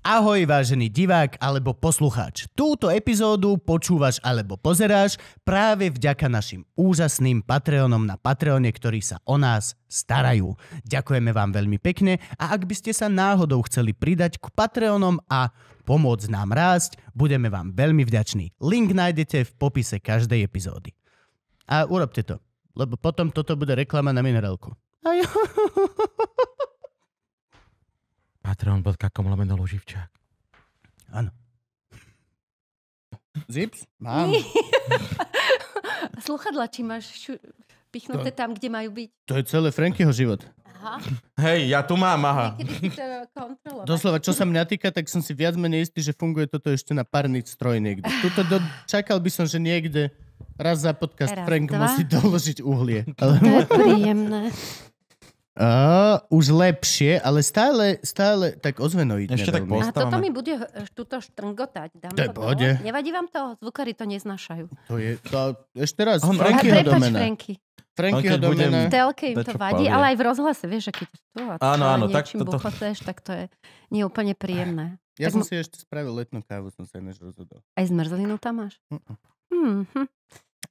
Ahoj vážený divák alebo poslucháč. Túto epizódu počúvaš alebo pozeráš práve vďaka našim úžasným Patreonom na Patreone, ktorí sa o nás starajú. Ďakujeme vám veľmi pekne a ak by ste sa náhodou chceli pridať k Patreonom a pomôcť nám rásť, budeme vám veľmi vďační. Link nájdete v popise každej epizódy. A urobte to, lebo potom toto bude reklama na minerálku. Aj. patreon.com lomeno Luživčák. Áno. Zips? Mám. Sluchadla, či máš šu... pichnuté to, tam, kde majú byť. To je celé Frankyho život. Aha. Hej, ja tu mám, aha. To Doslova, čo sa mňa týka, tak som si viac menej istý, že funguje toto ešte na parný stroj niekde. Tuto do... čakal by som, že niekde raz za podcast Raz, Frank dva. musí doložiť uhlie. Ale... To je príjemné. Uh, už lepšie, ale stále, stále tak ozvenoidne. Ešte tak A toto mi bude túto štrngotať. Dám to bude. Nevadí vám to? Zvukári to neznašajú. To je, to, ešte raz, On, Frankyho domena. Franky. Frankyho domena. V telke im to vadí, pavie. ale aj v rozhlase, vieš, že keď tu áno, áno, tak, to... buchoteš, tak to je neúplne príjemné. Ja tak som m- si ešte spravil letnú kávu, som sa než rozhodol. Aj zmrzlinu tam máš? Uh-uh. Mm-hmm.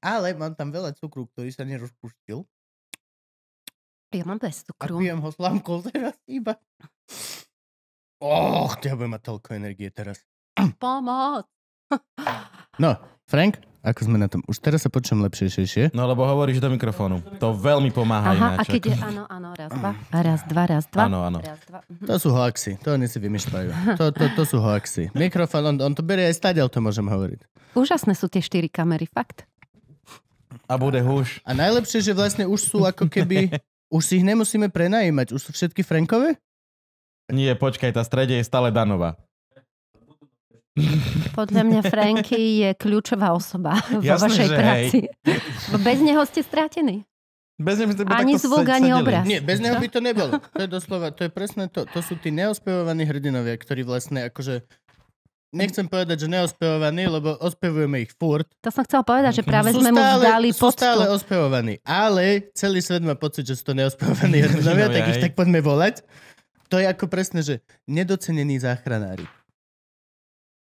Ale mám tam veľa cukru, ktorý sa nerozpustil. Ja mám bez cukru. A pijem ho slámkou teraz iba. Och, ja budem mať toľko energie teraz. Pomoc! No, Frank, ako sme na tom? Už teraz sa počujem lepšie, šejšie. No lebo hovoríš do mikrofónu. To veľmi pomáha Aha, ináček. a keď je, áno, áno, raz, dva, raz, dva, raz, dva. Áno, áno. Raz, dva. Mhm. To sú hoaxy, to oni si vymýšľajú. To, to, to sú hoaxy. Mikrofón, on, on to berie aj stadiaľ, to môžem hovoriť. Úžasné sú tie štyri kamery, fakt. A bude húš. A najlepšie, že vlastne už sú ako keby Už si ich nemusíme prenajímať, už sú všetky Frankové? Nie, počkaj, tá strede je stále Danová. Podľa mňa Franky je kľúčová osoba vo Jasne, vašej práci. Hej. No, bez neho ste strátení. Bez neho by ani zvuk, ani obraz. Nie, bez neho by to nebolo. To je doslova, to je presne to. To sú tí neospevovaní hrdinovia, ktorí vlastne akože nechcem povedať, že neospevovaní, lebo ospevujeme ich furt. To som chcel povedať, že práve sú sme stále, mu dali sú stále ospevovaní, ale celý svet má pocit, že sú to neospevovaní no, ja, tak ich tak poďme volať. To je ako presne, že nedocenení záchranári.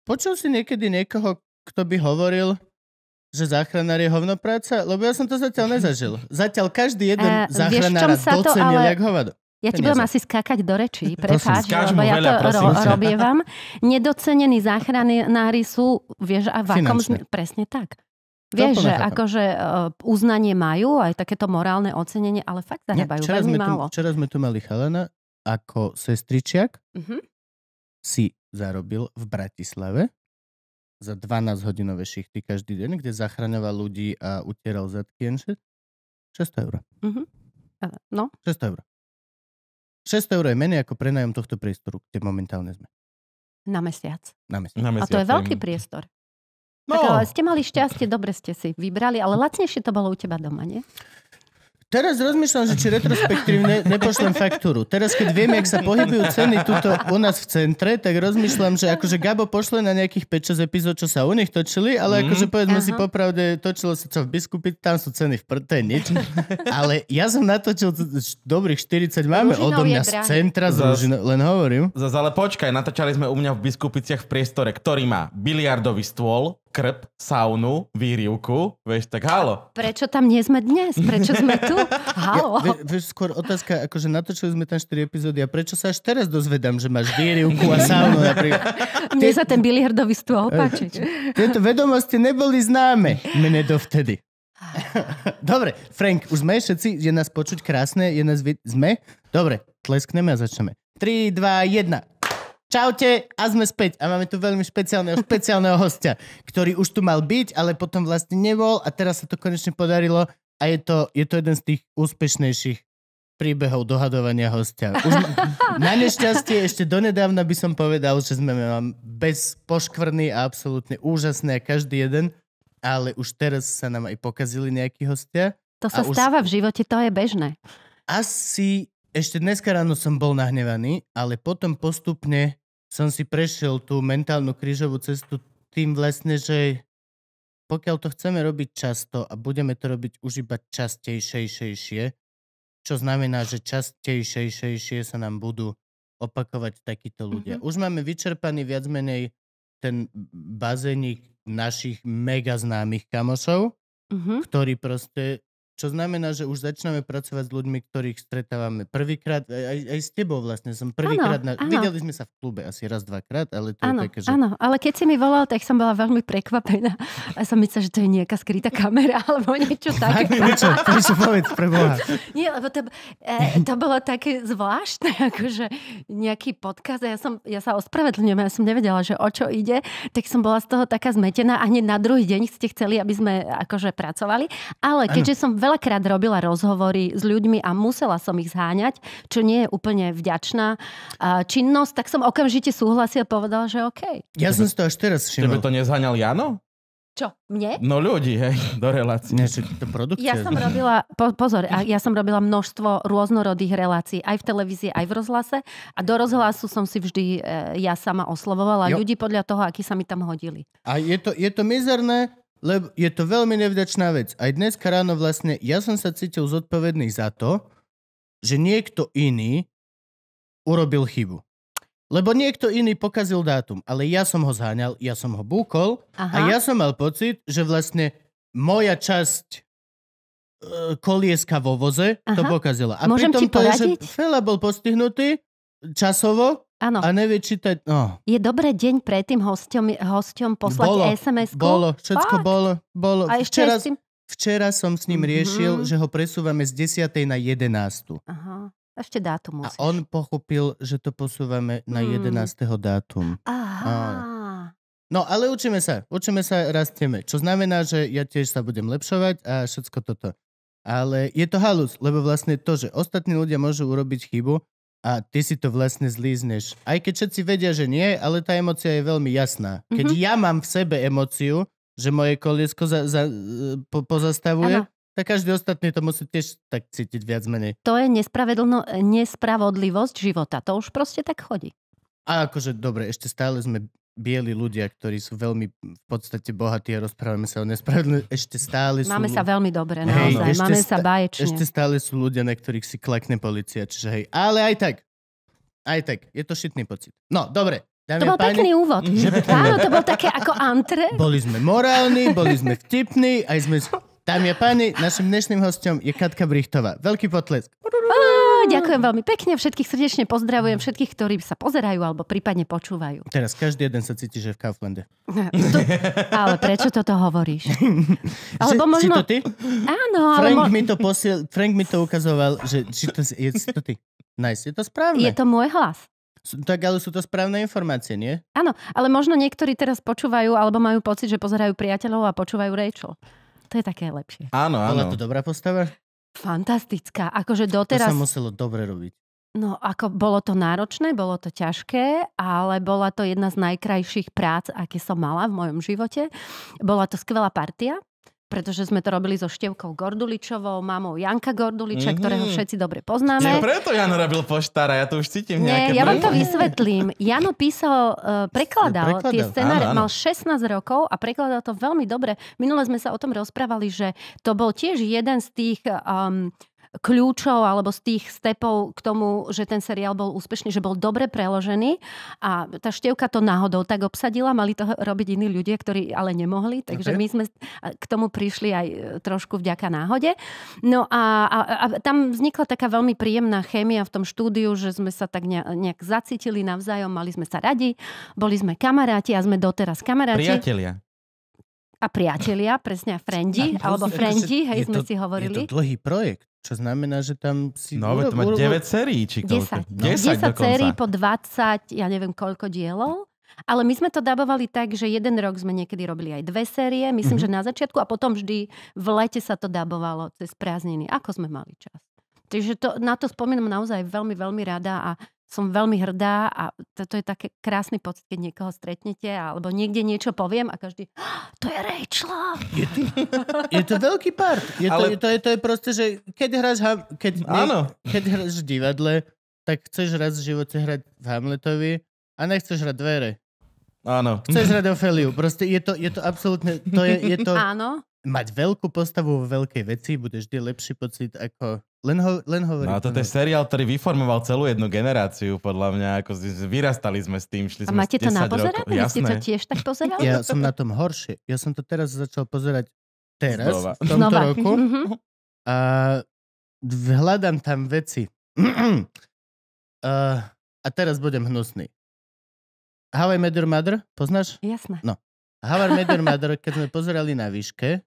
Počul si niekedy niekoho, kto by hovoril, že záchranár je hovnopráca? Lebo ja som to zatiaľ nezažil. Zatiaľ každý jeden uh, záchranár docenil ale... jak hovado. Ja ti budem asi skákať do rečí, prepáč, lebo ja to ro- robievam. Nedocenení záchranári sú, vieš, a v akom... presne tak. Vieš, že akože e, uznanie majú, aj takéto morálne ocenenie, ale fakt zahrabajú včera veľmi sme málo. Tu, včera sme tu mali Helena ako sestričiak uh-huh. si zarobil v Bratislave za 12-hodinové šichty každý deň, kde zachraňoval ľudí a utieral zadky 600 eur. Uh-huh. No. 600 eur. 6 eur je menej ako prenájom tohto priestoru, kde momentálne sme. Na mesiac. Na mesiac. Na mesiac. A to je veľký priestor. No. Tak ale ste mali šťastie, dobre ste si vybrali, ale lacnejšie to bolo u teba doma, nie? Teraz rozmýšľam, že či retrospektívne nepošlem faktúru. Teraz, keď vieme, jak sa pohybujú ceny tuto u nás v centre, tak rozmýšľam, že akože Gabo pošle na nejakých 5-6 epizód, čo sa u nich točili, ale mhm. akože povedzme uh-huh. si popravde, točilo sa čo v Biskupi, tam sú ceny v prte, nič. Ale ja som natočil dobrých 40, máme odo mňa z centra, z Ružino, len hovorím. Zas, ale počkaj, natočali sme u mňa v Biskupiciach v priestore, ktorý má biliardový stôl, krp, saunu, výrivku, vieš, tak halo. Prečo tam nie sme dnes? Prečo sme tu? Halo. Ja, vieš, skôr otázka, akože natočili sme tam 4 epizódy a prečo sa až teraz dozvedám, že máš výrivku a saunu napríklad? Mne sa ten Billy Hrdový stôl eh, opačiť. Tieto vedomosti neboli známe mne dovtedy. Ah. Dobre, Frank, už sme všetci, je nás počuť krásne, je nás... Vid- sme? Dobre, tleskneme a začneme. 3, 2, 1. Čaute a sme späť a máme tu veľmi špeciálneho, špeciálneho hostia, ktorý už tu mal byť, ale potom vlastne nebol a teraz sa to konečne podarilo a je to, je to jeden z tých úspešnejších príbehov dohadovania hostia. Už ma, na nešťastie ešte donedávna by som povedal, že sme bez poškvrny a absolútne úžasné a každý jeden, ale už teraz sa nám aj pokazili nejakí hostia. To sa už... stáva v živote, to je bežné. Asi ešte dneska ráno som bol nahnevaný, ale potom postupne som si prešiel tú mentálnu krížovú cestu tým vlastne, že pokiaľ to chceme robiť často a budeme to robiť už iba častejšejšejšie, čo znamená, že častejšejšejšie sa nám budú opakovať takíto ľudia. Mm-hmm. Už máme vyčerpaný viac menej ten bazénik našich mega známych kamošov, mm-hmm. ktorí proste čo znamená, že už začíname pracovať s ľuďmi, ktorých stretávame prvýkrát, aj, aj s tebou vlastne som prvýkrát, na... videli sme sa v klube asi raz, dvakrát, ale to ano, je také, že... Áno, ale keď si mi volal, tak som bola veľmi prekvapená a som myslela, že to je nejaká skrytá kamera alebo niečo také. Tak niečo, niečo povedz, preboha. Nie, lebo to, e, to bolo také zvláštne, akože nejaký podkaz a ja, som, ja sa ospravedlňujem, ja som nevedela, že o čo ide, tak som bola z toho taká zmetená a hneď na druhý deň ste chceli, aby sme akože pracovali, ale keďže ano. som veľakrát robila rozhovory s ľuďmi a musela som ich zháňať, čo nie je úplne vďačná činnosť, tak som okamžite súhlasil a povedal, že OK. Ja som si to až teraz všimol. Tebe to nezháňal Jano? Čo? Mne? No ľudí, hej, do relácií. Ja som robila, po, pozor, ja som robila množstvo rôznorodých relácií, aj v televízii, aj v rozhlase. A do rozhlasu som si vždy e, ja sama oslovovala jo. ľudí podľa toho, akí sa mi tam hodili. A je to, je to mizerné, lebo je to veľmi nevďačná vec. Aj dnes ráno vlastne ja som sa cítil zodpovedný za to, že niekto iný urobil chybu. Lebo niekto iný pokazil dátum, ale ja som ho zháňal, ja som ho búkol Aha. a ja som mal pocit, že vlastne moja časť e, kolieska vo voze Aha. to pokazila. A Môžem pritom ti to, že Fela bol postihnutý časovo Áno. A nevie čítať, no. Je dobré deň pred tým hosťom, hosťom poslať bolo, SMS-ku? Bolo, všetko Fakt? bolo, bolo. A včera, ešte včera som s ním mhm. riešil, mm-hmm. že ho presúvame z 10. na 11. Aha. Ešte dátum musíš. A on pochopil, že to posúvame na mm. 11. dátum. Aha. Áno. No, ale učíme sa. Učíme sa, rastieme. Čo znamená, že ja tiež sa budem lepšovať a všetko toto. Ale je to halus, lebo vlastne to, že ostatní ľudia môžu urobiť chybu, a ty si to vlastne zlízneš. Aj keď všetci vedia, že nie, ale tá emocia je veľmi jasná. Keď mm-hmm. ja mám v sebe emociu, že moje koliesko za, za, e, po, pozastavuje, ano. tak každý ostatný to musí tiež tak cítiť viac menej. To je nespravedlno, e, nespravodlivosť života. To už proste tak chodí. A akože, dobre, ešte stále sme bieli ľudia, ktorí sú veľmi v podstate bohatí a rozprávame sa o nespravedlnosti. Ešte stále sú... Máme sa veľmi dobre, hej, naozaj. Máme sa báječne. Ešte stále sú ľudia, na ktorých si klekne policia. Čiže hej, ale aj tak. Aj tak. Je to šitný pocit. No, dobre. Dámy to bol páni, pekný úvod. Áno, to bol také ako antre. Boli sme morálni, boli sme vtipní, aj sme... Dámy a páni, našim dnešným hostom je Katka Brichtová. Veľký potlesk. Bye ďakujem veľmi pekne, všetkých srdečne pozdravujem, všetkých, ktorí sa pozerajú alebo prípadne počúvajú. Teraz každý jeden sa cíti, že je v Kauflande. To, ale prečo toto hovoríš? Alebo možno... Si to ty? Áno, ale... Frank, mo... mi to posiel... Frank mi to ukazoval, že či to, je, si to ty. Nice, je to správne. Je to môj hlas. Tak ale sú to správne informácie, nie? Áno, ale možno niektorí teraz počúvajú alebo majú pocit, že pozerajú priateľov a počúvajú Rachel. To je také lepšie. Áno, áno. Bola to dobrá postava? fantastická. Akože doteraz... To sa muselo dobre robiť. No, ako bolo to náročné, bolo to ťažké, ale bola to jedna z najkrajších prác, aké som mala v mojom živote. Bola to skvelá partia, pretože sme to robili so Števkou Gorduličovou, mamou Janka Gorduliča, mm-hmm. ktorého všetci dobre poznáme. Nie, preto Jano robil poštára, ja to už cítim Nie, ja vám to vysvetlím. Jano písal, uh, prekladal, prekladal tie scenáre, mal 16 rokov a prekladal to veľmi dobre. Minule sme sa o tom rozprávali, že to bol tiež jeden z tých um, kľúčov alebo z tých stepov k tomu, že ten seriál bol úspešný, že bol dobre preložený a tá števka to náhodou tak obsadila, mali to robiť iní ľudia, ktorí ale nemohli, takže okay. my sme k tomu prišli aj e, trošku vďaka náhode. No a, a, a tam vznikla taká veľmi príjemná chémia v tom štúdiu, že sme sa tak nejak zacítili navzájom, mali sme sa radi, boli sme kamaráti a sme doteraz kamaráti. Priatelia a priatelia, presne a friendi, alebo friendi, hej, to, si hovorili. Je to dlhý projekt. Čo znamená, že tam si... No, ale to má 9 sérií, či 10. No. 10, 10 sérií po 20, ja neviem koľko dielov. Ale my sme to dabovali tak, že jeden rok sme niekedy robili aj dve série, myslím, mm-hmm. že na začiatku a potom vždy v lete sa to dabovalo cez prázdniny, ako sme mali čas. Takže to, na to spomínam naozaj veľmi, veľmi rada a som veľmi hrdá a to, to je také krásny pocit, keď niekoho stretnete alebo niekde niečo poviem a každý to je Rachel. Je to, je to veľký part. Je, Ale... to, je, to, je, to je proste, že keď hráš, keď, keď hráš v divadle, tak chceš raz v živote hrať v Hamletovi a nechceš hrať dvere. Áno. Chceš hrať Ofeliu. Proste je to, je to absolútne... To je, je to, Áno mať veľkú postavu vo veľkej veci bude vždy lepší pocit ako len, ho, len hovorím. No a toto je seriál, ktorý vyformoval celú jednu generáciu, podľa mňa. Ako vyrastali sme s tým, šli a sme A máte to na pozeranie? ste to tiež tak pozerali? Ja som na tom horšie. Ja som to teraz začal pozerať teraz, Znova. v tomto Znova. roku. Mhm. A hľadám tam veci. uh, a teraz budem hnusný. How I Met Your Mother, poznáš? Jasné. No. Havar I keď sme pozerali na výške,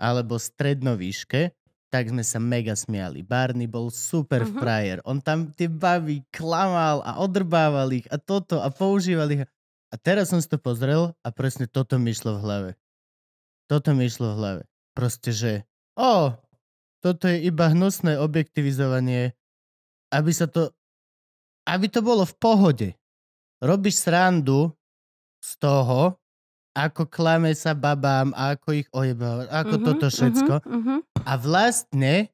alebo strednovýške, tak sme sa mega smiali. Barney bol super uh-huh. frajer. On tam tie baby klamal a odrbával ich a toto a používal ich. A teraz som si to pozrel a presne toto mi išlo v hlave. Toto mi išlo v hlave. Proste, že o, toto je iba hnusné objektivizovanie, aby sa to, aby to bolo v pohode. Robíš srandu z toho, ako klame sa babám ako ich ojebáva, ako uh-huh, toto mhm, všetko. Uh-huh, uh-huh. A vlastne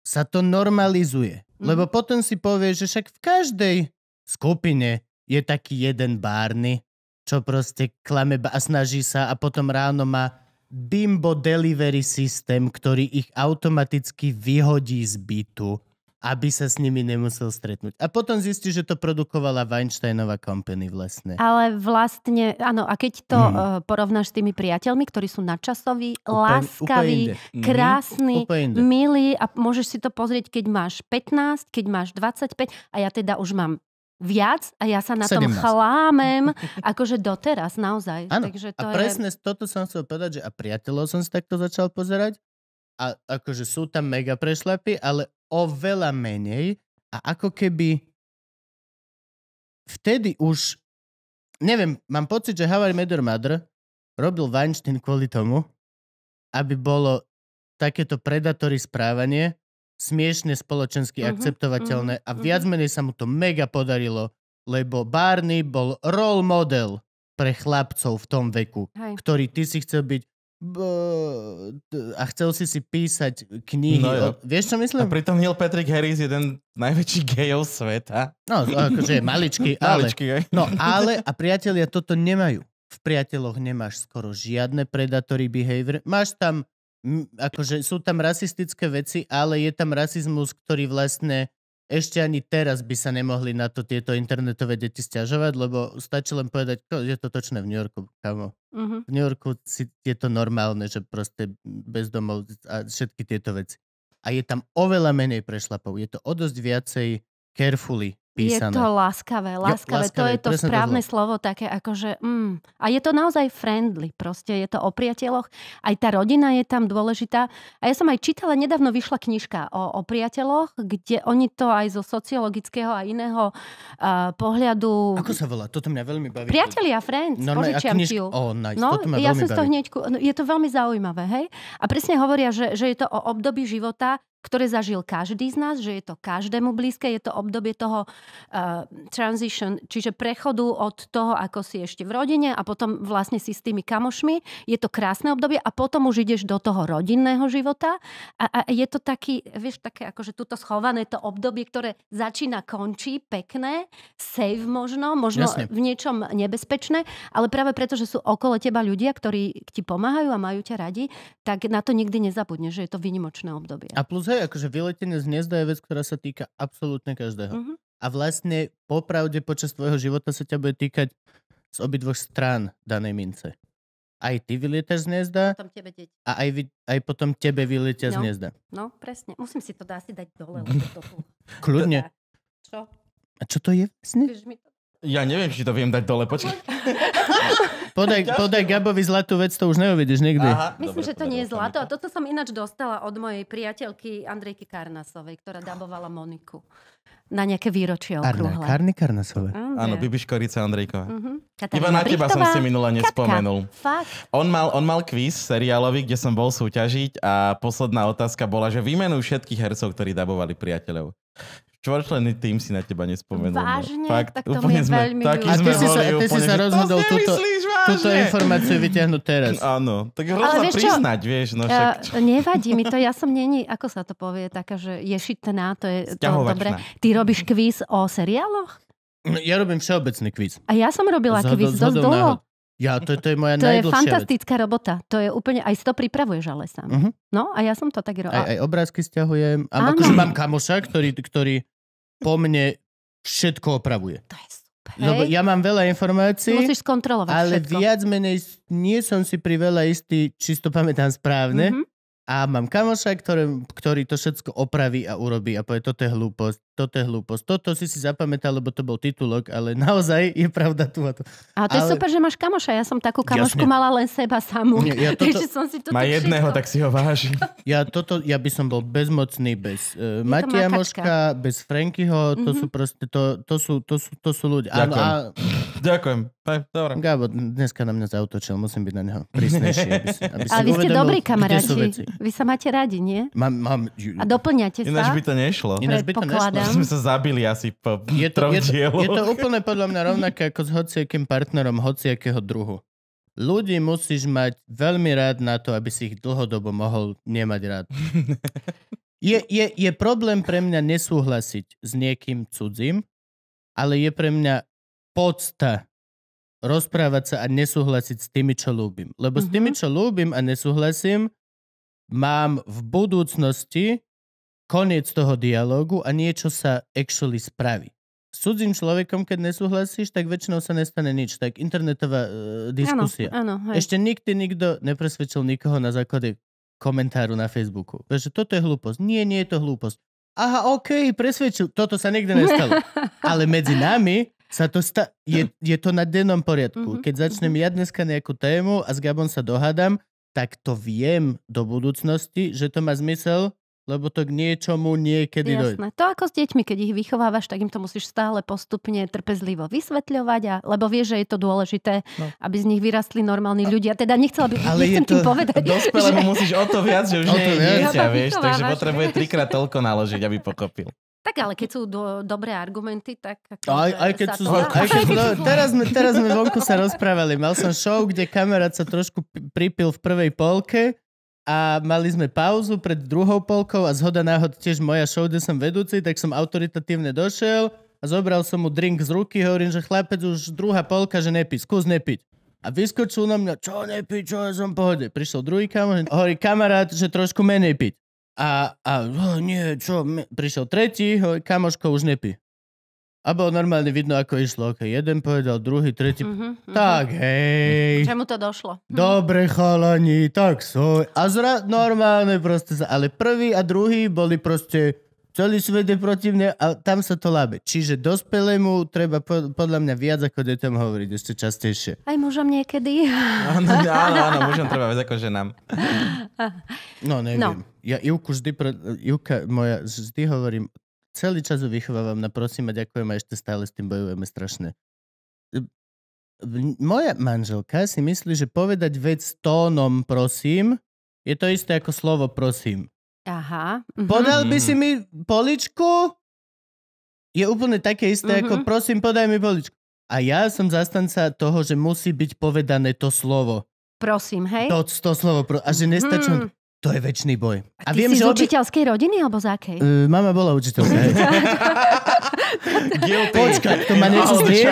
sa to normalizuje. Uh-huh. Lebo potom si povie, že však v každej skupine je taký jeden bárny, čo proste klame a snaží sa a potom ráno má bimbo delivery systém, ktorý ich automaticky vyhodí z bytu aby sa s nimi nemusel stretnúť. A potom zistí, že to produkovala Weinsteinová company vlastne. Ale vlastne, áno, a keď to mm. uh, porovnáš s tými priateľmi, ktorí sú nadčasoví, úplne, láskaví, mhm. úplne krásni, mm. milí a môžeš si to pozrieť, keď máš 15, keď máš 25 a ja teda už mám viac a ja sa na 17. tom chlámem akože doteraz, naozaj. Áno, Takže to a presne je... toto som chcel povedať, že a priateľov som si takto začal pozerať a akože sú tam mega prešlepy, ale oveľa menej a ako keby vtedy už, neviem, mám pocit, že How I Met Your Mother robil Weinstein kvôli tomu, aby bolo takéto predatory správanie smiešne spoločensky uh-huh, akceptovateľné uh-huh, a mhm. viac menej sa mu to mega podarilo, lebo Barney bol role model pre chlapcov v tom veku, Hej. ktorý ty si chcel byť, a chcel si si písať knihy. No o, Vieš, čo myslím? A pritom Neil Patrick Harris je jeden najväčší gejov sveta. No, akože je maličký, ale... Maličký, aj. No, ale a priatelia toto nemajú. V priateľoch nemáš skoro žiadne predatory behavior. Máš tam, akože sú tam rasistické veci, ale je tam rasizmus, ktorý vlastne ešte ani teraz by sa nemohli na to tieto internetové deti stiažovať, lebo stačí len povedať, je to točné v New Yorku, kamo. Uh-huh. V New Yorku si, je to normálne, že proste bez domov a všetky tieto veci. A je tam oveľa menej prešlapov. Je to o dosť viacej carefully písané. Je to láskavé, láskavé. Jo, láskavé to je to správne to slovo, také akože... Mm. A je to naozaj friendly, proste je to o priateľoch. Aj tá rodina je tam dôležitá. A ja som aj čítala, nedávno vyšla knižka o, o priateľoch, kde oni to aj zo sociologického a iného uh, pohľadu... Ako sa volá? Toto mňa veľmi baví. Priatelia, friends, no, no požičiam kniž... ti ju. Oh, nice. No, Toto ja som z toho hneď... No, je to veľmi zaujímavé, hej? A presne hovoria, že, že je to o období života, ktoré zažil každý z nás, že je to každému blízke, je to obdobie toho Eh, transition, čiže prechodu od toho, ako si ešte v rodine a potom vlastne si s tými kamošmi. Je to krásne obdobie a potom už ideš do toho rodinného života a, a je to taký, vieš, také že akože tuto schované to obdobie, ktoré začína, končí, pekné, safe možno, možno Jasne. v niečom nebezpečné, ale práve preto, že sú okolo teba ľudia, ktorí ti pomáhajú a majú ťa radi, tak na to nikdy nezabudne, že je to vynimočné obdobie. A plus hej, akože vyletenie z hniezda je vec, ktorá sa týka absolútne každého. Mm-hmm a vlastne popravde počas tvojho života sa ťa bude týkať z obidvoch strán danej mince. Aj ty vylietaš z hniezda a aj, vy, aj potom tebe vylietia no, z hniezda. No, presne. Musím si to dá si dať dole. Lebo to tu... Kľudne. Čo? A čo to je vlastne? Ja neviem, či to viem dať dole, počkaj. podaj, podaj no. Gabovi zlatú vec, to už neuvidíš nikdy. Aha, Myslím, dobre, že to nie je zlato. A toto som ináč dostala od mojej priateľky Andrejky Karnasovej, ktorá dabovala Moniku na nejaké výročie okrúhle. Arna Karnikarnasová. Áno, Bibiškorica Andrejková. Mhm. Uh-huh. Iba na teba som si minula nespomenul. on mal, on mal quiz seriálový, kde som bol súťažiť a posledná otázka bola, že vymenujú všetkých hercov, ktorí dabovali priateľov. Čvorčlený tým si na teba nespomenul. No, vážne? Fakt, tak to úplne sme, veľmi taký sme A ty si, boli, ty si sa rozhodol túto, túto informáciu vytiahnuť teraz. Áno, tak hrozno priznať, čo? vieš. No však, čo? Uh, nevadí mi to, ja som není, ako sa to povie, taká, že ješitná, to je to, dobre. Ty robíš kvíz o seriáloch? No, ja robím všeobecný kvíz. A ja som robila zhodol, kvíz dosť dlho. Náhod. Ja, to, to je moja To je fantastická vec. robota. To je úplne, aj si to pripravuješ ale sám. Uh-huh. No a ja som to tak robila. Aj, aj obrázky stiahujem. A akože mám kamoša, ktorý, ktorý po mne všetko opravuje. To je super. Lebo ja mám veľa informácií. Musíš skontrolovať Ale všetko. viac menej nie som si pri veľa istý, či to pamätám správne. Mm-hmm. A mám kamoša, ktorý, ktorý to všetko opraví a urobí a povie, toto je hlúposť, toto je hlúposť, toto si si zapamätal, lebo to bol titulok, ale naozaj je pravda tu a to. A to ale... je super, že máš kamoša, ja som takú kamošku Jasne. mala len seba samú. Nie, ja toto... Takže som si toto Má všetko... jedného, tak si ho váži. Ja toto, ja by som bol bezmocný bez uh, Matia Moška, bez Frankyho, to mm-hmm. sú mhm. proste, to, to, sú, to, sú, to sú ľudia. Ďakujem. Áno, a... Ďakujem. Dobre. Gábo, dneska na mňa zautočil, musím byť na neho prísnejší. Aby si, aby si Ale vy ste dobrí kamaráti. Vy sa máte radi, nie? Mám, mám... A doplňate sa. Ináč by to nešlo. Ináč by to nešlo. sme sa zabili asi po je to, je, to, je to úplne podľa mňa rovnaké ako s hociakým partnerom hociakého druhu. Ľudí musíš mať veľmi rád na to, aby si ich dlhodobo mohol nemať rád. Je, je, je problém pre mňa nesúhlasiť s niekým cudzím, ale je pre mňa podsta rozprávať sa a nesúhlasiť s tými, čo ľúbim. Lebo mm-hmm. s tými, mhm. čo ľúbim a nesúhlasím, mám v budúcnosti koniec toho dialogu a niečo sa actually spraví. S cudzím človekom, keď nesúhlasíš, tak väčšinou sa nestane nič. Tak internetová e, diskusia. Ano, ano, Ešte nikdy nikto nepresvedčil nikoho na základe komentáru na Facebooku. Takže toto je hlúposť. Nie, nie je to hlúposť. Aha, OK, presvedčil. Toto sa nikdy nestalo. Ale medzi nami sa to sta- je, je to na dennom poriadku. Mhm, keď začnem mhm. ja dneska nejakú tému a s Gabom sa dohádam, tak to viem do budúcnosti, že to má zmysel, lebo to k niečomu niekedy Jasné. dojde. To ako s deťmi, keď ich vychovávaš, tak im to musíš stále postupne trpezlivo vysvetľovať, a, lebo vieš, že je to dôležité, no. aby z nich vyrastli normálni a... ľudia. Teda nechcela by, Ale nechcem to... tým povedať. Dospelému že... musíš o to viac, že už o to nie je dieťa, vieš, takže potrebuje trikrát toľko naložiť, aby pochopil. Tak ale keď sú do, dobré argumenty, tak... aj, aj keď sú... To... Aj keď, no, teraz, sme, teraz sme vonku sa rozprávali. Mal som show, kde kamerát sa trošku pripil v prvej polke a mali sme pauzu pred druhou polkou a zhoda náhod tiež moja show, kde som vedúci, tak som autoritatívne došel a zobral som mu drink z ruky, hovorím, že chlapec už druhá polka, že nepí, skús nepiť. A vyskočil na mňa, čo nepí, čo ja som pohode. Prišiel druhý kamarát, hovorí kamarát, že trošku menej piť. A, a oh, nie, čo, prišiel tretí, hoj, kamoško už nepí. A bolo normálne vidno, ako išlo. Okay, jeden povedal, druhý, tretí. Mm-hmm, tak, mm-hmm. hej. Že mu to došlo. Mhm. Dobre, chalani, tak so. A zra normálne proste. Ale prvý a druhý boli proste Celý svet je proti mne a tam sa to lábe. Čiže dospelému treba po, podľa mňa viac ako detom hovoriť, ešte častejšie. Aj mužom niekedy. No, no, áno, áno mužom treba viac ako ženám. No, neviem. No. Ja Ivku vždy, pro, Ivka moja, vždy hovorím, celý čas ju vychovávam na prosím a ďakujem a ešte stále s tým bojujeme strašne. Moja manželka si myslí, že povedať vec tónom prosím je to isté ako slovo prosím. Aha. Mm-hmm. Podal by si mm. mi poličku? Je úplne také isté, mm-hmm. ako mhm. prosím, podaj mi poličku. A ja som zastanca toho, že musí byť povedané to slovo. Prosím, hej? To, to slovo. A že nestačí... Hmm. To je väčší boj. A, a viem, si že z obi... učiteľskej rodiny, alebo z akej? Uh, mama bola učiteľka. Počkaj, to má niečo s tým?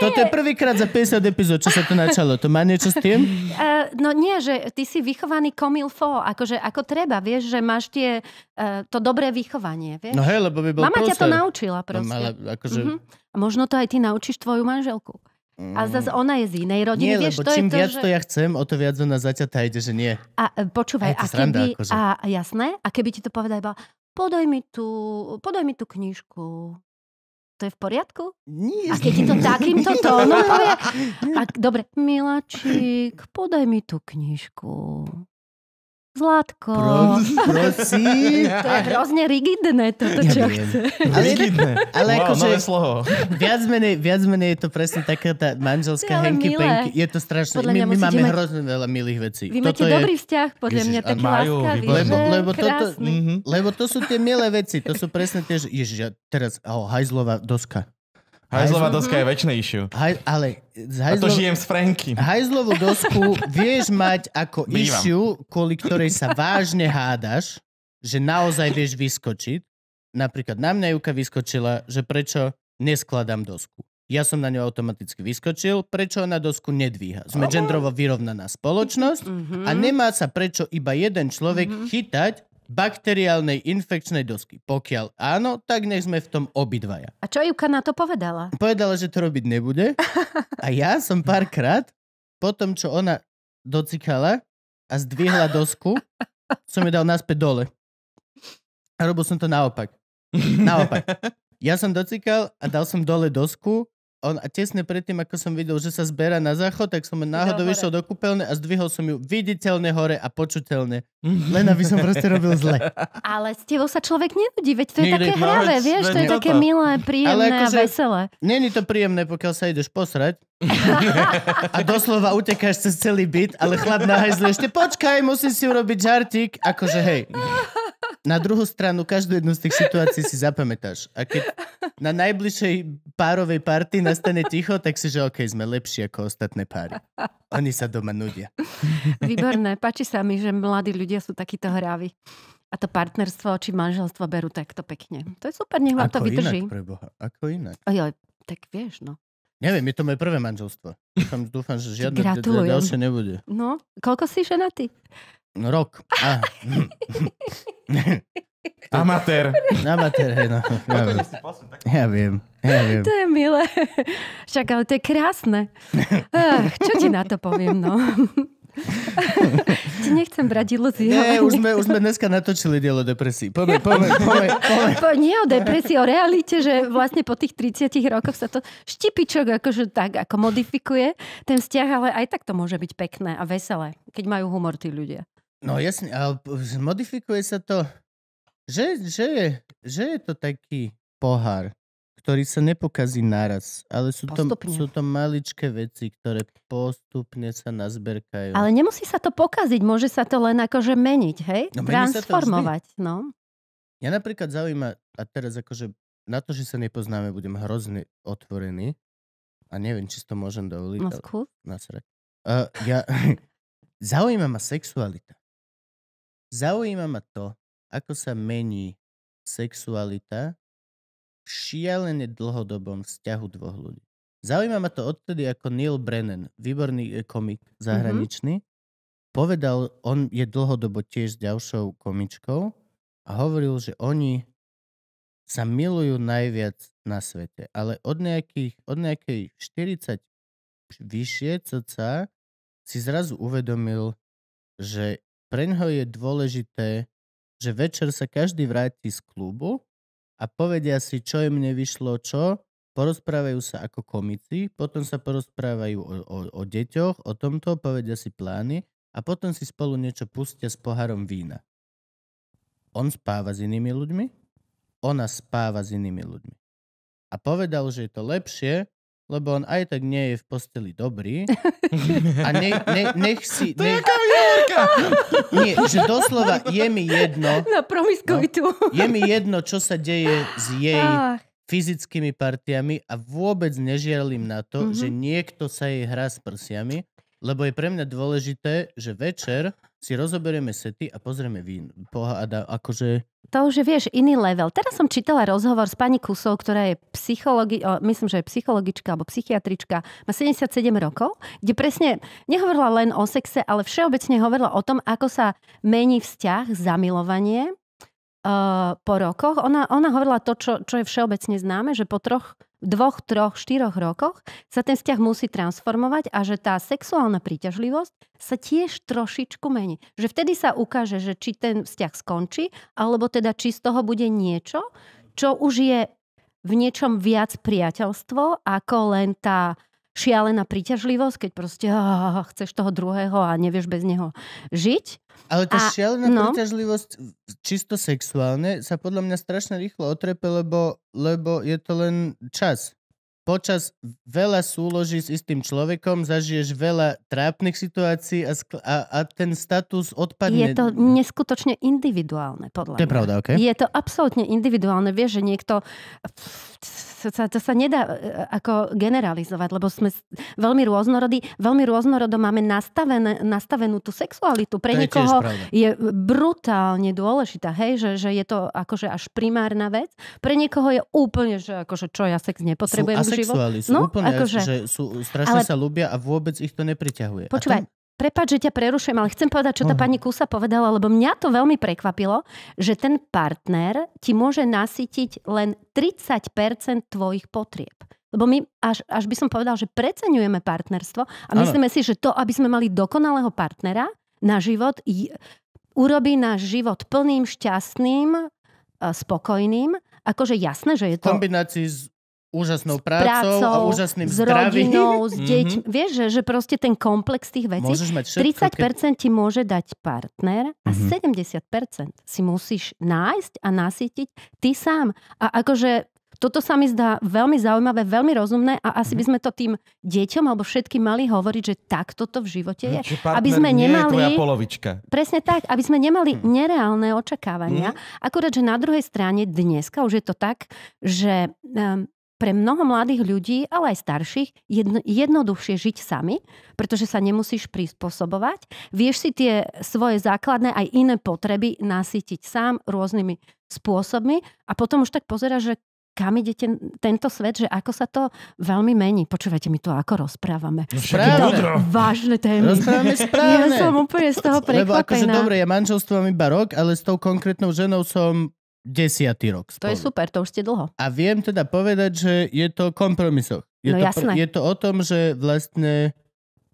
Toto je prvýkrát za 50 epizód, čo sa to načalo. To má niečo s tým? Uh, no nie, že ty si vychovaný komilfo, akože ako treba, vieš, že máš tie, uh, to dobré vychovanie, vieš? No hej, lebo by bol Mama ťa to naučila no, proste. No, akože... uh-huh. A možno to aj ty naučíš tvoju manželku. Mm. A zase ona je z inej rodiny. Nie, vieš, lebo to čím je to, viac že... to ja chcem, o to viac ona zaťatá ide, že nie. A e, počúvaj, a, a sranda, keby, akože. a, jasné, a keby ti to povedal iba, podaj mi tú, podaj mi tú knižku. To je v poriadku? Nie. A keď ti to takýmto tónom povie, dobre, miláčik, podaj mi tú knižku. Zlatko. Pro, prosím. to je hrozne rigidné toto, čo ja chce. Ale, rigidné. ale wow, akože, slovo. Viac menej, viac menej je to presne taká tá manželská henky penky. Je to strašné. my, my máme mať... hrozne veľa milých vecí. Vy toto máte je... dobrý vzťah, podľa Ježiš, mňa, taký majú, láskavý. Lebo, lebo, toto, mm-hmm. lebo to sú tie milé veci. To sú presne tie, že... Ježiš, ja teraz, oh, hajzlová doska. Hajzlová doska je mhm. väčšnejšiu. Haj, ale hajzlov... A to žijem s Franky. Hajzlovú dosku vieš mať ako Bývam. issue, kvôli ktorej sa vážne hádaš, že naozaj vieš vyskočiť. Napríklad na mňa Juka vyskočila, že prečo neskladám dosku. Ja som na ňu automaticky vyskočil, prečo ona dosku nedvíha. Sme gendrovo vyrovnaná spoločnosť a mhm. nemá sa prečo iba jeden človek mhm. chytať bakteriálnej infekčnej dosky. Pokiaľ áno, tak nech sme v tom obidvaja. A čo Juka na to povedala? Povedala, že to robiť nebude. A ja som párkrát, po tom, čo ona docikala a zdvihla dosku, som ju dal naspäť dole. A robil som to naopak. Naopak. Ja som docikal a dal som dole dosku on a tesne predtým, ako som videl, že sa zberá na záchod, tak som náhodou išiel do kúpeľne a zdvihol som ju viditeľne hore a počuteľne. Len aby som proste robil zle. Ale s tebou sa človek nenudí, veď to je Nikdy, také hravé, vieš, to je toto. také milé, príjemné Ale akože, a veselé. Není to príjemné, pokiaľ sa ideš posrať. a doslova utekáš cez celý byt, ale chlap na ešte, počkaj, musím si urobiť žartík. Akože hej. Na druhú stranu, každú jednu z tých situácií si zapamätáš. A keď na najbližšej párovej party nastane ticho, tak si, že OK, sme lepší ako ostatné páry. Oni sa doma nudia. Výborné. Páči sa mi, že mladí ľudia sú takíto hrávi. A to partnerstvo či manželstvo berú takto pekne. To je super, nech vám Ako to vydrží. Inak, preboha. Ako inak? Ojoj, tak vieš, no. Neviem, je to moje prvé manželstvo. Dúfam, dúfam že žiadne ďalšie nebude. No, koľko si ženatý? ty? Rok. Amatér. Amatér, hej, no. Ja, viem. ja viem. Ja viem. To je milé. Však, ale to je krásne. Ach, čo ti na to poviem, no? Ti nechcem brať ilúzie. Nie, už sme, už sme dneska natočili dielo depresí. Poďme, poďme, poďme. Po, nie o depresii, o realite, že vlastne po tých 30 rokoch sa to štipičok akože tak ako modifikuje ten vzťah, ale aj tak to môže byť pekné a veselé, keď majú humor tí ľudia. No jasne, ale modifikuje sa to, že, že, je, že je to taký pohár, ktorý sa nepokazí naraz, ale sú to, sú to maličké veci, ktoré postupne sa nazberkajú. Ale nemusí sa to pokaziť, môže sa to len akože meniť, hej? No, meni Transformovať, no. Ja napríklad zaujíma, a teraz akože na to, že sa nepoznáme, budem hrozne otvorený a neviem, či to môžem dovoliť. No, ale... uh, ja... Zaujíma ma sexualita. Zaujíma ma to, ako sa mení sexualita v šialene dlhodobom vzťahu dvoch ľudí. Zaujíma ma to odtedy, ako Neil Brennan, výborný e, komik mm-hmm. zahraničný, mm-hmm. povedal, on je dlhodobo tiež s ďalšou komičkou a hovoril, že oni sa milujú najviac na svete. Ale od, nejakých, od nejakej 40 vyššie coca si zrazu uvedomil, že pre ňoho je dôležité, že večer sa každý vráti z klubu a povedia si, čo im nevyšlo, čo, porozprávajú sa ako komici, potom sa porozprávajú o, o, o deťoch, o tomto, povedia si plány a potom si spolu niečo pustia s pohárom vína. On spáva s inými ľuďmi, ona spáva s inými ľuďmi. A povedal, že je to lepšie, lebo on aj tak nie je v posteli dobrý. A ne, ne, nech si... To nech... je Nie, že doslova je mi jedno... Na No, je mi jedno, čo sa deje s jej Ach. fyzickými partiami a vôbec nežiarlim na to, mm-hmm. že mhm. niekto sa jej hrá s prsiami lebo je pre mňa dôležité, že večer si rozoberieme sety a pozrieme vín. Pohada, akože... To už je, vieš, iný level. Teraz som čítala rozhovor s pani Kusou, ktorá je psychologi- myslím, že je psychologička alebo psychiatrička, má 77 rokov, kde presne nehovorila len o sexe, ale všeobecne hovorila o tom, ako sa mení vzťah, zamilovanie uh, po rokoch. Ona, ona hovorila to, čo, čo je všeobecne známe, že po troch dvoch, troch, štyroch rokoch sa ten vzťah musí transformovať a že tá sexuálna príťažlivosť sa tiež trošičku mení. Že vtedy sa ukáže, že či ten vzťah skončí, alebo teda či z toho bude niečo, čo už je v niečom viac priateľstvo, ako len tá šialená príťažlivosť, keď proste oh, chceš toho druhého a nevieš bez neho žiť. Ale tá a, šialená no. príťažlivosť čisto sexuálne sa podľa mňa strašne rýchlo otrepe, lebo, lebo je to len čas počas veľa súloží s istým človekom, zažiješ veľa trápnych situácií a, skl- a, a ten status odpadne. Je to neskutočne individuálne, podľa mňa. To je pravda, okay? Je to absolútne individuálne. Vieš, že niekto... Pff, to sa, to sa nedá e, ako generalizovať, lebo sme veľmi rôznorodí, veľmi rôznorodo máme nastavené, nastavenú tú sexualitu. Pre to niekoho je, je brutálne dôležitá, hej, že, že je to akože až primárna vec. Pre niekoho je úplne, že akože čo ja sex nepotrebujem sú v živote. No, úplne, akože, že sú, strašne ale, sa ľúbia a vôbec ich to nepriťahuje. Počúvaj, Prepač, že ťa prerušujem, ale chcem povedať, čo tá pani Kusa povedala, lebo mňa to veľmi prekvapilo, že ten partner ti môže nasytiť len 30% tvojich potrieb. Lebo my, až, až by som povedal, že preceňujeme partnerstvo a myslíme ano. si, že to, aby sme mali dokonalého partnera na život, j- urobí náš život plným, šťastným, e, spokojným. Akože jasné, že je to... V kombinácii s úžasnou prácou, prácou a úžasným s zdravím. rodinou, s mhm. deťmi. Vieš, že, že proste ten komplex tých vecí. Môžeš mať všetko, 30% keď... ti môže dať partner a mm-hmm. 70% si musíš nájsť a nasytiť ty sám. A akože toto sa mi zdá veľmi zaujímavé, veľmi rozumné a asi mhm. by sme to tým deťom alebo všetkým mali hovoriť, že takto toto v živote no, je. Čiže aby sme nemali, nie je polovička. Presne tak, aby sme nemali hmm. nereálne očakávania. Hmm. Akurát, že na druhej strane dneska už je to tak, že um, pre mnoho mladých ľudí, ale aj starších, jedno, jednoduchšie žiť sami, pretože sa nemusíš prispôsobovať. Vieš si tie svoje základné aj iné potreby nasytiť sám rôznymi spôsobmi a potom už tak pozeráš, že kam ide ten, tento svet, že ako sa to veľmi mení. Počúvajte, my to, ako rozprávame. No správne. Vážne témy. Rozprávame správne. Ja som úplne z toho prekvapená. Lebo akože dobre, ja manželstvo mám iba rok, ale s tou konkrétnou ženou som desiatý rok. Spolu. To je super, to už ste dlho. A viem teda povedať, že je to kompromisoch. Je, no, to, jasné. je to o tom, že vlastne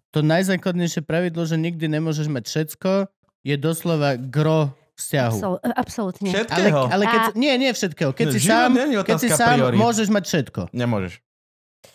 to najzákladnejšie pravidlo, že nikdy nemôžeš mať všetko, je doslova gro vzťahu. Absolutne. Všetkého. Ale, ale keď, a... Nie, nie všetkého. Keď no, si sám, keď si sám môžeš mať všetko. Nemôžeš.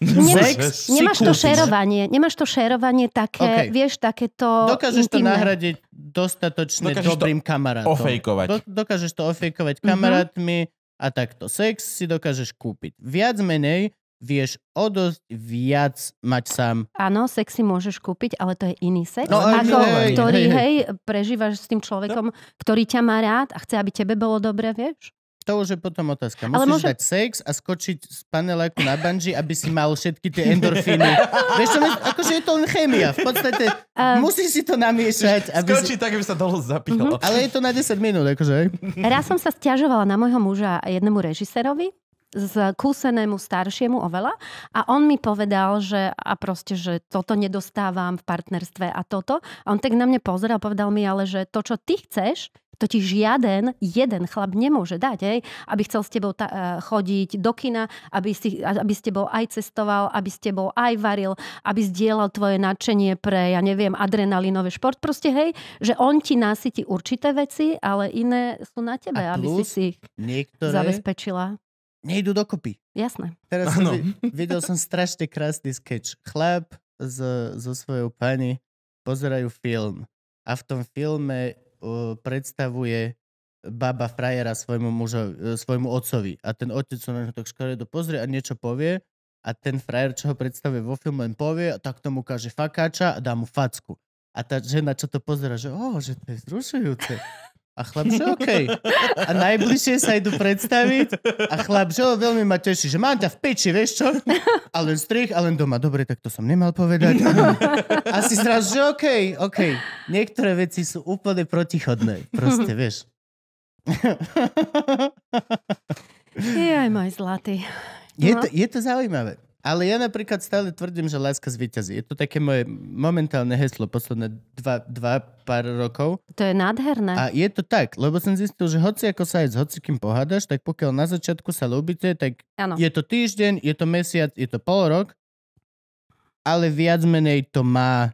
Nemáš, Sex? nemáš to šerovanie, nemáš to šerovanie také, okay. vieš, takéto Dokážeš intimné. to nahradiť dostatočne dokážeš dobrým to kamarátom. Ofejkovať. Do, dokážeš to ofejkovať mhm. kamarátmi mm-hmm. a takto. Sex si dokážeš kúpiť. Viac menej vieš o dosť viac mať sám. Áno, sex si môžeš kúpiť, ale to je iný sex, no, ako, hej, ktorý, hej, hej. hej, prežívaš s tým človekom, no. ktorý ťa má rád a chce, aby tebe bolo dobre, vieš? To už je potom otázka. Musíš môže... dať sex a skočiť z paneláku na banži, aby si mal všetky tie endorfíny. Vieš čo, akože je to len chémia. V podstate um... musíš si to namiešať. Aby Skočiť si... tak, aby sa dolo zapílo. Mm-hmm. Ale je to na 10 minút, akože. Raz som sa stiažovala na môjho muža jednému režisérovi, kúsenému staršiemu oveľa a on mi povedal, že a proste, že toto nedostávam v partnerstve a toto. A on tak na mňa pozeral, povedal mi ale, že to, čo ty chceš, Totiž žiaden jeden chlap nemôže dať, hej, aby chcel s tebou ta- eh, chodiť do kina, aby, si, aby s tebou aj cestoval, aby s tebou aj varil, aby zdieľal tvoje nadšenie pre, ja neviem, adrenalinové šport. Proste hej, že on ti nasytí určité veci, ale iné sú na tebe, A aby si si ich niektoré... zabezpečila nejdu dokopy. Jasné. Teraz som videl som strašne krásny sketch. Chlap so, so svojou pani pozerajú film a v tom filme predstavuje baba frajera svojmu, mužo, e, svojmu otcovi a ten otec sa na ňo tak škaredo pozrie a niečo povie a ten frajer, čo ho predstavuje vo filme, len povie a tak tomu kaže fakáča a dá mu facku. A tá žena, čo to pozera, že o, že to je zrušujúce. A chlap, že OK. A najbližšie sa idú predstaviť. A chlap, že oh, veľmi ma teší, že mám ťa v peči, vieš čo? A len strich, a len doma. Dobre, tak to som nemal povedať. A si zrazu, že OK, OK. Niektoré veci sú úplne protichodné. Proste, vieš. Je aj môj zlatý. Je no. to, je to zaujímavé. Ale ja napríklad stále tvrdím, že láska zvíťazí. Je to také moje momentálne heslo posledné dva, dva pár rokov. To je nádherné. A je to tak, lebo som zistil, že hoci ako sa aj s hocikým pohádaš, tak pokiaľ na začiatku sa ľúbite, tak ano. je to týždeň, je to mesiac, je to pol rok, ale viac menej to má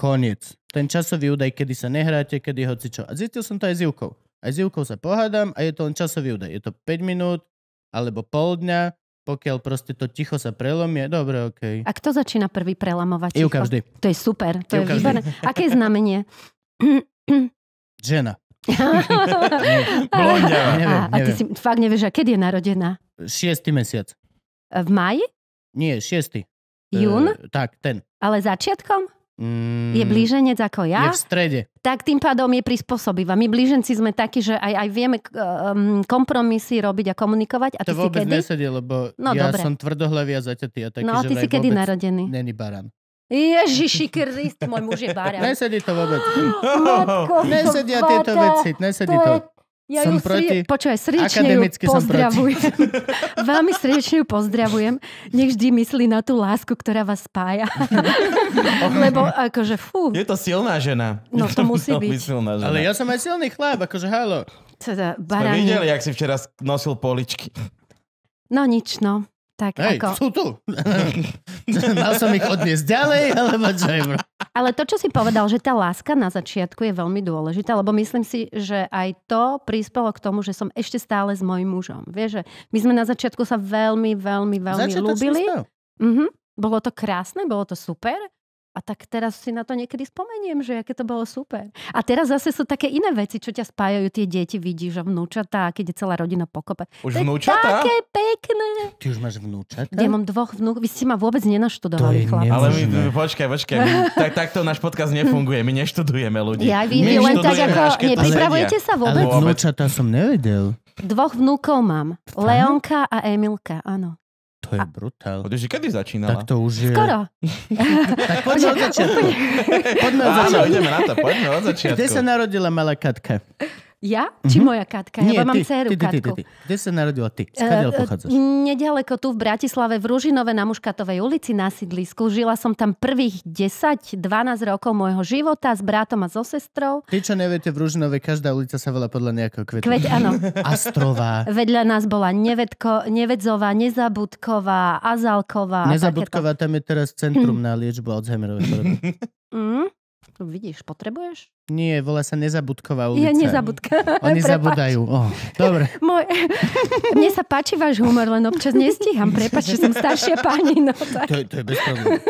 koniec. Ten časový údaj, kedy sa nehráte, kedy hoci čo. A zistil som to aj s Jivkou. Aj s Jivkou sa pohádam a je to len časový údaj. Je to 5 minút alebo pol dňa pokiaľ proste to ticho sa prelomie, dobre, OK. A kto začína prvý prelamovať ticho? Ivka vždy. To je super, to Ivka je výborné. Aké je znamenie? Žena. Blondia. Neviem, a, neviem. a ty si fakt nevieš, a kedy je narodená? 6. mesiac. V maji? Nie, 6. Jún? E, tak, ten. Ale začiatkom? Mm, je blíženec ako ja. Je v strede. Tak tým pádom je prispôsobivá. My blíženci sme takí, že aj, aj vieme um, kompromisy robiť a komunikovať. A to ty vôbec si kedy? nesedí, lebo no, ja dobre. som tvrdohlavý a zaťatý a taký, no, a ty že si kedy narodený? Není baran. Ježiši Krist, môj muž je baran. Nesedí to vôbec. Matko, Nesedia tieto veci, nesedí to. Je ja som ju proti... srie... Počúvaj, srdečne ju pozdravujem. Veľmi srdečne ju pozdravujem. Nech vždy myslí na tú lásku, ktorá vás spája. Lebo akože fú. Je to silná žena. No to, to musí byť. Silná žena. Ale ja som aj silný chlap, akože halo. Teda, Sme videli, jak si včera nosil poličky. No nič, no. Tak Hej, ako... sú tu. Mal som ich odniesť ďalej, alebo čo je Ale to, čo si povedal, že tá láska na začiatku je veľmi dôležitá, lebo myslím si, že aj to prispelo k tomu, že som ešte stále s mojim mužom. Vieš, že my sme na začiatku sa veľmi, veľmi, veľmi Začiatočný ľúbili. Mhm. Bolo to krásne, bolo to super a tak teraz si na to niekedy spomeniem, že aké to bolo super. A teraz zase sú také iné veci, čo ťa spájajú tie deti, vidíš, a vnúčatá, keď je celá rodina pokope. Už vnúčatá? také pekné. Ty už máš vnúčatá? Ja mám dvoch vnúk, vy ste ma vôbec nenaštudovali, chlapci. Ale my, počkaj, počkaj, tak, takto náš podcast nefunguje, my neštudujeme ľudí. Ja, vy, my len tak ako, nepripravujete sa vôbec? Ale vnúčatá som nevedel. Dvoch vnúkov mám. Leonka a Emilka, áno. To je brutál. Odeš, kedy začínala? Tak to už je... Skoro. tak poďme od začiatku. poďme od začiatku. Áno, ideme na to, poďme od začiatku. Kde sa narodila malá Katka? Ja? Či mm-hmm. moja Katka? Nie, ja mám dceru Katku. Ty, ty, ty. Kde sa narodila ty? Skadiaľ eh, eh, pochádzaš? Nedaleko tu v Bratislave, v Ružinove na Muškatovej ulici na sídlisku. Žila som tam prvých 10-12 rokov môjho života s bratom a so sestrou. Ty, čo neviete, v Ružinove každá ulica sa veľa podľa nejakého kvetu. Kveť, áno. Astrová. Vedľa nás bola Nevedko, Nevedzová, Nezabudková, Azalková. Nezabudková, tam je teraz centrum na liečbu Alzheimerovej Mm. Vidíš, potrebuješ? Nie, volá sa nezabudková ulica. Ja nezabudka. Oni Prepač. zabudajú. Oh, dobre. Môj... Mne sa páči váš humor, len občas nestíham. Prepač, že som staršia pani. No, tak. To, to je bez problémov.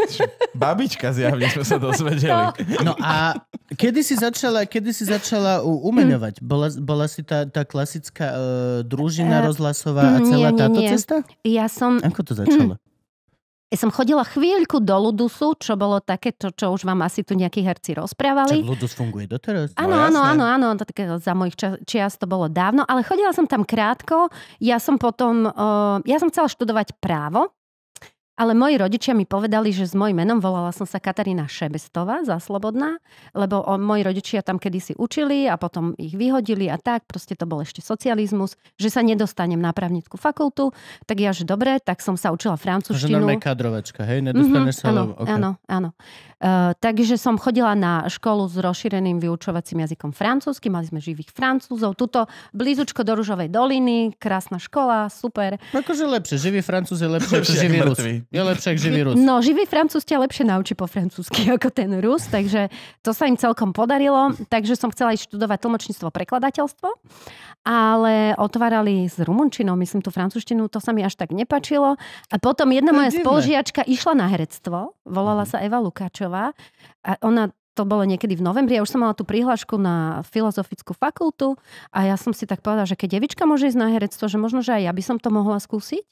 Babička zjavne sme sa dozvedeli. No. no a kedy si začala, kedy si začala umeňovať? Mm. Bola, bola si tá, tá klasická uh, družina uh, rozhlasová a mm, celá nie, nie, táto nie. cesta? Ja som... Ako to začalo? Ja som chodila chvíľku do Ludusu, čo bolo také, čo, čo už vám asi tu nejakí herci rozprávali. Čo Ludus funguje doteraz? Áno, no, áno, áno, áno, za mojich čas, čias to bolo dávno, ale chodila som tam krátko. Ja som potom, uh, ja som chcela študovať právo, ale moji rodičia mi povedali, že s mojim menom volala som sa Katarína Šebestová, záslobodná, lebo o, moji rodičia tam kedysi učili a potom ich vyhodili a tak, proste to bol ešte socializmus, že sa nedostanem na právnickú fakultu, tak ja, že dobre, tak som sa učila francúzštinu. Že kadrovačka, hej, nedostane mm-hmm, sa... Mhm, áno, okay. áno, áno. Uh, takže som chodila na školu s rozšíreným vyučovacím jazykom francúzsky, mali sme živých francúzov, tuto blízučko do Ružovej doliny, krásna škola, super. Akože lepšie, živý francúz je lepšie ako živý je lepšie ak živý Rus. No, živý Francúz ťa lepšie naučí po francúzsky ako ten Rus, takže to sa im celkom podarilo. Takže som chcela ísť študovať tlmočníctvo, prekladateľstvo, ale otvárali s rumunčinou, myslím tú francúzštinu, to sa mi až tak nepačilo. A potom jedna moja divné. spolužiačka išla na herectvo, volala mhm. sa Eva Lukáčová a ona to bolo niekedy v novembri, ja už som mala tú prihlášku na filozofickú fakultu a ja som si tak povedala, že keď devička môže ísť na herectvo, že možno, že aj ja by som to mohla skúsiť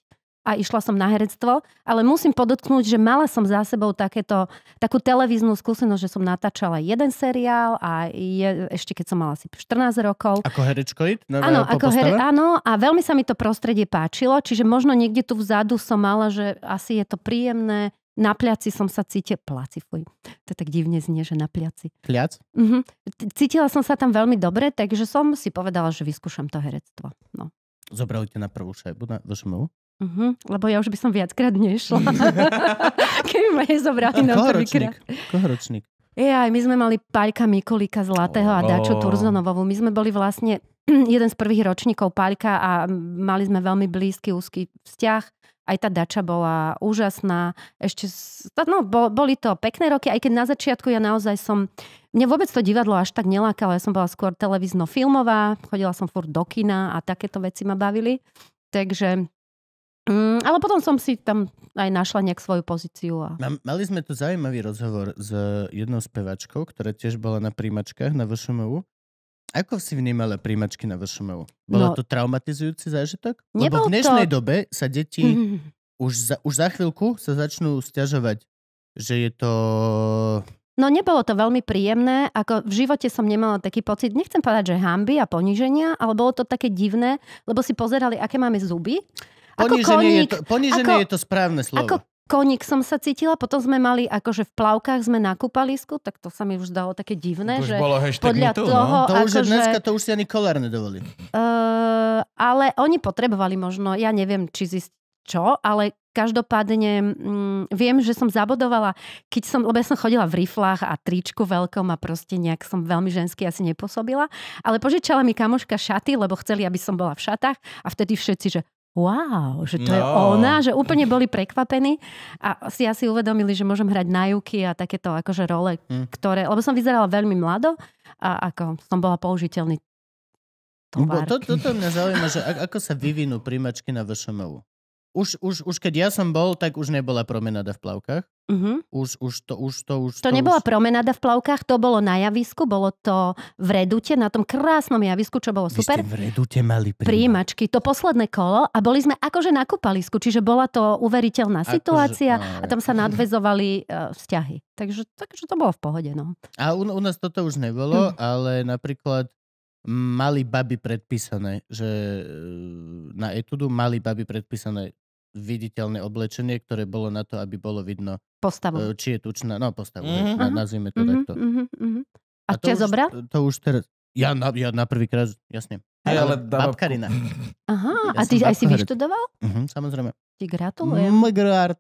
a išla som na herectvo, ale musím podotknúť, že mala som za sebou takéto, takú televíznu skúsenosť, že som natáčala jeden seriál a je, ešte keď som mala asi 14 rokov. Ako herečkoid? Áno, ako here, áno, a veľmi sa mi to prostredie páčilo, čiže možno niekde tu vzadu som mala, že asi je to príjemné, na pliaci som sa cítila, pláci, fuj, to tak divne znie, že na pliaci. Pliac? Mhm. Cítila som sa tam veľmi dobre, takže som si povedala, že vyskúšam to herectvo. No. Zobrali ťa na prvú šajbu na VŠMU? Uh-huh, lebo ja už by som viackrát nešla, keby ma nezobrali na prvýkrát. ročník? Ja, my sme mali Paľka Mikulika Zlatého oh. a Daču Turzonovovú. My sme boli vlastne jeden z prvých ročníkov Paľka a mali sme veľmi blízky, úzky vzťah. Aj tá Dača bola úžasná. Ešte, no, no boli to pekné roky, aj keď na začiatku ja naozaj som... Mne vôbec to divadlo až tak nelákalo. Ja som bola skôr televízno-filmová, chodila som furt do kina a takéto veci ma bavili. Takže Mm, ale potom som si tam aj našla nejak svoju pozíciu. A... Mali sme tu zaujímavý rozhovor s eh, jednou spevačkou, ktorá tiež bola na príjmačkách na VŠMU. Ako si vnímala príjmačky na VŠMU? Bolo no, to traumatizujúci zážitok? Lebo v dnešnej to... dobe sa deti mm. už, za, už za chvíľku sa začnú stiažovať, že je to No nebolo to veľmi príjemné, ako v živote som nemala taký pocit, nechcem povedať, že hamby a poníženia, ale bolo to také divné, lebo si pozerali, aké máme zuby Poníženie, koník, je, to, poníženie ako, je to správne slovo. Ako koník som sa cítila, potom sme mali akože v plavkách sme na kúpalisku, tak to sa mi už dalo také divné, to že bolo podľa tú, no. toho... No. To už akože, dneska to už si ani kolár nedovolí. Uh, ale oni potrebovali možno, ja neviem, či zist čo, ale každopádne mm, viem, že som zabodovala, keď som, lebo ja som chodila v riflách a tričku veľkom a proste nejak som veľmi žensky asi nepôsobila, ale požičala mi kamoška šaty, lebo chceli, aby som bola v šatách a vtedy všetci, že wow, že to no. je ona, že úplne boli prekvapení a si asi uvedomili, že môžem hrať na juky a takéto akože role, mm. ktoré, lebo som vyzerala veľmi mlado a ako som bola použiteľný továrky. No, to, toto mňa zaujíma, že ako sa vyvinú príjmačky na VŠMU už, už, už keď ja som bol, tak už nebola promenada v plavkách. Uh-huh. Už, už to, už to, už to... To nebola už... promenada v plavkách, to bolo na javisku, bolo to v Redute, na tom krásnom javisku, čo bolo super. Vy ste v Redute mali príjimačky. To posledné kolo a boli sme akože na kúpalisku, čiže bola to uveriteľná akože, situácia že... a tam sa akože- nadvezovali uh, vzťahy. Takže, takže to bolo v pohode, no. A u, u nás toto už nebolo, mm. ale napríklad mali baby predpísané, že e, na etudu mali baby predpísané viditeľné oblečenie, ktoré bolo na to, aby bolo vidno, postavu. E, či je tučná, no postavu, mm-hmm. na, mhm. nazvime to mm-hmm, takto. Mm-hmm. A, a to už, zobral? To, to už teraz, ja na, ja na krát, jasne. Hey, ale, ale dáva... Babkarina. Aha, ja a ty aj si vyštudoval? Mhm, samozrejme. Ti gratulujem. Mgrard.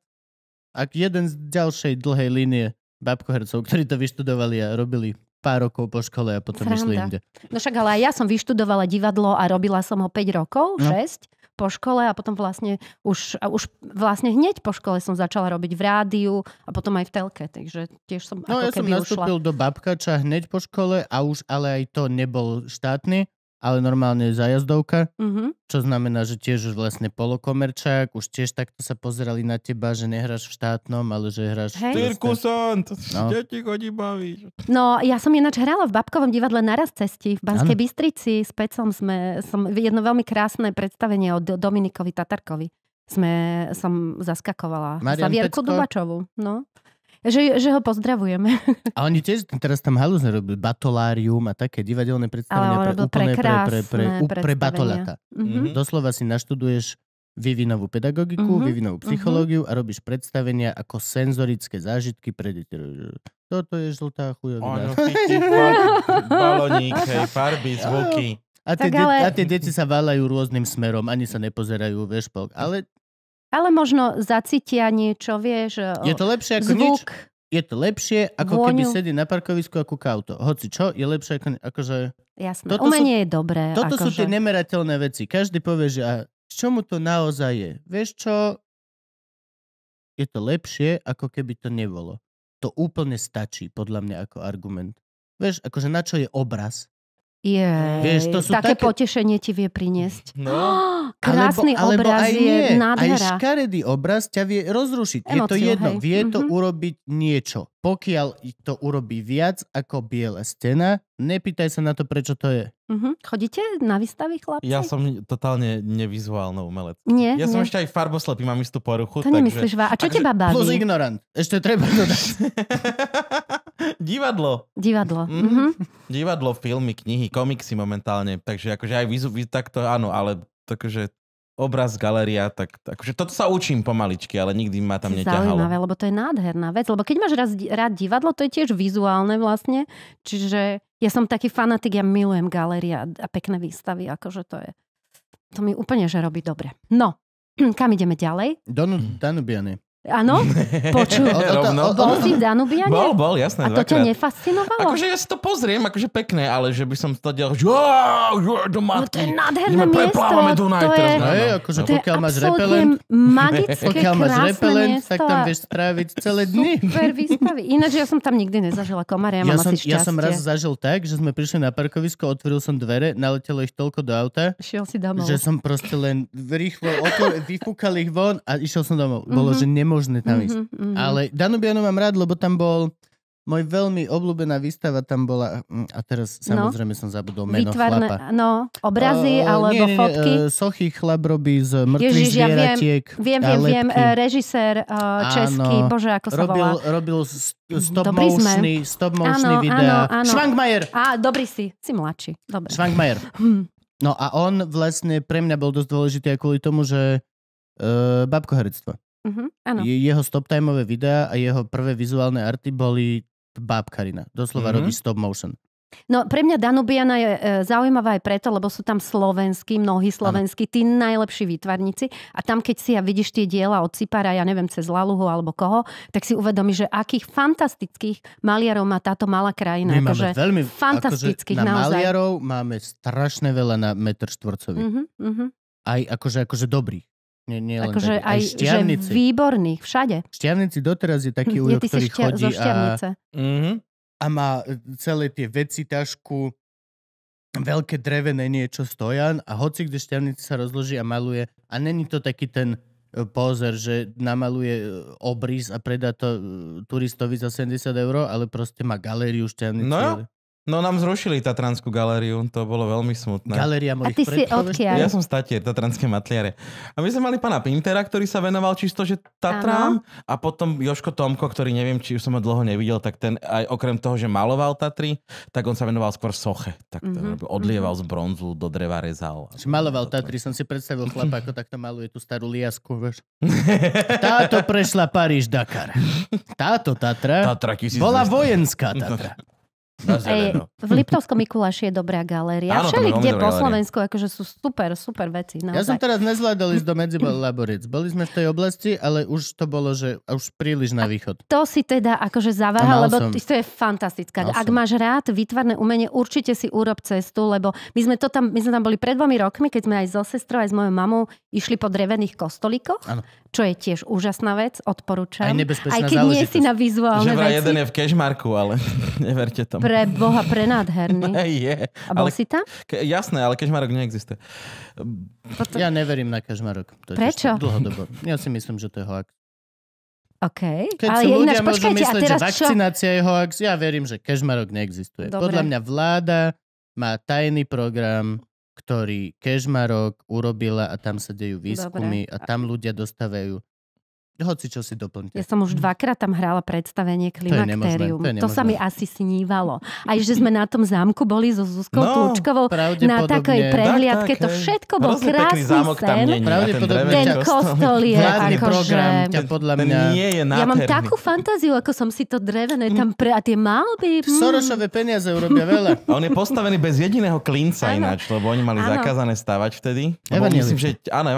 Ak jeden z ďalšej dlhej línie babkohercov, ktorí to vyštudovali a robili pár rokov po škole a potom Sranda. išli inde. No však ale aj ja som vyštudovala divadlo a robila som ho 5 rokov, no. 6 po škole a potom vlastne už, a už vlastne hneď po škole som začala robiť v rádiu a potom aj v telke, takže tiež som No ako ja som nastúpil ušla. do babkača hneď po škole a už ale aj to nebol štátny, ale normálne zajazdovka, mm-hmm. čo znamená, že tiež už vlastne polokomerčák, už tiež takto sa pozerali na teba, že nehráš v štátnom, ale že hráš... Hej. Cirkusant! No. Deti chodí baviť. No, ja som ináč hrala v Babkovom divadle Naraz cesti v Banskej ano. Bystrici. S Pecom sme... Som, jedno veľmi krásne predstavenie o Dominikovi Tatarkovi. Sme, som zaskakovala. Marian za Vierku Pecko. Dubačovu. No. Že, že ho pozdravujeme. A oni tiež teraz tam halúzne robili batolárium a také divadelné predstavenia pre, úplne pre, pre, pre, pre batolata. Mm-hmm. Mhm. Doslova si naštuduješ vyvinovú pedagogiku, mm-hmm. vyvinovú mhm. psychológiu mm-hmm. a robíš predstavenia ako senzorické zážitky pre deti. Toto je žltá chujovina. Ono, baloník, hej, farby, zvuky. A tie, ale... de- a tie deti sa váľajú rôznym smerom, ani sa nepozerajú, vieš, ale ale možno zacítia niečo, vieš. E, je to lepšie ako zvuk, nič? je to lepšie, ako vôňu. keby sedí na parkovisku a kúka auto. Hoci čo, je lepšie ako... Akože... Jasné, toto umenie sú, je dobré. Toto akože... sú tie nemerateľné veci. Každý povie, že a čomu to naozaj je? Vieš čo? Je to lepšie, ako keby to nebolo. To úplne stačí, podľa mňa, ako argument. Vieš, akože na čo je obraz? Jej, Vieš, to sú také, také potešenie ti vie priniesť. No. Oh, krásny alebo, alebo obraz aj je nádhera. Aj škaredý obraz ťa vie rozrušiť. Emociu, je to jedno. Hej. Vie mm-hmm. to mhm. urobiť niečo. Pokiaľ to urobí viac ako biela stena, nepýtaj sa na to, prečo to je. Mm-hmm. Chodíte na výstavy, chlapci? Ja som totálne nevizuálny umelec. Nie, ja nie. som ešte aj farboslepý, mám istú poruchu. To takže... nemyslíš, va. A čo takže... teba baví? Plus ignorant. Ešte treba dodať. Divadlo. Divadlo. Mm. hmm Divadlo, filmy, knihy, komiksy momentálne. Takže akože aj vizu, takto áno, ale takže obraz, galéria, tak akože toto sa učím pomaličky, ale nikdy ma tam neťahalo. Zaujímavé, lebo to je nádherná vec. Lebo keď máš raz, rád divadlo, to je tiež vizuálne vlastne. Čiže ja som taký fanatik, ja milujem galéria a pekné výstavy, akože to je. To mi úplne, že robí dobre. No, kam ideme ďalej? Do mhm. Danubiany. Áno? Počul. Bol si v Danubiane? Bol, bol, jasné. A to ťa nefascinovalo? Akože ja si to pozriem, akože pekné, ale že by som to delal, že do matky. No to je nádherné Ideme, miesto. Dunaj, teraz. to je, teraz, no, je, no. akože to pokiaľ máš repelent, magické, pokiaľ máš repelent, tak tam vieš stráviť celé dny. Super výstavy. Ináč ja som tam nikdy nezažila komary, ja, ja mám som, asi šťastie. Ja som raz zažil tak, že sme prišli na parkovisko, otvoril som dvere, naletelo ich toľko do auta, Šiel si domov. že som proste len rýchlo otvor, ich von a išiel som domov. Bolo, mhm. že nemôžem možné tam ísť. mm-hmm, Mm-hmm. Ale Danubiano mám rád, lebo tam bol môj veľmi obľúbená výstava tam bola, mm, a teraz no. samozrejme no. som zabudol meno Vytvarné, chlapa. No, obrazy uh, alebo nie, nie, fotky. Uh, Sochy chlap robí z mŕtvych Ježiš, zvieratiek. Ja viem, viem, viem, e, režisér uh, český, áno, bože, ako sa robil, volá. Robil stop dobrý motiony, stop motiony áno, videa. Áno, áno. Schwankmajer! Á, dobrý si, si mladší. Dobre. Schwankmajer. Hm. No a on vlastne pre mňa bol dosť dôležitý aj kvôli tomu, že uh, babkoherectvo. Uh-huh, Je, Jeho stop-timeové videá a jeho prvé vizuálne arty boli bábkarina. Doslova uh-huh. robí stop motion. No pre mňa Danubiana je e, zaujímavá aj preto, lebo sú tam slovenskí, mnohí slovenskí, tí najlepší výtvarníci a tam keď si ja vidíš tie diela od Cipara, ja neviem, cez Laluhu alebo koho, tak si uvedomí, že akých fantastických maliarov má táto malá krajina. My akože veľmi akože fantastických akože na naozaj. maliarov máme strašne veľa na metr štvorcový. Uh-huh, uh-huh. Aj akože, akože dobrých. Nie, nie len akože tak, aj, aj že výborných, všade. Šťavnici doteraz je taký ujo, hm, ktorý šťa- chodí a, mhm. a má e, celé tie veci, tašku, veľké drevené niečo stojan a hoci kde šťavnici sa rozloží a maluje a není to taký ten e, pozer, že namaluje e, obrys a predá to turistovi za 70 eur, ale proste má galériu šťavnici. No, No nám zrušili Tatranskú galériu, to bolo veľmi smutné. Galéria mojich A ty si odkiaľ? Ja som Tatier, Tatranské matliare. A my sme mali pána Pintera, ktorý sa venoval čisto, že Tatrám a potom Joško Tomko, ktorý neviem, či už som ho dlho nevidel, tak ten aj okrem toho, že maloval Tatry, tak on sa venoval skôr soche. Tak to mm-hmm. odlieval mm-hmm. z bronzu, do dreva rezal. maloval Tatry, som si predstavil chlapa, ako takto maluje tú starú liasku, vieš. Táto prešla Paríž-Dakar. Táto Tatra, Tatra bola vojenská Tatra. Na Ej, no. v Liptovskom Mikuláši je dobrá galéria. Áno, Všeli, kde po Slovensku akože sú super, super veci. Naozaj. Ja som teraz nezvládol ísť do Medzibol Laboric. Boli sme v tej oblasti, ale už to bolo, že už príliš na východ. A to si teda akože zaváha, lebo som. to je fantastická. Mal Ak som. máš rád výtvarné umenie, určite si urob cestu, lebo my sme, to tam, my sme tam boli pred dvomi rokmi, keď sme aj so sestrou, aj s mojou mamou išli po drevených kostolíkoch. Ano čo je tiež úžasná vec, odporúčam. Aj Aj keď nie si na vizuálne že veci. jeden je v kešmarku, ale neverte tomu. Pre Boha, pre nádherný. je. A bol ale, si tam? Ke, jasné, ale kešmarok neexistuje. Potom... Ja neverím na kešmarok. To Prečo? Dlhodobo. Ja si myslím, že to je hoax. OK. Keď ale ľudia ináč, môžu počkajte, mysleť, že vakcinácia čo? je hoax, ja verím, že kešmarok neexistuje. Dobre. Podľa mňa vláda má tajný program ktorý Kežmarok urobila a tam sa dejú výskumy Dobre. a tam ľudia dostávajú hoci čo si doplňte. Ja som už mhm. dvakrát tam hrala predstavenie Klimakterium. To, je to, je to sa mi asi snívalo. Aj že sme na tom zámku boli so Zuzkou no, Tlučkovou na takej prehliadke. Tak, tak, to všetko bol Rozne krásny sen. Tam nie, pravdepodobne ten, ten kostol je akože... podľa mňa... Nie je ja mám takú fantáziu, ako som si to drevené tam pre... A tie malby... Mm. Sorošové peniaze urobia veľa. A on je postavený bez jediného klinca ináč, lebo oni mali ano. zakázané stavať vtedy. Myslím, že... Áno,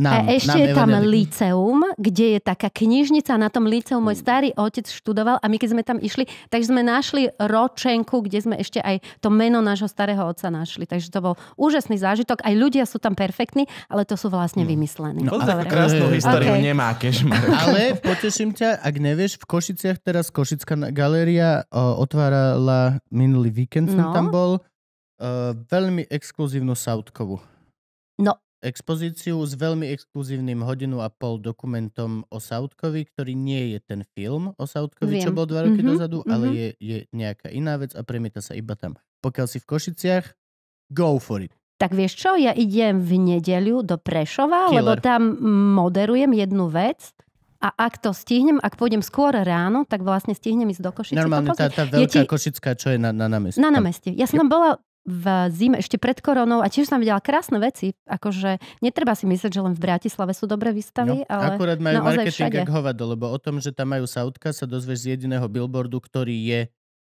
No? ešte je tam liceum, kde je taká knižnica na tom liceu. Môj mm. starý otec študoval a my keď sme tam išli, takže sme našli ročenku, kde sme ešte aj to meno nášho starého otca našli. Takže to bol úžasný zážitok. Aj ľudia sú tam perfektní, ale to sú vlastne no. vymyslení. No, ale krásnu históriu okay. nemá kešmar. Ale poteším ťa, ak nevieš, v Košiciach teraz Košická galéria o, otvárala minulý víkend, som no. tam bol, o, veľmi exkluzívnu Sautkovú. No, expozíciu s veľmi exkluzívnym hodinu a pol dokumentom o Saudkovi, ktorý nie je ten film o Saudkovi, Viem. čo bol dva roky mm-hmm, dozadu, mm-hmm. ale mhm. je, je nejaká iná vec a premieta sa iba tam. Pokiaľ si v Košiciach, go for it. Tak vieš čo, ja idem v nedeľu do Prešova, Killer. lebo tam moderujem jednu vec. A ak to stihnem, ak pôjdem skôr ráno, tak vlastne stihnem ísť do Košice. Normálne tá, tá veľká ti... Košická, čo je na, na námestí. Na námestí. Ja som tam bola v zime, ešte pred koronou a tiež som videla krásne veci. Akože netreba si myslieť, že len v Bratislave sú dobré výstavy, no, ale Akurát majú marketing ako hovado, lebo o tom, že tam majú Saudka, sa dozvieš z jediného billboardu, ktorý je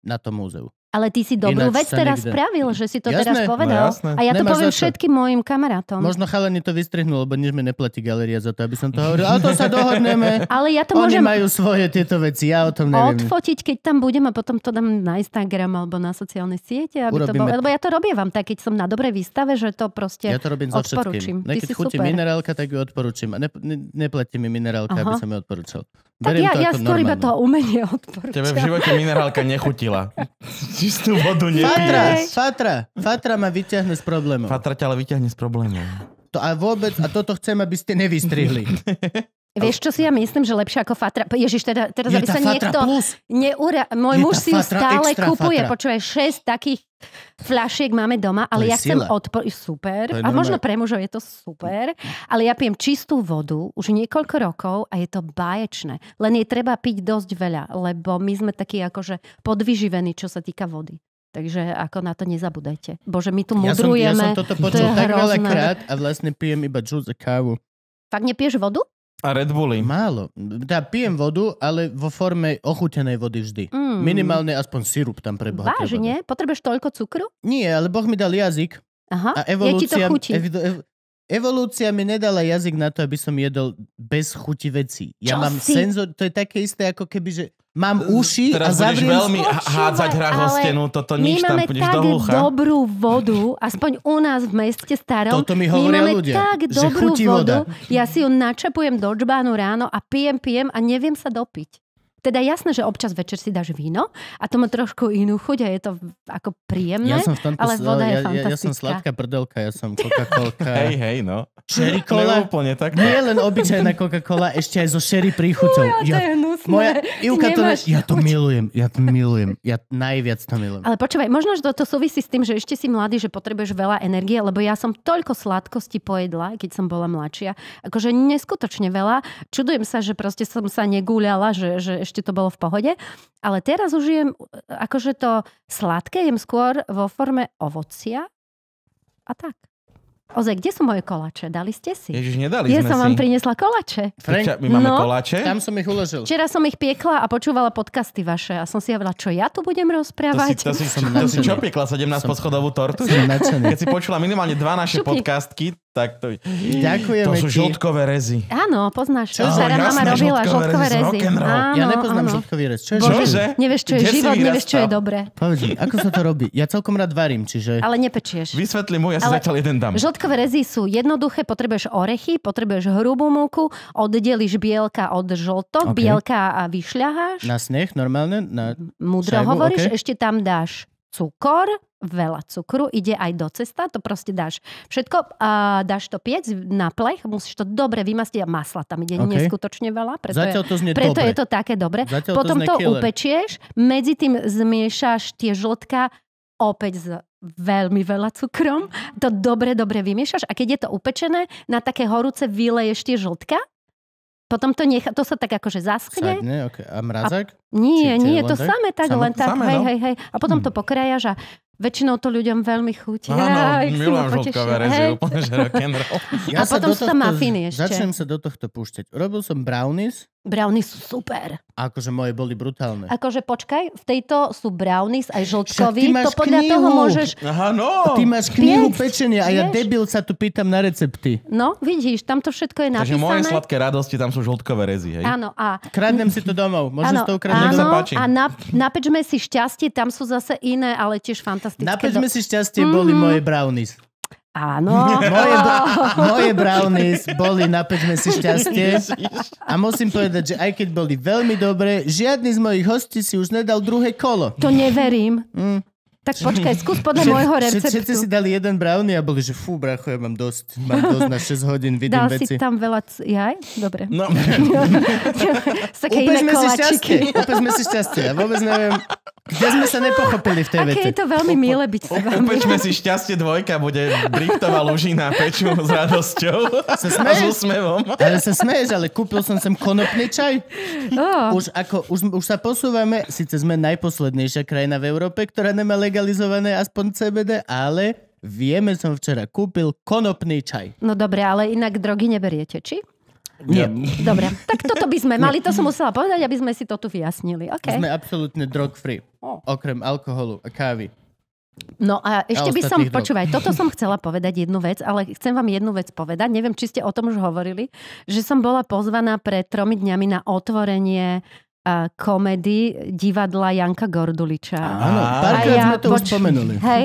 na tom múzeu. Ale ty si dobrú Ináč vec teraz nikde... spravil, že si to jasné, teraz no povedal. No, jasné. a ja Nemáš to poviem všetkým mojim kamarátom. Možno chalani to vystrihnú, lebo nič mi neplatí galeria za to, aby som to hovoril. Ale to sa dohodneme. Ale ja to Oni môžem... majú svoje tieto veci, ja o tom neviem. Odfotiť, keď tam budem a potom to dám na Instagram alebo na sociálne siete. Aby to bol... Lebo ja to robím vám tak, keď som na dobrej výstave, že to proste ja to robím odporúčim. So keď chutí minerálka, tak ju odporúčim. A ne, ne, neplatí mi minerálka, Aha. aby som ju odporúčal. Tak Berím ja, to ja skôr iba to umenie odporúčam. Tebe v živote minerálka nechutila. čistú vodu nepiješ. Fatra, fatra, fatra ma vyťahne z problémov. Fatra ťa ale vyťahne z problémov. To a vôbec, a toto chcem, aby ste nevystrihli. Vieš, čo si ja myslím, že lepšie ako Fatra? Ježiš, teda, teraz, je aby sa niekto... Neura... Môj je muž si ju stále kupuje. Počúvaj, 6 takých fľašiek máme doma, ale ja chcem odpor... Super. A možno pre mužov je to super. Ale ja pijem čistú vodu už niekoľko rokov a je to báječné. Len je treba piť dosť veľa, lebo my sme takí akože podvyživení, čo sa týka vody. Takže ako na to nezabudajte. Bože, my tu mudrujeme. Ja som, ja som toto počul to tak veľakrát a vlastne pijem iba džus a kávu. Fakt nepiješ vodu? A Red Bulli. Málo. Tá, teda pijem vodu, ale vo forme ochutenej vody vždy. Mm. Minimálne aspoň sirup tam pre bohaté Vážne? Vody. Potrebuješ toľko cukru? Nie, ale Boh mi dal jazyk. Aha, a evolúcia, je ti to chutí. Ev, evolúcia mi nedala jazyk na to, aby som jedol bez chuti veci. Ja Čo mám si? senzor, to je také isté, ako keby, že mám uši a zavriem... veľmi Počúva, hádzať hrách o stenu, toto nič tam pôjdeš do hlucha. dobrú vodu, aspoň u nás v meste starom. Toto mi hovoria my máme ľudia, tak dobrú vodu, voda. ja si ju načapujem do džbánu ráno a pijem, pijem a neviem sa dopiť. Teda jasné, že občas večer si dáš víno a to má trošku inú chuť a je to ako príjemné, ja som v tomto, ale voda ja, je fantastická. Ja, ja som sladká prdelka, ja som coca cola hej, hej, no. Sherry Cola? Úplne tak. Nie len obyčajná Coca-Cola, ešte aj zo sherry príchuťou. ja, to je hnusné. Moja, Ivka, to ne, ja to milujem, ja to milujem, ja najviac to milujem. Ale počúvaj, možno, že to súvisí s tým, že ešte si mladý, že potrebuješ veľa energie, lebo ja som toľko sladkosti pojedla, keď som bola mladšia. Akože neskutočne veľa. Čudujem sa, že proste som sa negúľala, že, že ešte to bolo v pohode. Ale teraz už jem, akože to sladké jem skôr vo forme ovocia a tak. Ozaj, kde sú moje kolače? Dali ste si? Ježiš, nedali ja sme si. Ja som si. vám priniesla koláče. Frank, my no. máme no, kolače? Tam som ich uložil. Včera som ich piekla a počúvala podcasty vaše a som si javila, čo ja tu budem rozprávať. To si, to si, som to si čo piekla? 17 som, poschodovú tortu? Som Keď si počula minimálne dva naše Šupli. podcastky, tak to... Ďakujeme To sú ti. žltkové rezy. Áno, poznáš. Čo? Zara mama robila žltkové rezy. Áno, ja nepoznám áno. žltkový rez. Čo je Bože, Nevieš, čo je Kde život, nevieš, čo je dobré. Povedz, ako sa to robí? Ja celkom rád varím, čiže... Ale nepečieš. Vysvetli mu, ja sa Ale... zatiaľ jeden dám. Žltk Mrkve rezy sú jednoduché, potrebuješ orechy, potrebuješ hrubú múku, oddeliš bielka od žltok, okay. bielka a vyšľaháš. Na sneh normálne? Na Mudro sajbu, hovoríš, okay. ešte tam dáš cukor, veľa cukru, ide aj do cesta, to proste dáš všetko, a dáš to piec na plech, musíš to dobre vymastiť a masla tam ide okay. neskutočne veľa, preto, je to znie preto dobre. je to také dobre. Zatiaľ Potom to, to upečieš, medzi tým zmiešaš tie žltka opäť s veľmi veľa cukrom, mhm. to dobre, dobre vymiešaš a keď je to upečené, na také horúce vyleješ tie žltka, potom to necha, to sa tak akože zaschne. Sadne, okay. A mrazák? A, nie, Či, nie, to samé tak, samé, len tak, samé, hej, no? hej, hej. A potom hmm. to mhm. pokrajaš a Väčšinou to ľuďom veľmi chutí. Áno, ja, milujem žltka verezi, úplne že rock and roll. Ja a potom sú tam mafiny ešte. Začnem sa do tohto púšťať. Robil som brownies. Brownies sú super. Akože moje boli brutálne. Akože počkaj, v tejto sú brownies aj žltkový. To podľa knihu. toho môžeš... Aha, no. Ty máš knihu Piec, pečenia a ja debil sa tu pýtam na recepty. No, vidíš, tam to všetko je napísané. Takže moje sladké radosti tam sú žltkové rezy, hej? Áno, a... Kradnem si to domov. Môžeš áno, to ukradnúť. Áno, a na, napečme si šťastie, tam sú zase iné, ale tiež fantastické fantastické. Napečme do... si šťastie, mm-hmm. boli mhm. moje brownies. Áno. Moje, bra- moje brownies boli na 5 si šťastie. A musím povedať, že aj keď boli veľmi dobré, žiadny z mojich hostí si už nedal druhé kolo. To neverím. Mm. Tak počkaj, skús podľa že, môjho receptu. Všetci si dali jeden brownie a boli, že fú, bracho, ja mám dosť, mám dosť na 6 hodín, vidím Dal veci. Dal si tam veľa... C- jaj? Dobre. No. také Úplne iné koláčiky. Úplne sme si šťastie. Ja vôbec neviem, kde sme sa nepochopili v tej vete. Aké je to veľmi milé byť s vami. Upečme si šťastie dvojka, bude brichtová lužina pečmo s radosťou. Sa smeješ? A s úsmevom. Ale sa smeješ, ale kúpil som sem konopný čaj. Oh. Už, ako, už, už sa posúvame, síce sme najposlednejšia krajina v Európe, ktorá nemá legalizované aspoň CBD, ale vieme, som včera kúpil konopný čaj. No dobre, ale inak drogy neberiete, či? Nie. Dobre, tak toto by sme mali, to som musela povedať, aby sme si to tu vyjasnili. Okay. Sme absolútne drug free, okrem alkoholu a kávy. No a ešte a by som, drog. počúvaj, toto som chcela povedať jednu vec, ale chcem vám jednu vec povedať, neviem, či ste o tom už hovorili, že som bola pozvaná pred tromi dňami na otvorenie Eh, komedy divadla Janka Gorduliča. Áno, párkrát ja, sme to poč- už spomenuli. Hej,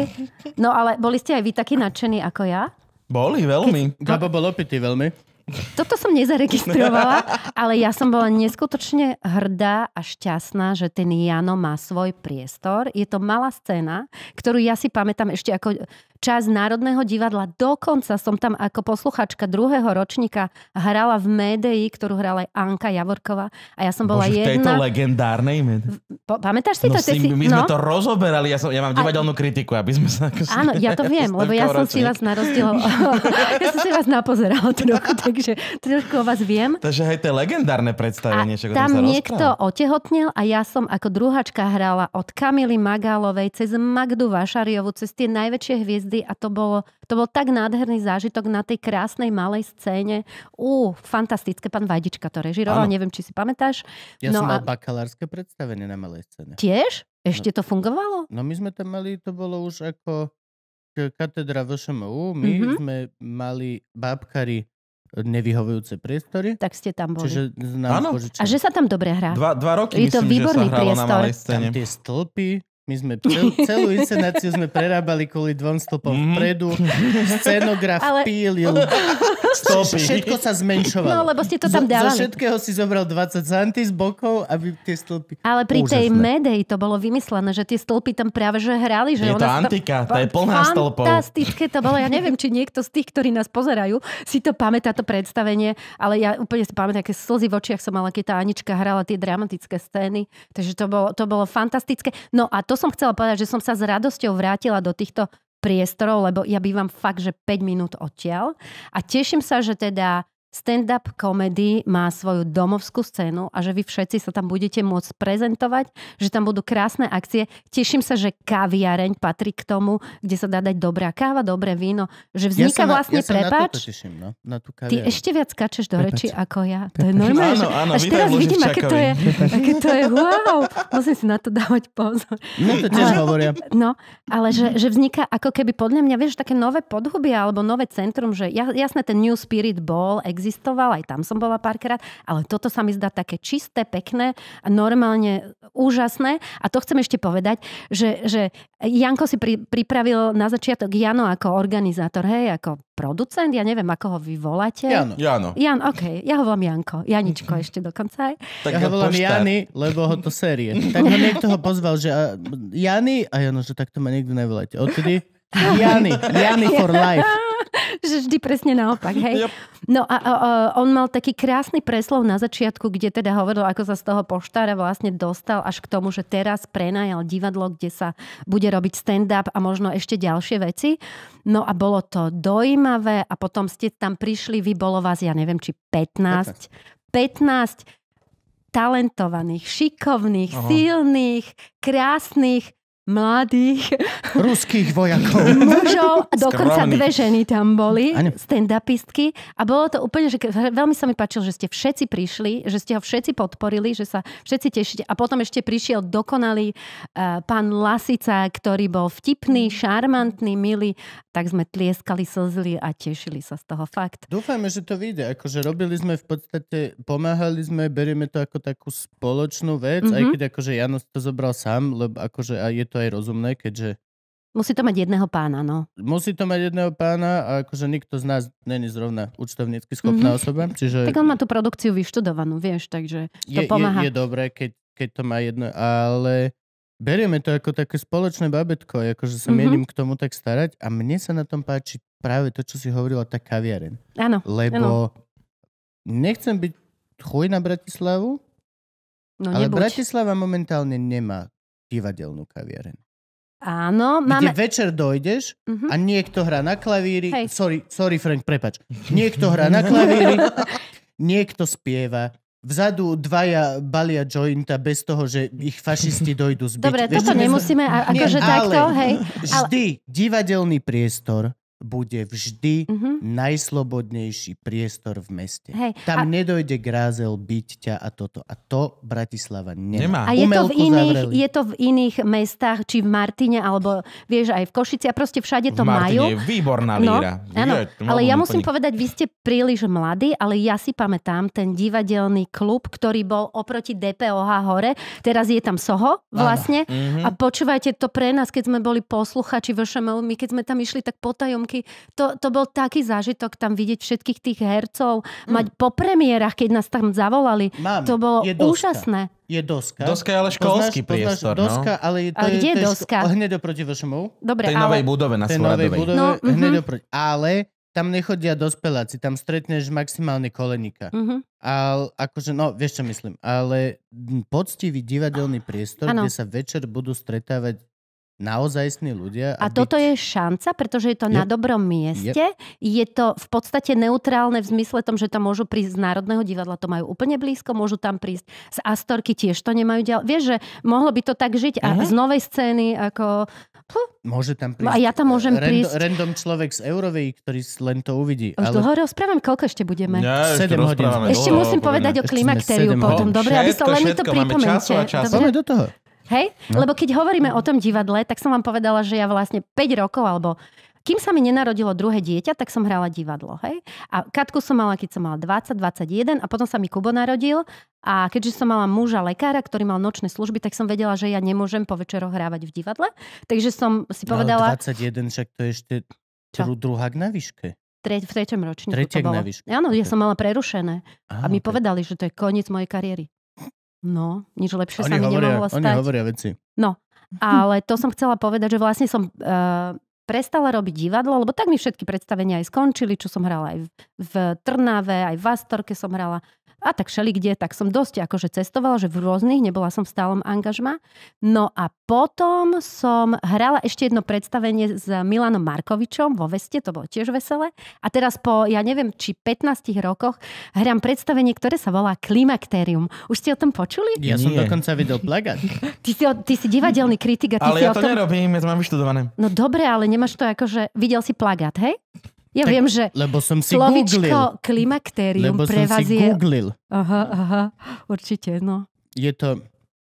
no ale boli ste aj vy takí nadšení ako ja? Boli, veľmi. Keď... Gabo bol opitý veľmi. Toto som nezaregistrovala, ale ja som bola neskutočne hrdá a šťastná, že ten Jano má svoj priestor. Je to malá scéna, ktorú ja si pamätám ešte ako čas Národného divadla. Dokonca som tam ako posluchačka druhého ročníka hrala v Médeji, ktorú hrala aj Anka Javorková. A ja som bola Bože, jedna... v tejto legendárnej Médeji. Pamätáš si no, to? si... My sme no? to rozoberali, ja, som, ja mám divadelnú a... kritiku, aby sme sa... Áno, ja to viem, lebo ja som si vás narozdiel... ja som si vás napozerala trochu, takže trošku o vás viem. Takže hej, to je legendárne predstavenie. A tam niekto rozprával. otehotnel a ja som ako druháčka hrala od Kamily Magálovej cez Magdu Vašariovu, cez tie najväčšie hviezdy vtedy a to, bolo, to bol tak nádherný zážitok na tej krásnej malej scéne. Ú, fantastické, pán Vajdička to režiroval, neviem, či si pamätáš. Ja no som mal a... bakalárske predstavenie na malej scéne. Tiež? Ešte no, to fungovalo? No my sme tam mali, to bolo už ako katedra VŠMU, my mm-hmm. sme mali bábkari nevyhovujúce priestory. Tak ste tam boli. Čiže nám A že sa tam dobre hrá. Dva, dva roky Je myslím, to výborný že sa priestor. Na malej scéne. Tam tie stĺpy, my sme cel, celú inscenáciu sme prerábali kvôli dvom stopom mm. vpredu, scenograf Ale... pílil, stopy. všetko sa zmenšovalo. No, lebo ste to tam dávali. Zo, zo všetkého si zobral 20 santy z bokov, aby tie stĺpy... Ale pri Úžasné. tej Medej to bolo vymyslené, že tie stĺpy tam práve že hrali. Že je to antika, to je plná stĺpov. Fantastické to bolo. Ja neviem, či niekto z tých, ktorí nás pozerajú, si to pamätá to predstavenie, ale ja úplne si pamätám, aké slzy v očiach som mala, keď tá Anička hrala tie dramatické scény. Takže to bolo, to bolo fantastické. No a to to som chcela povedať, že som sa s radosťou vrátila do týchto priestorov, lebo ja bývam fakt, že 5 minút odtiaľ a teším sa, že teda stand-up komedy má svoju domovskú scénu a že vy všetci sa tam budete môcť prezentovať, že tam budú krásne akcie. Teším sa, že kaviareň patrí k tomu, kde sa dá dať dobrá káva, dobré víno, že vzniká ja vlastne ja prepač. Na teším, no, na tú Ty ešte viac kačeš do reči ako ja. Prepač. To je normálne. Áno, áno, Až teraz vidím, aké to, je, aké to je. Wow, musím si na to dávať pozor. No to tiež ale, hovoria. No, ale že, že vzniká ako keby podľa mňa, vieš, také nové podhubie alebo nové centrum, že jasné, ten New Spirit bol, existuje existoval, aj tam som bola párkrát, ale toto sa mi zdá také čisté, pekné, normálne úžasné. A to chcem ešte povedať, že, že Janko si pri, pripravil na začiatok Jano ako organizátor, hej, ako producent, ja neviem, ako ho vy voláte. Jano. Jano. Jan, OK, ja ho volám Janko. Janičko ešte dokonca aj. Tak ja ho volám Jany, lebo ho to série. Tak ho niekto ho pozval, že Jany, a Jano, že takto ma nikto nevolajte. Odtedy Jany, Jany for life. že vždy presne naopak, hej. Yep. No a, a, a on mal taký krásny preslov na začiatku, kde teda hovoril, ako sa z toho poštára vlastne dostal až k tomu, že teraz prenajal divadlo, kde sa bude robiť stand-up a možno ešte ďalšie veci. No a bolo to dojímavé a potom ste tam prišli, vy bolo vás, ja neviem, či 15, 15, 15 talentovaných, šikovných, Aha. silných, krásnych mladých ruských vojakov. Mužov, dokonca Skromný. dve ženy tam boli, stand-upistky. A bolo to úplne, že veľmi sa mi páčilo, že ste všetci prišli, že ste ho všetci podporili, že sa všetci tešíte. A potom ešte prišiel dokonalý uh, pán Lasica, ktorý bol vtipný, šarmantný, milý. Tak sme tlieskali, slzli a tešili sa z toho fakt. Dúfajme, že to vyjde. Akože robili sme v podstate, pomáhali sme, berieme to ako takú spoločnú vec, mm-hmm. aj mhm. keď akože Janos to zobral sám, lebo akože a je to to aj rozumné, keďže... Musí to mať jedného pána, no. Musí to mať jedného pána a akože nikto z nás není zrovna účtovnícky schopná mm-hmm. osoba, čiže... Tak on má tú produkciu vyštudovanú, vieš, takže to je, pomáha. Je, je dobré, keď, keď to má jedno, ale berieme to ako také spoločné babetko, akože sa mm-hmm. k tomu tak starať a mne sa na tom páči práve to, čo si hovorila, tá kaviareň. Áno. Lebo ano. nechcem byť chuj na Bratislavu, no, ale nebuď. Bratislava momentálne nemá divadelnú kaviareň. Áno, máme... Kde večer dojdeš uh-huh. a niekto hrá na klavíri... Hej. Sorry, sorry Frank, prepač. Niekto hrá na klavíri, niekto spieva. Vzadu dvaja balia jointa bez toho, že ich fašisti dojdú zbiť. Dobre, toto nemusíme, akože takto, hej. Vždy ale... divadelný priestor bude vždy mm-hmm. najslobodnejší priestor v meste. Hej, Tam a... nedojde grázel, byť ťa a toto. A to Bratislava nemá. nemá. A je to, v iných, je to v iných mestách, či v Martine, alebo vieš aj v Košici. A proste všade to v majú. je výborná líra. No, áno, je, ale ja musím plný. povedať, vy ste príliš mladí, ale ja si pamätám ten divadelný klub, ktorý bol oproti DPOH hore. Teraz je tam Soho vlastne. Mm-hmm. A počúvajte to pre nás, keď sme boli posluchači VŠML, my keď sme tam išli, tak potajom známky. To, to bol taký zážitok tam vidieť všetkých tých hercov, mm. mať po premiérach, keď nás tam zavolali. Mám, to bolo je doska. úžasné. Je doska. Doska je ale školský poznáš, poznáš priestor. No. Doska, no? ale, to a kde je, je doska? Ško- hneď oproti VŠMU. Dobre, tej ale... novej budove na tej novej budove, no, mm-hmm. hneď mhm. oproti. Ale tam nechodia dospeláci, tam stretneš maximálne kolenika. Mm-hmm. Ale akože, no, vieš čo myslím, ale poctivý divadelný priestor, ano. kde sa večer budú stretávať naozajstní ľudia. A, a byť... toto je šanca, pretože je to je... na dobrom mieste. Je... je to v podstate neutrálne v zmysle tom, že tam môžu prísť z Národného divadla, to majú úplne blízko, môžu tam prísť z Astorky, tiež to nemajú ďalej. Vieš, že mohlo by to tak žiť Aha. a mhm. z novej scény ako... Puh. Môže tam no prísť. A ja tam môžem eh, rando, prísť. Random človek z Eurovej, ktorý len to uvidí. Už ale... dlho rozprávam, koľko ešte budeme? Ja, 7 hodín. Ešte musím povedať o klimakteriu potom. Dobre, aby sa len mi to pripomente. Čas. Dobre? do toho. Hej? No. Lebo keď hovoríme o tom divadle, tak som vám povedala, že ja vlastne 5 rokov alebo kým sa mi nenarodilo druhé dieťa, tak som hrala divadlo. Hej? A Katku som mala, keď som mala 20, 21 a potom sa mi Kubo narodil a keďže som mala muža lekára, ktorý mal nočné služby, tak som vedela, že ja nemôžem po večeroch hrávať v divadle. Takže som si no, povedala... No, 21 však to je ešte čo? druhá na výške v treťom ročníku to bolo. Áno, ja som mala prerušené. Aha, a mi okay. povedali, že to je koniec mojej kariéry. No, nič lepšie oni sa mi hovoria, nemohlo stať. Oni hovoria veci. No, ale to som chcela povedať, že vlastne som uh, prestala robiť divadlo, lebo tak mi všetky predstavenia aj skončili, čo som hrala aj v, v Trnave, aj v Astorke som hrala a tak šeli kde, tak som dosť akože cestovala, že v rôznych, nebola som v stálom angažma. No a potom som hrala ešte jedno predstavenie s Milanom Markovičom vo Veste, to bolo tiež veselé. A teraz po, ja neviem, či 15 rokoch hrám predstavenie, ktoré sa volá Klimakterium. Už ste o tom počuli? Ja Nie. som dokonca videl plagát. Ty si, ty si divadelný kritik a ty ale si ja o to tom... nerobím, ja to mám vyštudované. No dobre, ale nemáš to akože... Videl si plagát, hej? Ja tak, viem, že lebo som si slovičko googlil. klimakterium lebo pre som vás si je... googlil. Aha, aha, určite, no. Je to...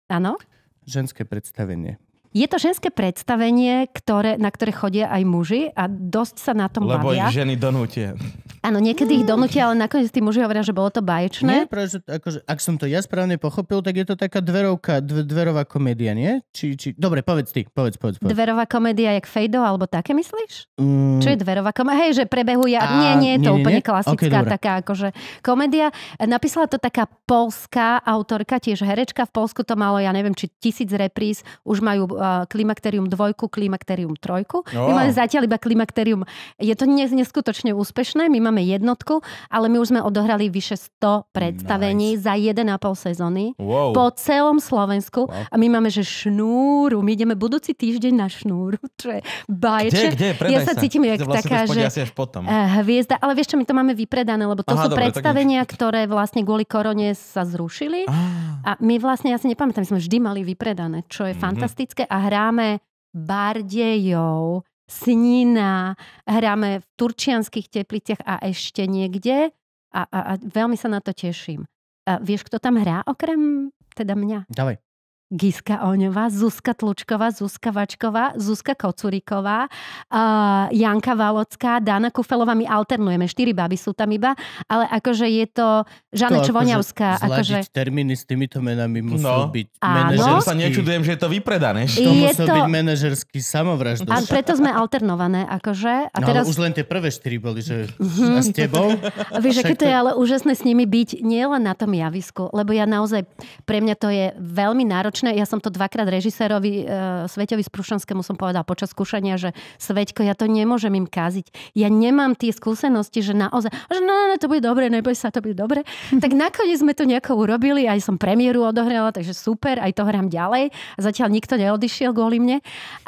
Áno? Ženské predstavenie. Je to ženské predstavenie, ktoré, na ktoré chodia aj muži a dosť sa na tom Lebo bavia. Lebo ich ženy donútia. Áno, niekedy ich donútia, ale nakoniec tí muži hovoria, že bolo to baječné. Nie, pretože, akože, ak som to ja správne pochopil, tak je to taká dverovka, dv, dverová komédia, nie? Či, či... Dobre, povedz ty, povedz, povedz. povedz. Dverová komédia, jak Fejdo, alebo také myslíš? Mm. Čo je dverová komédia? Hej, že prebehuje... A... Nie, nie, je to nie, úplne nie? klasická okay, taká akože komédia. Napísala to taká polská autorka, tiež herečka. V Polsku to malo, ja neviem, či tisíc repríz. Už majú Klimakterium 2, Klimakterium 3. My máme zatiaľ iba Klimakterium. Je to neskutočne úspešné, my máme jednotku, ale my už sme odohrali vyše 100 predstavení nice. za 1,5 sezóny wow. po celom Slovensku wow. a my máme, že šnúru, my ideme budúci týždeň na šnúru, čo je báječné. Kde, kde? ja sa, cítim jak vlastne taká, že potom. Eh, hviezda, ale vieš čo, my to máme vypredané, lebo to Aha, sú dobre, predstavenia, tak... ktoré vlastne kvôli korone sa zrušili ah. a my vlastne, ja si nepamätám, my sme vždy mali vypredané, čo je mm-hmm. fantastické a hráme Bardejov, Snina, hráme v turčianských tepliciach a ešte niekde a, a, a veľmi sa na to teším. A vieš, kto tam hrá okrem teda mňa? Dávaj. Giska Oňová, Zuzka Tlučková, Zuzka Vačková, Zuzka Kocuriková, uh, Janka Valocká, Dana Kufelová, my alternujeme, štyri baby sú tam iba, ale akože je to Žana to Čvoňavská. Zladiť akože... akože- termíny s týmito menami musí no. byť áno? manažerský. sa nečudujem, že je to vypredané. To je musel to... byť manažerský samovraždosť. A preto sme alternované, akože. A no, teraz... už len tie prvé štyri boli, že mm-hmm. s tebou. Vieš, aké to je ale úžasné s nimi byť nielen na tom javisku, lebo ja naozaj, pre mňa to je veľmi náročné náročné. Ja som to dvakrát režisérovi e, Sveťovi Sprušanskému som povedal počas skúšania, že Sveťko, ja to nemôžem im kaziť. Ja nemám tie skúsenosti, že naozaj, že no, no, no to bude dobre, neboj sa, to bude dobre. tak nakoniec sme to nejako urobili, aj som premiéru odohrala, takže super, aj to hrám ďalej. Zatiaľ nikto neodišiel kvôli mne,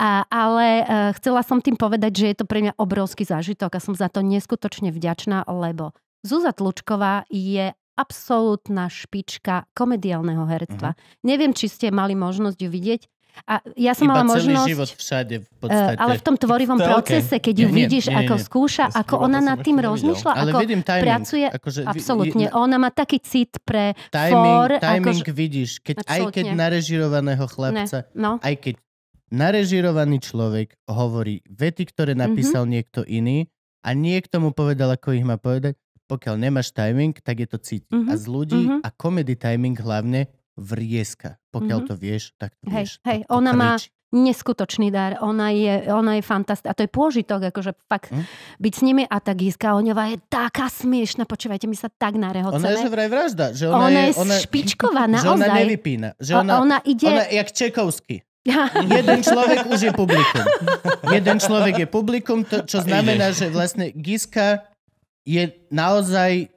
a, ale e, chcela som tým povedať, že je to pre mňa obrovský zážitok a som za to neskutočne vďačná, lebo Zuza Tlučková je absolútna špička komediálneho herectva. Uh-huh. Neviem, či ste mali možnosť ju vidieť, a ja som Iba mala možnosť... život všade v eh, podstate. Ale v tom tvorivom to, procese, keď ju nie, vidíš, nie, nie, ako skúša, ja ako ona nad tým rozmýšľa, ako vidím timing, pracuje. Akože, absolútne. Je, ona má taký cit pre timing, for. Timing akože, vidíš. Keď, aj keď narežirovaného chlapca, ne, no. aj keď narežirovaný človek hovorí vety, ktoré mhm. napísal mm-hmm. niekto iný a niekto mu povedal, ako ich má povedať, pokiaľ nemáš timing, tak je to cítiť. Uh-huh. A mhm, z ľudí uh-huh. a comedy timing hlavne vrieska. Pokiaľ uh-huh. to vieš, tak to hej, vieš. Hej, to ona má neskutočný dar. Ona je, ona je fantastická. A to je pôžitok, akože fakt hm? byť s nimi. A tá Gíska Oňová je taká smiešna. Počúvajte, my sa tak narehoceme. Ona je že vraj vražda. Že ona, ona je, ona, špičková, naozaj. Že ona nevypína. Že ona, ona ide... Ona jak Čekovský. Jeden človek už je publikum. Jeden človek je publikum, to, čo znamená, že vlastne Giska je naozaj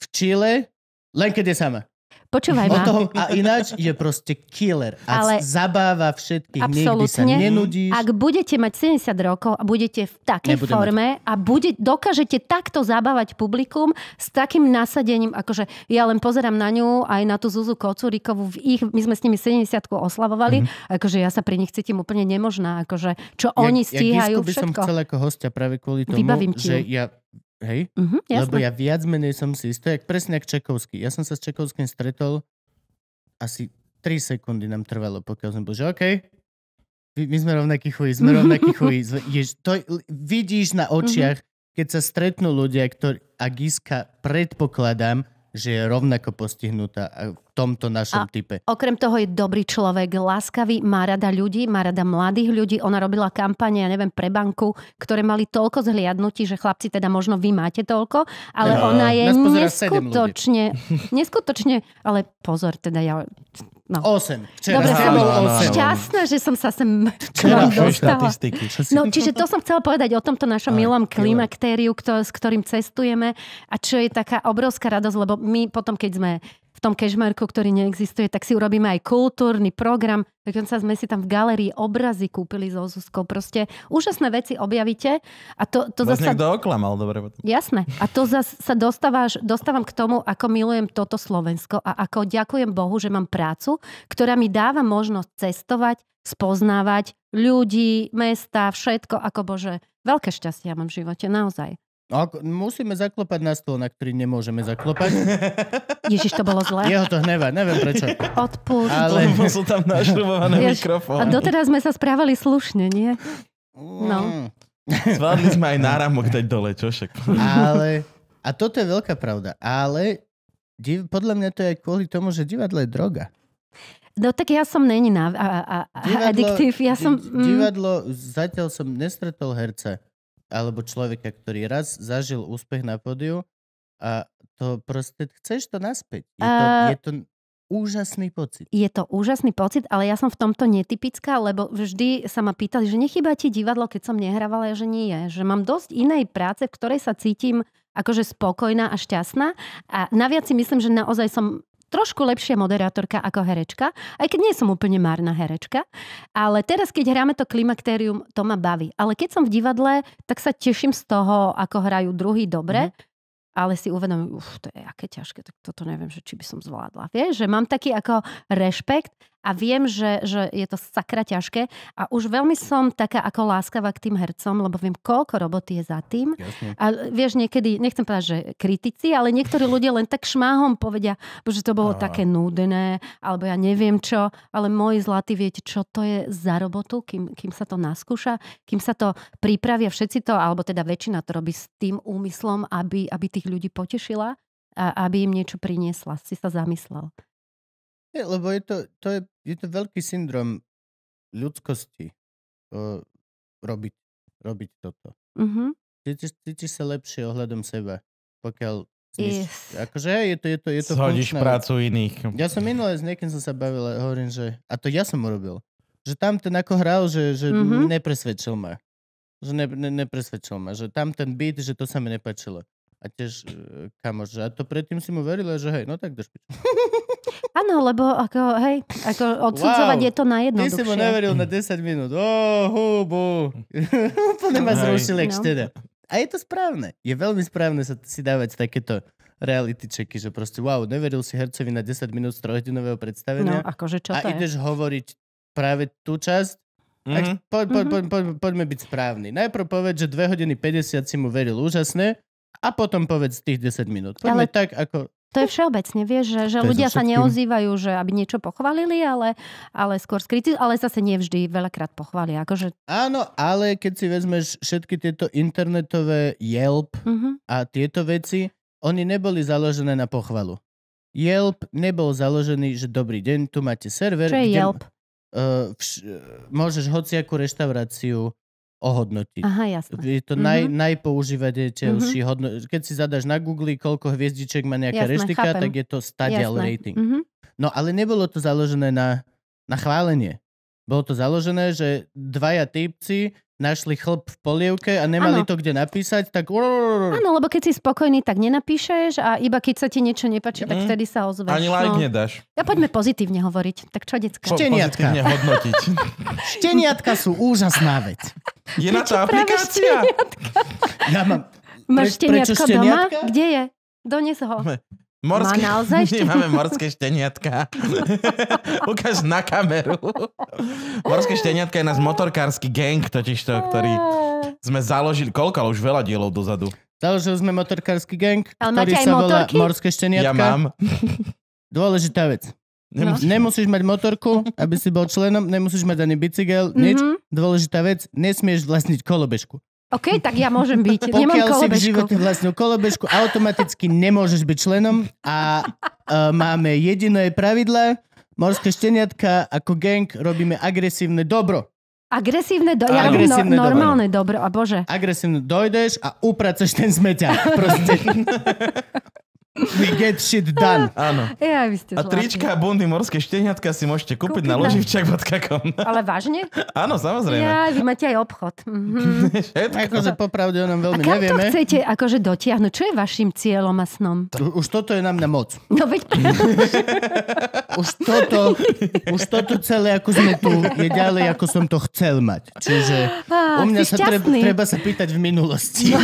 v Chile, len keď je sama. Počúvaj ma. Toho, a ináč je proste killer. A Ale zabáva všetkých, nikdy sa nenudíš. Ak budete mať 70 rokov a budete v takej Nebudem forme mať. a bude, dokážete takto zabávať publikum s takým nasadením, akože ja len pozerám na ňu aj na tú Zuzu Kocurikovú, v ich, my sme s nimi 70 oslavovali, mm-hmm. akože ja sa pri nich cítim úplne nemožná, akože čo ja, oni stíhajú ja všetko. by som chcel ako hostia práve kvôli tomu, ti. že ja Hej? Uh-huh, jasné. Lebo ja viac menej som si istý, jak presne jak Čekovský. Ja som sa s Čekovským stretol asi 3 sekundy nám trvalo, pokiaľ som bol, že OK, my sme rovnakí chuji, sme rovnakí chuji. Jež, to vidíš na mhm. očiach, keď sa stretnú ľudia, ktorí, a Giska predpokladám, že je rovnako postihnutá tomto našom a type. Okrem toho je dobrý človek, láskavý, má rada ľudí, má rada mladých ľudí. Ona robila kampane, ja neviem, pre banku, ktoré mali toľko zhliadnutí, že chlapci teda možno vy máte toľko, ale no, ona je neskutočne, neskutočne, ale pozor, teda ja No. 8. Včera. Dobre, som šťastná, že som sa sem k vám dostala. No, čiže to som chcela povedať o tomto našom Aj, milom klimaktériu, kto, s ktorým cestujeme a čo je taká obrovská radosť, lebo my potom, keď sme v tom kešmarku, ktorý neexistuje, tak si urobíme aj kultúrny program. Dokonca sme si tam v galerii obrazy kúpili so Zuzkou. Proste úžasné veci objavíte. A to, to Vás zasa... niekto oklamal, dobre. Jasné. A to zase sa dostávaš, dostávam k tomu, ako milujem toto Slovensko a ako ďakujem Bohu, že mám prácu, ktorá mi dáva možnosť cestovať, spoznávať ľudí, mesta, všetko, ako Bože. Veľké šťastie ja mám v živote, naozaj. No, Ak, musíme zaklopať na stôl, na ktorý nemôžeme zaklopať. Ježiš, to bolo zlé. Jeho to hneva, neviem prečo. Odpúšť. Ale Lebo sú tam našrubované mikrofón. A doteraz sme sa správali slušne, nie? No. Mm. Zvládli sme aj náramok dať dole, čo však. Ale, a toto je veľká pravda, ale div, podľa mňa to je aj kvôli tomu, že divadlo je droga. No tak ja som není na, a, a, a, divadlo, adiktív. Ja som, mm. Divadlo, zatiaľ som nestretol herca, alebo človeka, ktorý raz zažil úspech na pódiu a to proste chceš to naspäť. Je to, uh... je to úžasný pocit. Je to úžasný pocit, ale ja som v tomto netypická, lebo vždy sa ma pýtali, že nechýba ti divadlo, keď som nehrávala, ja že nie je. Že mám dosť inej práce, v ktorej sa cítim akože spokojná a šťastná. A naviac si myslím, že naozaj som trošku lepšia moderátorka ako herečka, aj keď nie som úplne márna herečka. Ale teraz, keď hráme to klimakterium, to ma baví. Ale keď som v divadle, tak sa teším z toho, ako hrajú druhý dobre. Mm-hmm ale si uvedomím, uf, to je aké ťažké, tak toto neviem, že či by som zvládla. Vieš, že mám taký ako rešpekt a viem, že, že je to sakra ťažké a už veľmi som taká ako láskavá k tým hercom, lebo viem, koľko roboty je za tým. Jasne. A vieš, niekedy, nechcem povedať, že kritici, ale niektorí ľudia len tak šmáhom povedia, že to bolo a... také nudné, alebo ja neviem čo, ale môj zlatý, viete, čo to je za robotu, kým, kým sa to naskúša, kým sa to pripravia, všetci to, alebo teda väčšina to robí s tým úmyslom, aby, aby tých ľudí potešila a aby im niečo priniesla. Si sa zamyslel. Je, lebo je to, to, je, je to veľký syndrom ľudskosti uh, robiť, robiť toto. Mm-hmm. Cítiš, cítiš sa lepšie ohľadom seba, pokiaľ Yes. Akože je to, je to, je to Zhodíš prácu iných. Ja som minule s niekým som sa bavil a hovorím, že a to ja som urobil. Že tam ten ako hral, že, že mm-hmm. nepresvedčil ma. Že ne, ne, nepresvedčil ma. Že tam ten beat, že to sa mi nepačilo. A tiež kamože, kamoš, a to predtým si mu verila, že hej, no tak drž Áno, lebo ako, hej, ako odsudzovať wow, je to na jedno. Ty si mu neveril na 10 minút. Oh, hubu. Úplne ma no, zrušil, ak no. A je to správne. Je veľmi správne sa si dávať takéto reality checky, že proste wow, neveril si hercovi na 10 minút z trojhodinového predstavenia. No, akože čo to A je? ideš hovoriť práve tú časť, Mm-hmm. po, po, mhm. po, po, poďme byť správni. Najprv povedz, že 2 hodiny 50 si mu veril úžasne a potom povedz tých 10 minút. Poďme ale tak, ako... To je všeobecne, vieš, že, že ľudia sa neozývajú, že aby niečo pochválili, ale, ale skôr skriti, ale zase nevždy veľakrát pochvália. Akože... Áno, ale keď si vezmeš všetky tieto internetové Yelp uh-huh. a tieto veci, oni neboli založené na pochvalu. Yelp nebol založený, že dobrý deň, tu máte server. Čo je kde... Yelp? Uh, vš- môžeš hociakú reštauráciu ohodnotiť. Aha, jasné. Je to naj, mm-hmm. najpoužívateľší mm-hmm. hodno- Keď si zadaš na Google, koľko hviezdiček má nejaká jasné, reštika, chápem. tak je to stadial jasné. rating. Mm-hmm. No ale nebolo to založené na, na chválenie. Bolo to založené, že dvaja typci našli chlp v polievke a nemali ano. to kde napísať, tak... Áno, lebo keď si spokojný, tak nenapíšeš a iba keď sa ti niečo nepáči, mm. tak vtedy sa ozveš. Ani like no. nedáš. Ja poďme pozitívne hovoriť. Tak čo, decka? Po, Šteniatka. hodnotiť. Šteniatka sú úžasná vec. Je na to aplikácia? Ja mám... Máš Pre, doma? Kde je? Dones ho. Morské... Má naozaj šteniatka? Nemáme morské šteniatka. Ukáž na kameru. morské šteniatka je nás motorkársky gang to, ktorý sme založili. Koľko? Ale už veľa dielov dozadu. Založili sme motorkársky gang, Ale ktorý sa volá Morské šteniatka. Ja mám. Dôležitá vec. Nemusíš. No. Nemusíš mať motorku, aby si bol členom, nemusíš mať ani bicykel, nič. Mm-hmm. Dôležitá vec, nesmieš vlastniť kolobežku. OK, tak ja môžem byť. Pokiaľ Nemám si v živote vlastnú kolobežku, automaticky nemôžeš byť členom a uh, máme jediné pravidlo, Morské šteniatka ako gang robíme agresívne dobro. Agresívne, do... ja robím no, normálne dobro. dobro, a bože. Agresívne dojdeš a upraceš ten zmeťa. Proste. We get shit done. Áno. Ja, vy ste a trička a bundy morské šteniatka si môžete kúpiť, kúpiť na loživčak.com. Ale vážne? Áno, samozrejme. Ja, vy máte aj obchod. Mhm. akože popravde o nám veľmi a kam nevieme. to chcete akože dotiahnuť? Čo je vašim cieľom a snom? Už toto je na mňa moc. No veď už, toto, už toto celé, ako sme tu, je ďalej, ako som to chcel mať. Čiže ah, u mňa sa treb, treba sa pýtať v minulosti.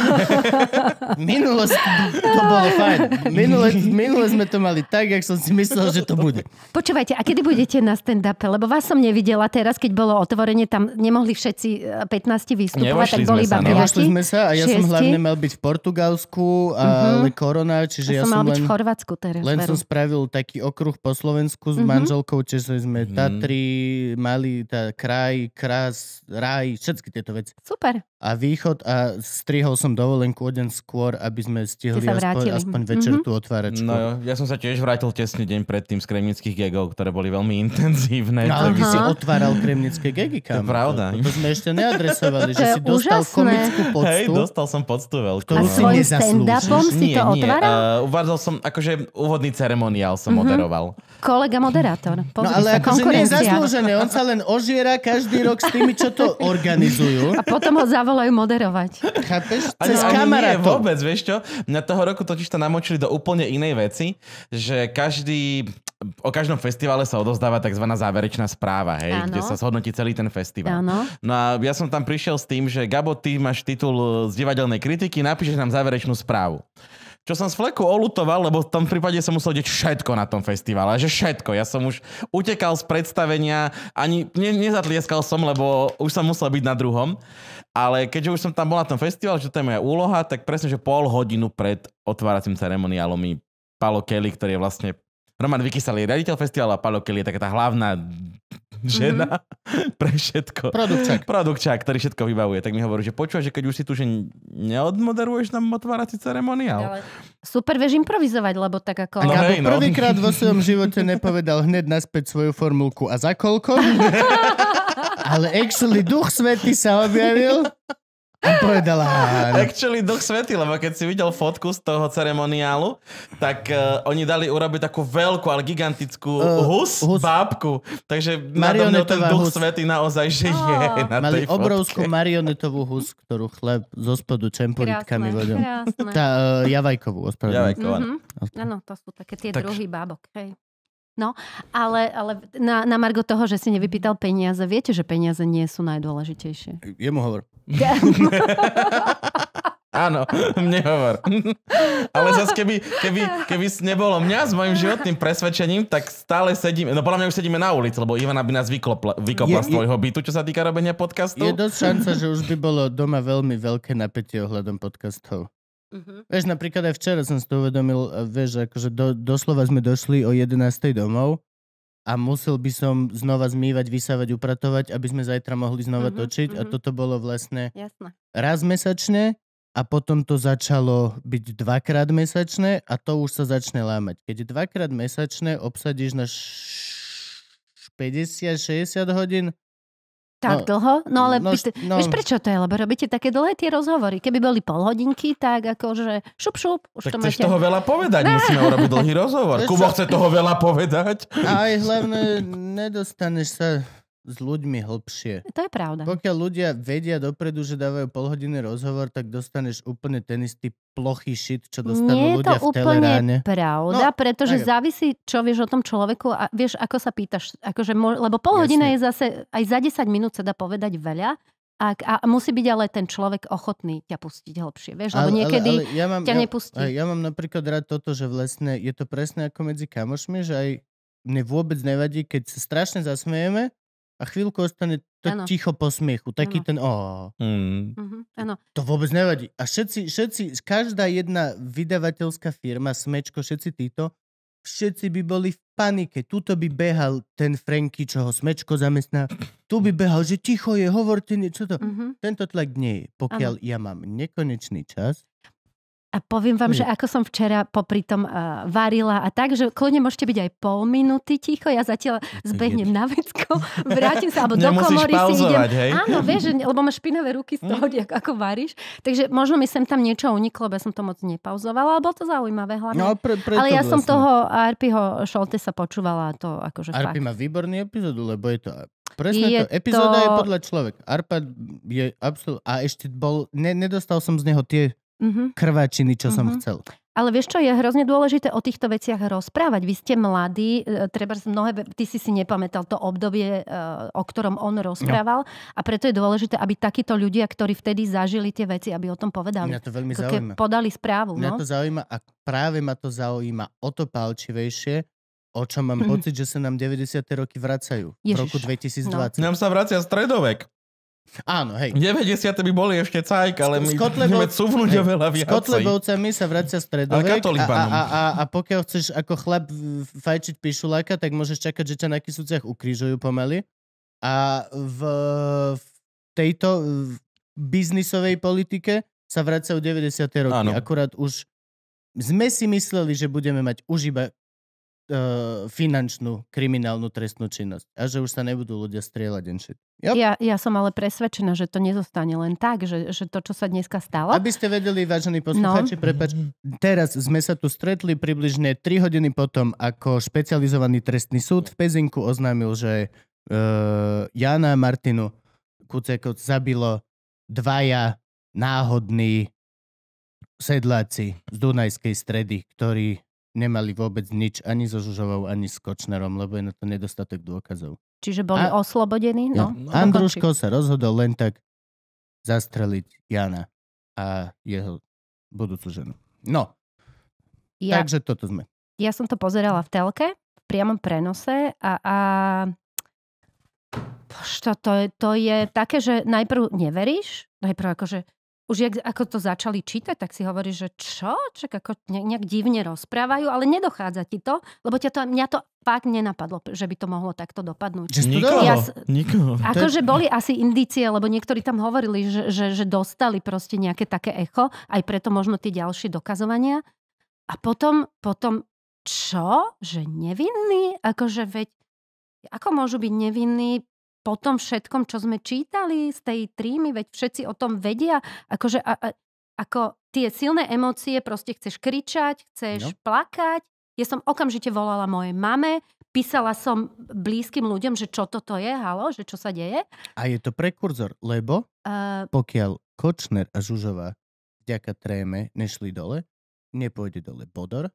v minulosti to bolo fajn. My Minule, minule sme to mali tak, jak som si myslel, že to bude. Počúvajte, a kedy budete na stand up, Lebo vás som nevidela teraz, keď bolo otvorenie, tam nemohli všetci 15 eh, vystupovať, tak boli iba Nevošli sme sa a ja šiesti. som hlavne mal byť v Portugalsku, ale uh-huh. korona, čiže ja som, ja som mal len, byť v Chorvátsku teraz. Len veru. som spravil taký okruh po Slovensku s uh-huh. manželkou, čiže sme uh-huh. Tatry, mali tá kraj, krás, raj, všetky tieto veci. Super a východ a strihol som dovolenku o deň skôr, aby sme stihli aspoň, aspoň mhm. večer mm-hmm. tú otváračku. No, ja som sa tiež vrátil tesne deň predtým z kremnických gegov, ktoré boli veľmi intenzívne. No, ale by si otváral kremnické gegy, kam? To je pravda. To, to sme ešte neadresovali, že si dostal úžasné. komickú poctu. Hej, dostal som poctu veľkú. A svojím stand-upom si to nie, otváral? Uh, som, akože úvodný ceremoniál som mm-hmm. moderoval. Kolega moderátor. No, Pozri no ale sa, akože nie zaslúžené, on sa len ožiera každý rok s tými, čo to organizujú. A potom ho zavol nevolajú moderovať. Chápeš? Cez kamera to. vôbec, vieš čo? Mňa toho roku totiž to namočili do úplne inej veci, že každý, o každom festivale sa odozdáva tzv. záverečná správa, hej, ano. kde sa zhodnotí celý ten festival. Ano. No a ja som tam prišiel s tým, že Gabo, ty máš titul eh, z divadelnej kritiky, napíšeš nám záverečnú správu čo som z fleku olutoval, lebo v tom prípade som musel deť všetko na tom festivale, že všetko. Ja som už utekal z predstavenia, ani ne, nezatlieskal som, lebo už som musel byť na druhom. Ale keďže už som tam bol na tom festival, že to je moja úloha, tak presne, že pol hodinu pred otváracím ceremoniálom mi Palo Kelly, ktorý je vlastne Roman vykysalý je riaditeľ festivalu a Palo Kelly je taká tá hlavná žena mm-hmm. pre všetko. Produkčák. Produkčák, ktorý všetko vybavuje. Tak mi hovorí, že počúva, že keď už si tu, že neodmoderuješ nám otvárací ceremoniál. Ale super, vieš improvizovať, lebo tak ako... No, hej, no. Prvýkrát vo svojom živote nepovedal hneď naspäť svoju formulku a za koľko? Ale actually duch svety sa objavil povedala áno. Actually duch svety, lebo keď si videl fotku z toho ceremoniálu, tak uh, oni dali urobiť takú veľkú, ale gigantickú uh, hus, hus, bábku. Takže nado ten duch hus. svety naozaj, že oh. je na Mali tej obrovskú fotke. marionetovú hus, ktorú chleb zo spodu čemporitkami vodil. Tá uh, javajkovú, ospravedlňujem. Mm-hmm. Áno, to sú také tie tak... druhý bábok. Hej. No, ale, ale na, na Margo toho, že si nevypýtal peniaze, viete, že peniaze nie sú najdôležitejšie. Jemu hovor. Áno, mne hovor. Ale zase keby, keby, keby nebolo mňa s mojim životným presvedčením, tak stále sedíme, no podľa mňa už sedíme na ulici, lebo Ivana by nás vykopla, vykopla je, z tvojho bytu, čo sa týka robenia podcastu. Je dosť šanca, že už by bolo doma veľmi veľké napätie ohľadom podcastov. Uh-huh. Vieš, napríklad aj včera som si to uvedomil, e, vieš, akože do, doslova sme došli o 11. domov a musel by som znova zmývať, vysávať, upratovať, aby sme zajtra mohli znova mm-hmm, točiť mm-hmm. a mhm. toto bolo vlastne Jasne. raz mesačne a potom to začalo byť dvakrát mesačné a to už sa začne lámať. Keď dvakrát mesačné obsadíš na š... 50-60 hodín, tak no, dlho? No ale no, pýšte, no, vieš prečo to je? Lebo robíte také dlhé tie rozhovory. Keby boli pol hodinky, tak akože šup šup. Už tak to chceš máte... toho veľa povedať, no. musíme urobiť dlhý rozhovor. Kubo chce toho veľa povedať. Aj hlavne nedostaneš sa s ľuďmi hlbšie. To je pravda. Pokiaľ ľudia vedia dopredu, že dávajú polhodinný rozhovor, tak dostaneš úplne ten istý plochý šit, čo dostanú Nie ľudia v teleráne. Nie je to úplne pravda, no, pretože aj. závisí, čo vieš o tom človeku a vieš, ako sa pýtaš. Akože, lebo pol hodina je zase, aj za 10 minút sa dá povedať veľa, a, a musí byť ale ten človek ochotný ťa pustiť hlbšie, vieš? Lebo ale, niekedy ale, ale ja mám, ťa ja, nepustí. Ja mám napríklad rád toto, že lesne je to presne ako medzi kamošmi, že aj mne vôbec nevadí, keď sa strašne zasmejeme, a chvíľku ostane to ano. ticho po smiechu, taký ano. ten oh. Mm. Mm-hmm. To vôbec nevadí. A všetci, všetci, každá jedna vydavateľská firma, smečko, všetci títo, všetci by boli v panike. Tuto by behal ten Franky, čo ho smečko zamestná. Tu by behal, že ticho je, hovorte niečo to. Mm-hmm. Tento tlak nie je, pokiaľ ano. ja mám nekonečný čas. A poviem vám, mm. že ako som včera popri tom uh, varila a tak, že kľudne môžete byť aj pol minúty ticho, ja zatiaľ zbehnem na vecko, vrátim sa, alebo do komory si idem. Hej? Áno, vieš, lebo máš špinavé ruky z mm. toho, mm. ako varíš. Takže možno mi sem tam niečo uniklo, lebo ja som to moc nepauzovala, ale bolo to zaujímavé hlavne. No, pre, pre ale ja vlastne. som toho Arpiho Šolte sa počúvala to akože Arpi fakt. má výborný epizódu, lebo je to Presne je to. Epizóda to... je podľa človek. Arpad je absolútne... A ešte bol... Ne, nedostal som z neho tie mm-hmm. krváčiny, čo mm-hmm. som chcel. Ale vieš čo, je hrozne dôležité o týchto veciach rozprávať. Vy ste mladí, e, treba mnohé, ty si si nepamätal to obdobie, e, o ktorom on rozprával no. a preto je dôležité, aby takíto ľudia, ktorí vtedy zažili tie veci, aby o tom povedali. Mňa to veľmi Ke- zaujíma. Podali správu. Mňa no? to zaujíma a práve ma to zaujíma o to palčivejšie, o čom mám mhm. pocit, že sa nám 90. roky vracajú Ježiš. v roku 2020. No. Nám sa vracia stredovek. Áno, hej. 90. by boli ešte cajk, ale my Skotlebo... budeme cúvnuť oveľa viacej. S Kotlebovcami sa vracia stredovek a, a, a, a, pokiaľ chceš ako chlap fajčiť píšuláka, tak môžeš čakať, že ťa na kysúciach ukrižujú pomaly. A v, v tejto v biznisovej politike sa vracajú 90. roky. Áno. Akurát už sme si mysleli, že budeme mať už iba uh, finančnú kriminálnu trestnú činnosť a že už sa nebudú ľudia strieľať Yep. Ja, ja som ale presvedčená, že to nezostane len tak, že, že to, čo sa dneska stalo... Aby ste vedeli, vážení no. poslucháči, no. prepač, teraz sme sa tu stretli približne 3 hodiny potom, ako špecializovaný trestný súd v Pezinku oznámil, že uh, Jana a Martinu Kuceko zabilo dvaja náhodní sedláci z Dunajskej stredy, ktorí nemali vôbec nič ani so Žužovou, ani s Kočnerom, lebo je na to nedostatek dôkazov. Čiže boli A... oslobodení? No. Ja. No, Andruško sa rozhodol len tak zastreliť Jana a jeho budúcu ženu. No, ja, takže toto sme. Ja som to pozerala v telke, v priamom prenose a, a to, to, je, to je také, že najprv neveríš, najprv akože už jak, ako to začali čítať, tak si hovorí, že čo? Čak ako nejak divne rozprávajú, ale nedochádza ti to, lebo ťa to, mňa to fakt nenapadlo, že by to mohlo takto dopadnúť. Nikoho, ja, nikoho. Akože boli asi indície, lebo niektorí tam hovorili, že, že, že dostali proste nejaké také echo, aj preto možno tie ďalšie dokazovania. A potom, potom čo? Že nevinný? Akože veď, ako môžu byť nevinní? po tom všetkom, čo sme čítali z tej trímy, veď všetci o tom vedia, akože a, a, ako tie silné emócie, proste chceš kričať, chceš no. plakať. Ja som okamžite volala mojej mame, písala som blízkym ľuďom, že čo toto je, halo, že čo sa deje. A je to prekurzor, lebo uh, pokiaľ Kočner a Žužová vďaka tréme nešli dole, nepôjde dole Bodor,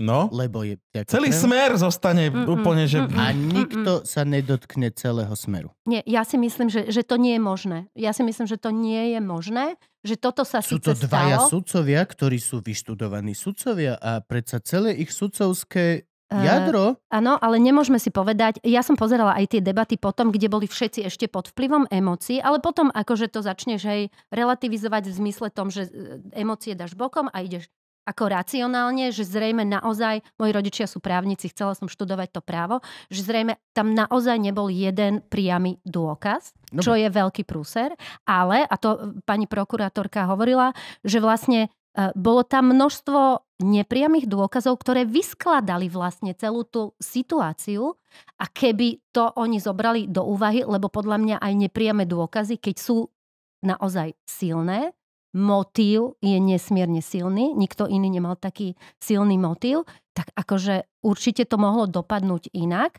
No? Lebo je... Celý treba... smer zostane mm-mm, úplne, že... Mm-mm. A nikto sa nedotkne celého smeru. Nie, ja si myslím, že, že to nie je možné. Ja si myslím, že to nie je možné, že toto sa Sú to dvaja stalo. sudcovia, ktorí sú vyštudovaní sudcovia a predsa celé ich sudcovské eh, Jadro? Uh, áno, ale nemôžeme si povedať, ja som pozerala aj tie debaty potom, kde boli všetci ešte pod vplyvom emócií, ale potom akože to začneš aj relativizovať v zmysle tom, že eh, emócie dáš bokom a ideš ako racionálne, že zrejme naozaj, moji rodičia sú právnici, chcela som študovať to právo, že zrejme tam naozaj nebol jeden priamy dôkaz, no, čo je veľký prúser, ale, a to pani prokurátorka hovorila, že vlastne e, bolo tam množstvo nepriamých dôkazov, ktoré vyskladali vlastne celú tú situáciu a keby to oni zobrali do úvahy, lebo podľa mňa aj nepriame dôkazy, keď sú naozaj silné, motív je nesmierne silný, nikto iný nemal taký silný motív, tak akože určite to mohlo dopadnúť inak,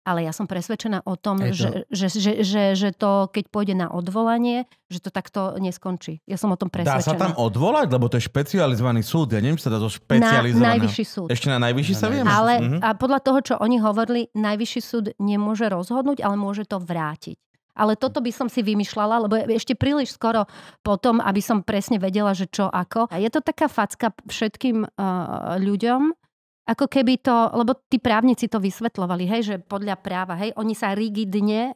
ale ja som presvedčená o tom, to... že, že, že, že, že to, keď pôjde na odvolanie, že to takto neskončí. Ja som o tom presvedčená. Dá sa tam odvolať? Lebo to je špecializovaný súd. Ja neviem, či sa dá to špecializovaný. Na najvyšší súd. Ešte na najvyšší na sa vieme? Ale mhm. a podľa toho, čo oni hovorili, najvyšší súd nemôže rozhodnúť, ale môže to vrátiť ale toto by som si vymýšľala, lebo je ešte príliš skoro potom, aby som presne vedela, že čo ako. A je to taká facka všetkým uh, ľuďom, ako keby to, lebo tí právnici to vysvetlovali, hej, že podľa práva, hej, oni sa rigidne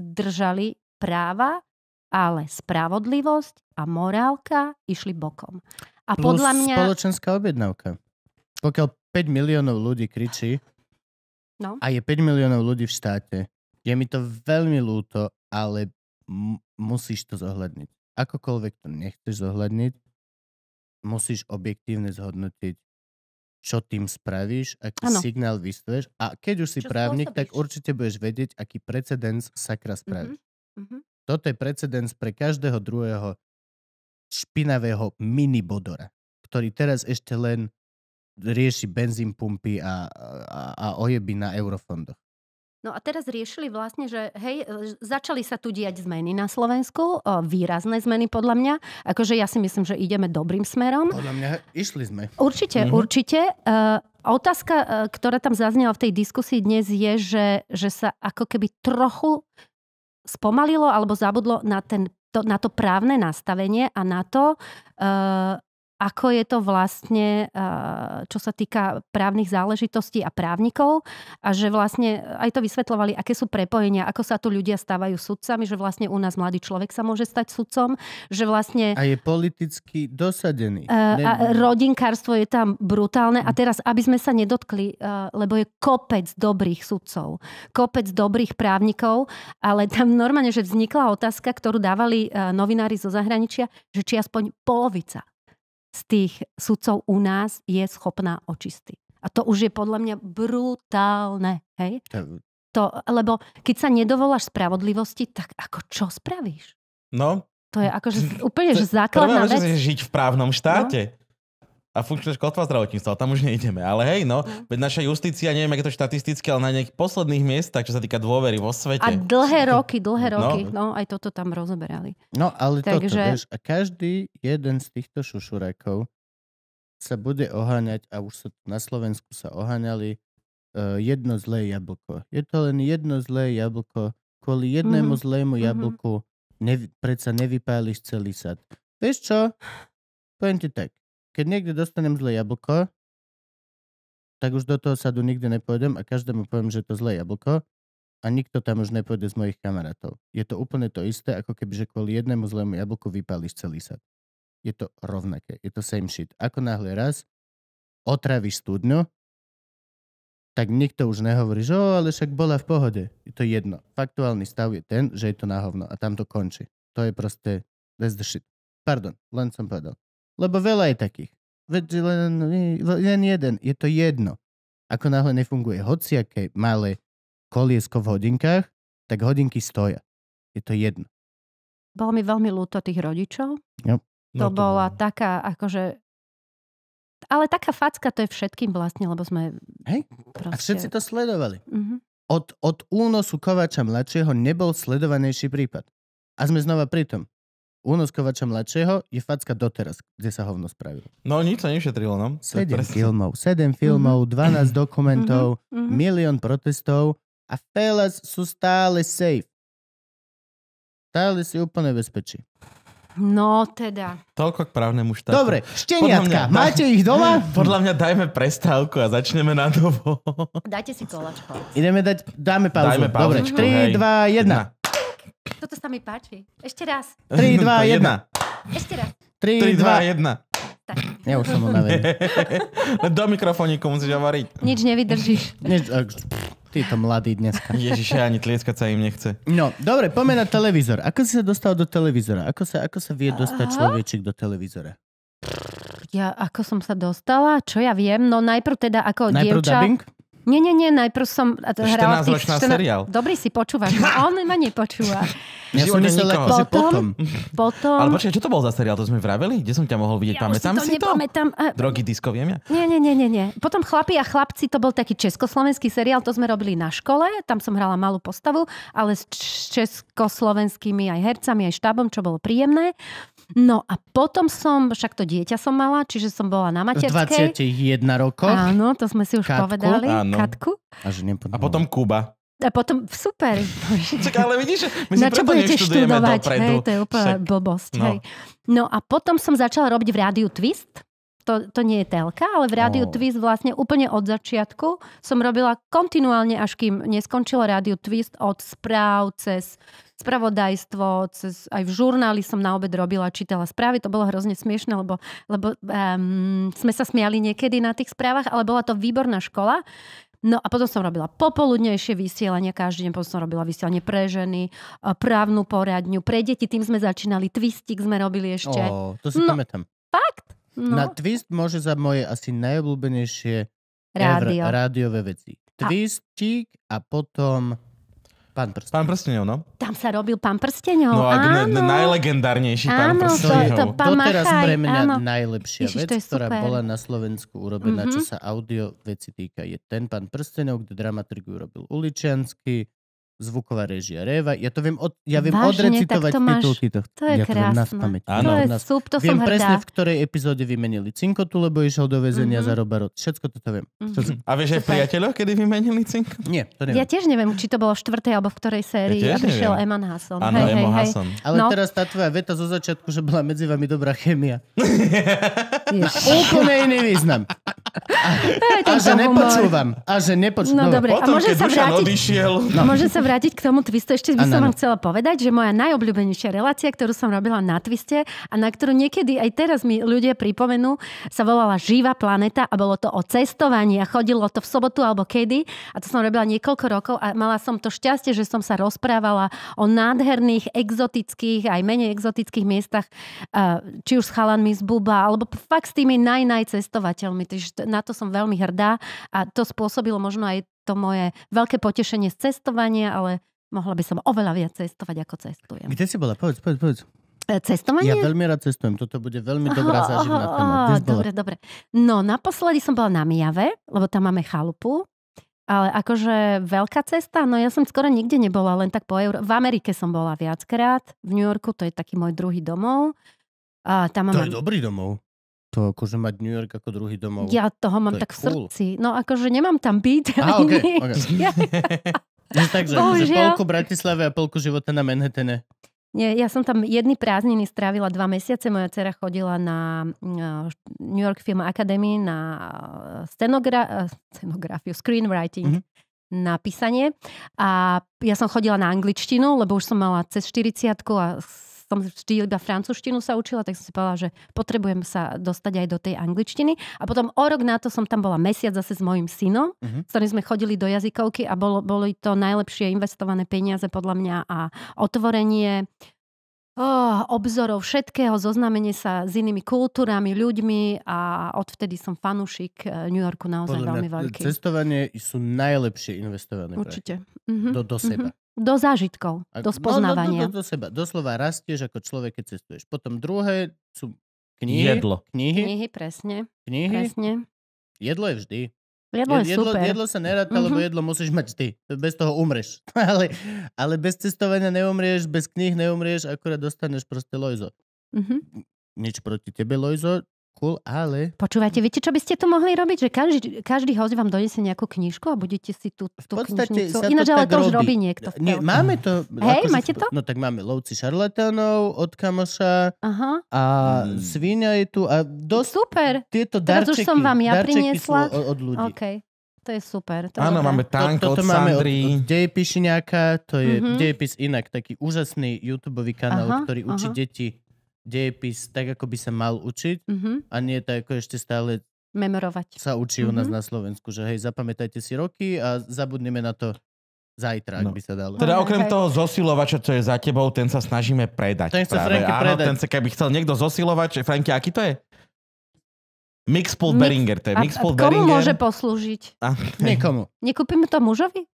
držali práva, ale spravodlivosť a morálka išli bokom. A Plus podľa mňa... spoločenská objednávka. Pokiaľ 5 miliónov ľudí kričí no. a je 5 miliónov ľudí v štáte, je mi to veľmi ľúto, ale m- musíš to zohľadniť. Akokoľvek to nechceš zohľadniť, musíš objektívne zhodnotiť, čo tým spravíš, aký ano. signál vysleš a keď už si čo právnik, spôsobíš? tak určite budeš vedieť, aký precedens sakra spravíš. Mm-hmm. mm-hmm. Toto je precedens pre každého druhého špinavého minibodora, ktorý teraz ešte len rieši benzín pumpy a, a, a ojeby na eurofondoch. No a teraz riešili vlastne, že hej, e, začali sa tu diať zmeny na Slovensku, e, výrazné zmeny podľa mňa. Akože ja si myslím, že ideme dobrým smerom. Podľa mňa išli sme. Určite, mm-hmm. určite. E, otázka, ktorá tam zaznela v tej diskusii dnes je, že, že sa ako keby trochu spomalilo alebo zabudlo na, ten, to, na to právne nastavenie a na to, uh, ako je to vlastne, eh, čo sa týka právnych záležitostí a právnikov a že vlastne aj to vysvetlovali, aké sú prepojenia, ako sa tu ľudia stávajú sudcami, že vlastne u nás mladý človek sa môže stať sudcom, že vlastne... A je politicky dosadený. Eh, a rodinkárstvo je tam brutálne a mhm. teraz, aby sme sa nedotkli, eh, lebo je kopec dobrých sudcov, kopec dobrých právnikov, ale tam normálne, že vznikla otázka, ktorú dávali novinári zo zahraničia, že či aspoň polovica z tých sudcov u nás je schopná očistiť. A to už je podľa mňa brutálne. Hej? To, lebo keď sa nedovoláš spravodlivosti, tak ako čo spravíš? No. To je akože úplne že základná vec. že žiť v právnom štáte. No a funkčná školstva zdravotníctva, tam už nejdeme. Ale hej, no, no. veď naša justícia, neviem, ako to štatisticky, ale na nejakých posledných miestach, čo sa týka dôvery vo svete. A dlhé roky, dlhé no. roky, no, no aj toto tam rozoberali. No, ale Takže... toto, vieš, a každý jeden z týchto šušurakov sa bude oháňať, a už sa na Slovensku sa oháňali, uh, jedno zlé jablko. Je to len jedno zlé jablko. Kvôli jednému mm-hmm. zlému mhm. jablku nevy, predsa nevypáliš celý sad. Vieš čo? Poviem ti tak keď niekde dostanem zlé jablko, tak už do toho sadu nikdy nepôjdem a každému poviem, že je to zlé jablko a nikto tam už nepôjde z mojich kamarátov. Je to úplne to isté, ako keby, že kvôli jednému zlému jablku vypáliš celý sad. Je to rovnaké, je to same shit. Ako náhle raz otravíš studňu, tak nikto už nehovorí, že o, ale však bola v pohode. Je to jedno. Faktuálny stav je ten, že je to na hovno a tam to končí. To je proste, that's the shit. Pardon, len som povedal. Lebo veľa je takých. Veď len, e, len jeden. Je to jedno. Ako náhle nefunguje hociaké malé koliesko v hodinkách, tak hodinky stoja. Je to jedno. Bolo mi veľmi ľúto tých rodičov. Jo. No, to, to bola bolo. taká, akože... Ale taká facka to je všetkým vlastne, lebo sme... Hej, proste... a všetci to sledovali. Mm-hmm. Od, od únosu Kovača mladšieho nebol sledovanejší prípad. A sme znova pri tom. Únos Kovača mladšieho je facka doteraz, kde sa hovno spravil. No nič sa nešetrilo, no. 7 filmov, 7 filmov, mm-hmm. Mhm. 12 dokumentov, mm-hmm. milión protestov a fellas sú stále safe. Stále si úplne bezpečí. No teda. Toľko k právnemu štátu. Dobre, šteniatka, mňa, máte ich doma? Podľa mňa dajme prestávku a začneme na dovo. Dajte si kolačko. Ideme dať, dáme pauzu. Dajme pauzičku, Dobre, 3, hej. 2, 1. 1. Toto sa mi páči. Ešte raz. 3, 2, 1. Ešte raz. 3, 3 2, 1. Tak. Ja už som unavený. Do mikrofóniku musíš hovoriť. Nič nevydržíš. Nič, Títo mladí dneska. Ježiš, ani tlieskať sa im nechce. No, dobre, poďme na televízor. Ako si sa dostal do televízora? Ako sa, ako sa vie dostať Aha. človečik do televízora? Ja, ako som sa dostala? Čo ja viem? No najprv teda ako najprv dievča... Najprv Dubbing? Nie, nie, nie, najprv som hrala v tých... 14... seriál. Dobrý si počúvaš, no on ma nepočúva. Ja som myslel, potom, potom. potom... Ale počkaj, čo to bol za seriál? To sme vraveli? Kde som ťa mohol vidieť? Ja pamätám si to? Si to? A... Drogy, disko, viem ja? Nie, nie, nie, nie, nie. Potom Chlapi a chlapci, to bol taký československý seriál, to sme robili na škole, tam som hrala malú postavu, ale s československými aj hercami, aj štábom, čo bolo príjemné. No a potom som, však to dieťa som mala, čiže som bola na materskej. 21 rokov. Áno, to sme si už Katku, povedali. Áno. Katku. A, a potom Kuba. A potom, super. Čak, ale vidíš, my si Na čo budete študovať? Hej, to je úplne Však... blbosť. No. Hej. no a potom som začala robiť v rádiu Twist. To, to nie je telka, ale v rádiu oh. Twist vlastne úplne od začiatku som robila kontinuálne, až kým neskončilo rádiu Twist od správ cez spravodajstvo, cez, aj v žurnáli som na obed robila, čítala správy, to bolo hrozne smiešne, lebo, lebo um, sme sa smiali niekedy na tých správach, ale bola to výborná škola. No a potom som robila popoludnejšie vysielania, každý deň potom som robila vysielanie pre ženy, právnu poradňu, pre deti, tým sme začínali, twistik sme robili ešte. O, to si no, pamätám. Fakt? No. Na twist môže za moje asi najobľúbenejšie Rádio. rádiové veci. Twistik a potom Pán prsteňov. Pán prsteňov, no. Tam sa robil pán prsteňov, No a áno. najlegendárnejší pán áno, prsteňov. To, to, pán Doteraz Machaj, pre mňa áno. najlepšia Ježiš, vec, ktorá super. bola na Slovensku urobená, mm-hmm. čo mhm. sa audio veci týka, je ten pán prsteňov, kde dramaturgiu robil Uličiansky, zvuková režia Reva. Ja to viem, od, ja viem Vážne, odrecitovať to máš... titulky. To, to je ja krásne. To viem Áno, to je nás... súb, to viem som presne, hrdá. v ktorej epizóde vymenili Cinkotu, lebo išiel do väzenia mm-hmm. za Roba Všetko toto viem. Mm-hmm. A vieš aj priateľov, kedy vymenili Cinkotu? Nie, to neviem. Ja tiež neviem, či to bolo v štvrtej alebo v ktorej sérii, ja tiež neviem. Eman Hasson. Áno, hej, hej, Hej. Ale no. teraz tá tvoja veta zo začiatku, že bola medzi vami dobrá chemia. úplne iný význam. A, a že nepočúvam. A že nepočúvam. No, no dobre, a môže sa vrátiť. No. Môže sa vrátiť vrátiť k tomu twistu ešte by som vám chcela povedať, že moja najobľúbenejšia relácia, ktorú som robila na twiste a na ktorú niekedy aj teraz mi ľudia pripomenú, sa volala Živá planeta a bolo to o cestovaní a chodilo to v sobotu alebo kedy a to som robila niekoľko rokov a mala som to šťastie, že som sa rozprávala o nádherných, exotických, aj menej exotických miestach, či už s chalanmi z Buba, alebo fakt s tými najnajcestovateľmi. cestovateľmi. Takže na to som veľmi hrdá a to spôsobilo možno aj to moje veľké potešenie z cestovania, ale mohla by som oveľa viac cestovať, ako cestujem. Kde si bola? Povedz, povedz, povedz. E, cestovanie? Ja veľmi rád cestujem, toto bude veľmi dobrá zážitná oh, téma. Oh, dobre, dobre. No, naposledy som bola na Mijave, lebo tam máme chalupu, ale akože veľká cesta, no ja som skoro nikde nebola, len tak po Euró... V Amerike som bola viackrát, v New Yorku, to je taký môj druhý domov. A tam mám... To je dobrý domov. To akože mať New York ako druhý domov. Ja toho mám to tak cool. v srdci. No akože nemám tam byt. Ah, okay, okay. no, takže, Bohužiaľ... polku Bratislave a polku života na Manhattane. Nie, ja som tam jedny prázdniny strávila dva mesiace. Moja dcera chodila na e, New York Film Academy na e, scenogra- e, scenografiu, screenwriting. Mm-hmm na písanie. A ja som chodila na angličtinu, lebo už som mala cez 40 a tom štýle iba francúzštinu sa učila, tak som si povedala, že potrebujem sa dostať aj do tej angličtiny. A potom o rok na to som tam bola mesiac zase s mojim synom, uh-huh. s ktorým sme chodili do jazykovky a bolo, boli to najlepšie investované peniaze podľa mňa a otvorenie oh, obzorov všetkého, zoznamenie sa s inými kultúrami, ľuďmi a odvtedy som fanúšik e, New Yorku naozaj Podľa veľmi veľký. Cestovanie sú najlepšie investované. Určite. Uh-huh. Do, do seba. Uh-huh do zážitkov, Ak, do spoznávania. No, no, do, no, no, do, do seba. Doslova rastieš ako človek, keď cestuješ. Potom druhé sú knihy. Jedlo. Knihy, knihy presne. Knihy. Presne. Jedlo je vždy. Jedlo je jedlo, super. Jedlo sa neráta, mm-hmm. lebo jedlo musíš mať ty. Bez toho umreš. ale, ale bez cestovania neumrieš, bez knih neumrieš, akurát dostaneš proste lojzo. Mm-hmm. Nič proti tebe, Lojzo, cool, ale... Počúvajte, viete, čo by ste tu mohli robiť? Že každý, každý host vám donese nejakú knižku a budete si tú, tú knižnicu. Ináč, ale to už robí niekto. Nie, máme to. Hej, máte si, to? No tak máme Lovci šarlatánov od kamoša Aha. a hmm. svinia je tu a dosť... Super. Tieto darčeky, Teraz už som vám ja priniesla. Od, od ľudí. Okay. To je super. To Áno, je máme tank to, toto od máme Sandry. od, od dejepišňáka, to je mm-hmm. dejepis inak, taký úžasný youtube kanál, Aha, ktorý učí deti dejepis tak, ako by sa mal učiť mm-hmm. a nie tak, ako ešte stále memorovať. sa učí mm-hmm. u nás mhm. na Slovensku, že hej, zapamätajte si roky a zabudneme na to Zajtra, no. ak by sa dalo. Teda okrem toho zosilovača, čo je za tebou, ten sa snažíme predať. Ten chce Franky Áno, predať. ten sa, keby chcel niekto zosilovač, Franky, aký to je? Mixpult Mix... Beringer, to je Mixpool Beringer. Komu môže poslúžiť? A, Niekomu. Nekúpime to mužovi?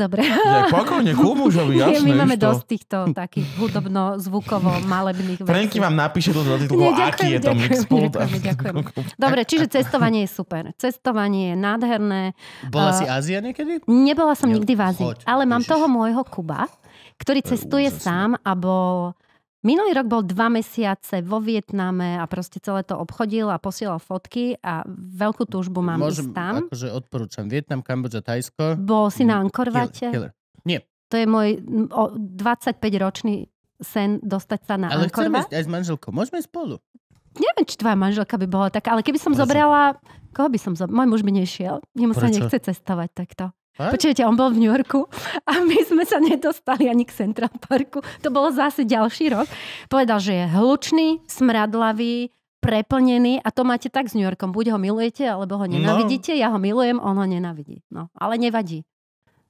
Dobre. Ja, pokojne, ku mužovi, jasné. My máme dosť týchto takých hudobno-zvukovo-malebných vecí. Franky vám napíše do titulku, aký je to mix ďakujem. Dobre, čiže cestovanie je super. Cestovanie je nádherné. Bola uh, si Ázia niekedy? Nebola som nikdy v Ázii, ale mám toho môjho Kuba, ktorý cestuje sám a bol Minulý rok bol dva mesiace vo Vietname a proste celé to obchodil a posielal fotky a veľkú túžbu mám Môžem, ísť tam. akože odporúčam. Vietnam, Kambodža, Tajsko. Bol si na mm, Ankorvate? Nie. To je môj 25-ročný sen dostať sa na Ale Ankorvat. Ale chcem aj s manželkou. Môžeme spolu. Neviem, či tvoja manželka by bola taká, ale keby som Môžem. zobrala... Koho by som zobrala? Môj muž by nešiel. Nemusel, sa nechce cestovať takto. Počujete, on bol v New Yorku a my sme sa nedostali ani k Central Parku. To bolo zase ďalší rok. Povedal, že je hlučný, smradlavý, preplnený a to máte tak s New Yorkom. Buď ho milujete, alebo ho no. nenávidíte. No. Ja ho milujem, on ho nenávidí. No, ale nevadí.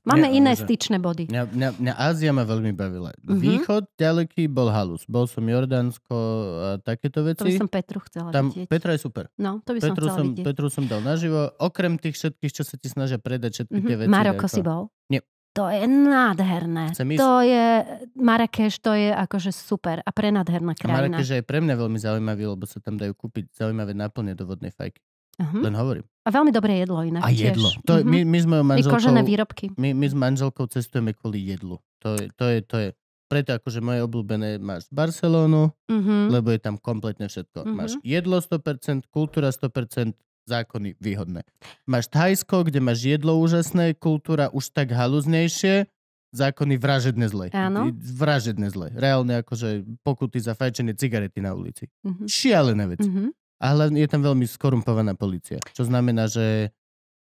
Máme mňa, iné že, styčné body. Mňa, mňa, mňa Ázia ma veľmi bavila. Mm-hmm. Východ ďaleký bol halus. Bol som Jordánsko a takéto veci. To by som Petru chcela Tam, vidieť. Petra je super. No, to by Petru som chcela som, vidieť. Petru som dal naživo. Okrem tých všetkých, čo sa ti snažia predať, všetky mm-hmm. tie veci. Maroko ako... si bol? Nie. To je nádherné. Chcem ísť. To je, Marrakeš to je akože super a prenádherná krajina. Marrakeš je pre mňa veľmi zaujímavý, lebo sa tam dajú kúpiť zaujímavé náplne do vodnej fajky. Uh-huh. Len hovorím. A veľmi dobré jedlo inak. A tiež. jedlo. To, uh-huh. my, my sme manželkou... kožené výrobky. My, my s manželkou cestujeme kvôli jedlu. To je, to je, to je. Preto akože moje obľúbené máš Barcelonu, uh-huh. lebo je tam kompletne všetko. Uh-huh. Máš mhm. jedlo 100%, kultúra 100%, zákony výhodné. Máš Thajsko, kde máš jedlo úžasné, kultúra už tak haluznejšie, zákony vražedne zle. Áno. Vražedne zle. Reálne akože pokuty za fajčenie cigarety na ulici. Mm-hmm. Šialené veci. Mm-hmm ale je tam veľmi skorumpovaná policia. Čo znamená, že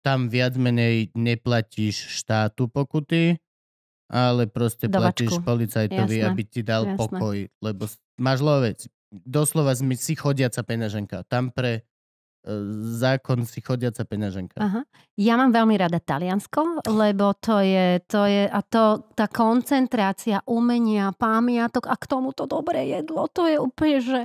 tam viac menej neplatíš štátu pokuty, ale proste Dovačku. platíš policajtovi, jasné, aby ti dal jasné. pokoj. Lebo máš lovec. Doslova si chodiaca peňaženka. Tam pre e, zákon si chodiaca peňaženka. Aha. Ja mám veľmi rada Taliansko, lebo to je, to je a to, tá koncentrácia umenia, pamiatok a k tomuto dobré jedlo, to je úplne, že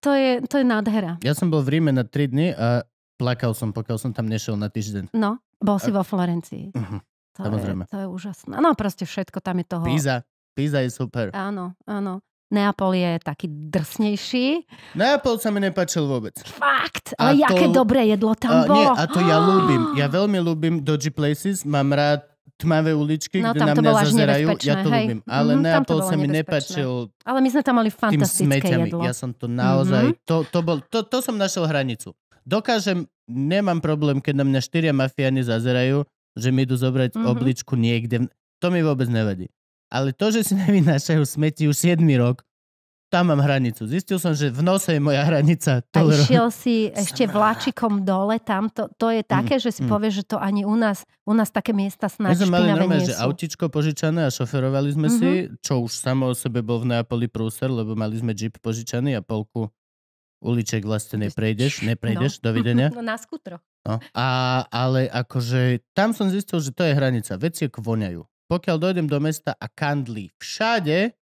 to je, to je nádhera. Ja som bol v Ríme na 3 dny a plakal som, pokiaľ som tam nešiel na týždeň. No, bol si a... vo Florencii. Uh-huh. To, Samozrejme. Je, to je úžasné. No proste všetko tam je toho. Pizza, Pizza je super. Áno, áno. Neapol je taký drsnejší. Neapol sa mi nepačil vôbec. Fakt? Ale a jaké dobré jedlo tam a, bolo. Nie, a to ja ľúbim. Ja veľmi ľúbim doji places. Mám rád tmavé uličky, no, kde na mňa zazerajú. Ja to hej. ľúbim. Ale mm-hmm, Neapol sa mi nepačil Ale my sme tam mali fantastické jedlo. Ja som to naozaj... Mm-hmm. To, to, bol, to, to som našiel hranicu. Dokážem, nemám problém, keď na mňa štyria mafiáni zazerajú, že mi idú zobrať mm-hmm. obličku niekde. To mi vôbec nevadí. Ale to, že si nevynášajú smeti už 7 rok, tam mám hranicu. Zistil som, že v nose je moja hranica. Tolero... A išiel si ešte vláčikom dole, tam to, to je také, mm, že si mm. povieš, že to ani u nás, u nás také miesta snáď My sme mali normálne, že autičko požičané a šoferovali sme mm-hmm. si, mhm. čo už samo o sebe bol v Neapoli prúser, lebo mali sme jeep požičaný a polku uliček vlastne neprejdeš, neprejdeš, no. dovidenia. No na skutro. No. A, ale akože tam som zistil, že to je hranica. Veci voňajú. Pokiaľ dojdem do mesta a kandli všade,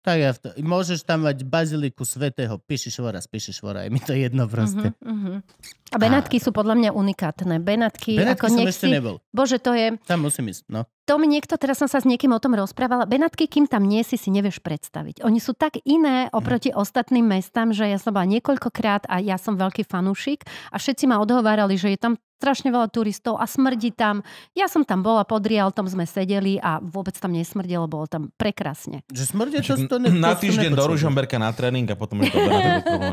tak ja to, môžeš tam mať baziliku svetého voraz, píšiš voraz, je mi to jedno proste. Uh-huh, uh-huh. A Benátky a... sú podľa mňa unikátne. Benátky, Benátky ako som nechci... ešte nebol. Bože, to je... Tam musím ísť, no to mi niekto, teraz som sa s niekým o tom rozprávala, Benátky, kým tam nie si, si nevieš predstaviť. Oni sú tak iné mhm. oproti hmm. ostatným mestám, že ja som bola niekoľkokrát a ja som veľký fanúšik a všetci ma odhovárali, že je tam strašne veľa turistov a smrdí tam. Ja som tam bola pod Rialtom, sme sedeli a vôbec tam nesmrdelo, bolo tam prekrasne. Že smrdie to, to ne, Na týždeň do Ružomberka na tréning a potom je to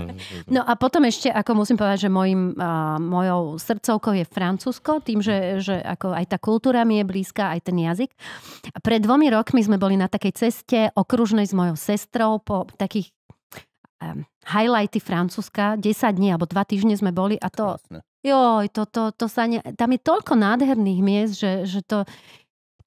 No a potom ešte, ako musím povedať, že mojim, a, mojou srdcovkou je Francúzsko, tým, že, že ako aj tá kultúra mi je blízka, aj ten jazyk. A pred dvomi rokmi sme boli na takej ceste okružnej s mojou sestrou po takých um, highlighty Francúzska. 10 dní alebo 2 týždne sme boli a to... Krásne. Joj, to, to, to sa ne... Tam je toľko nádherných miest, že, že to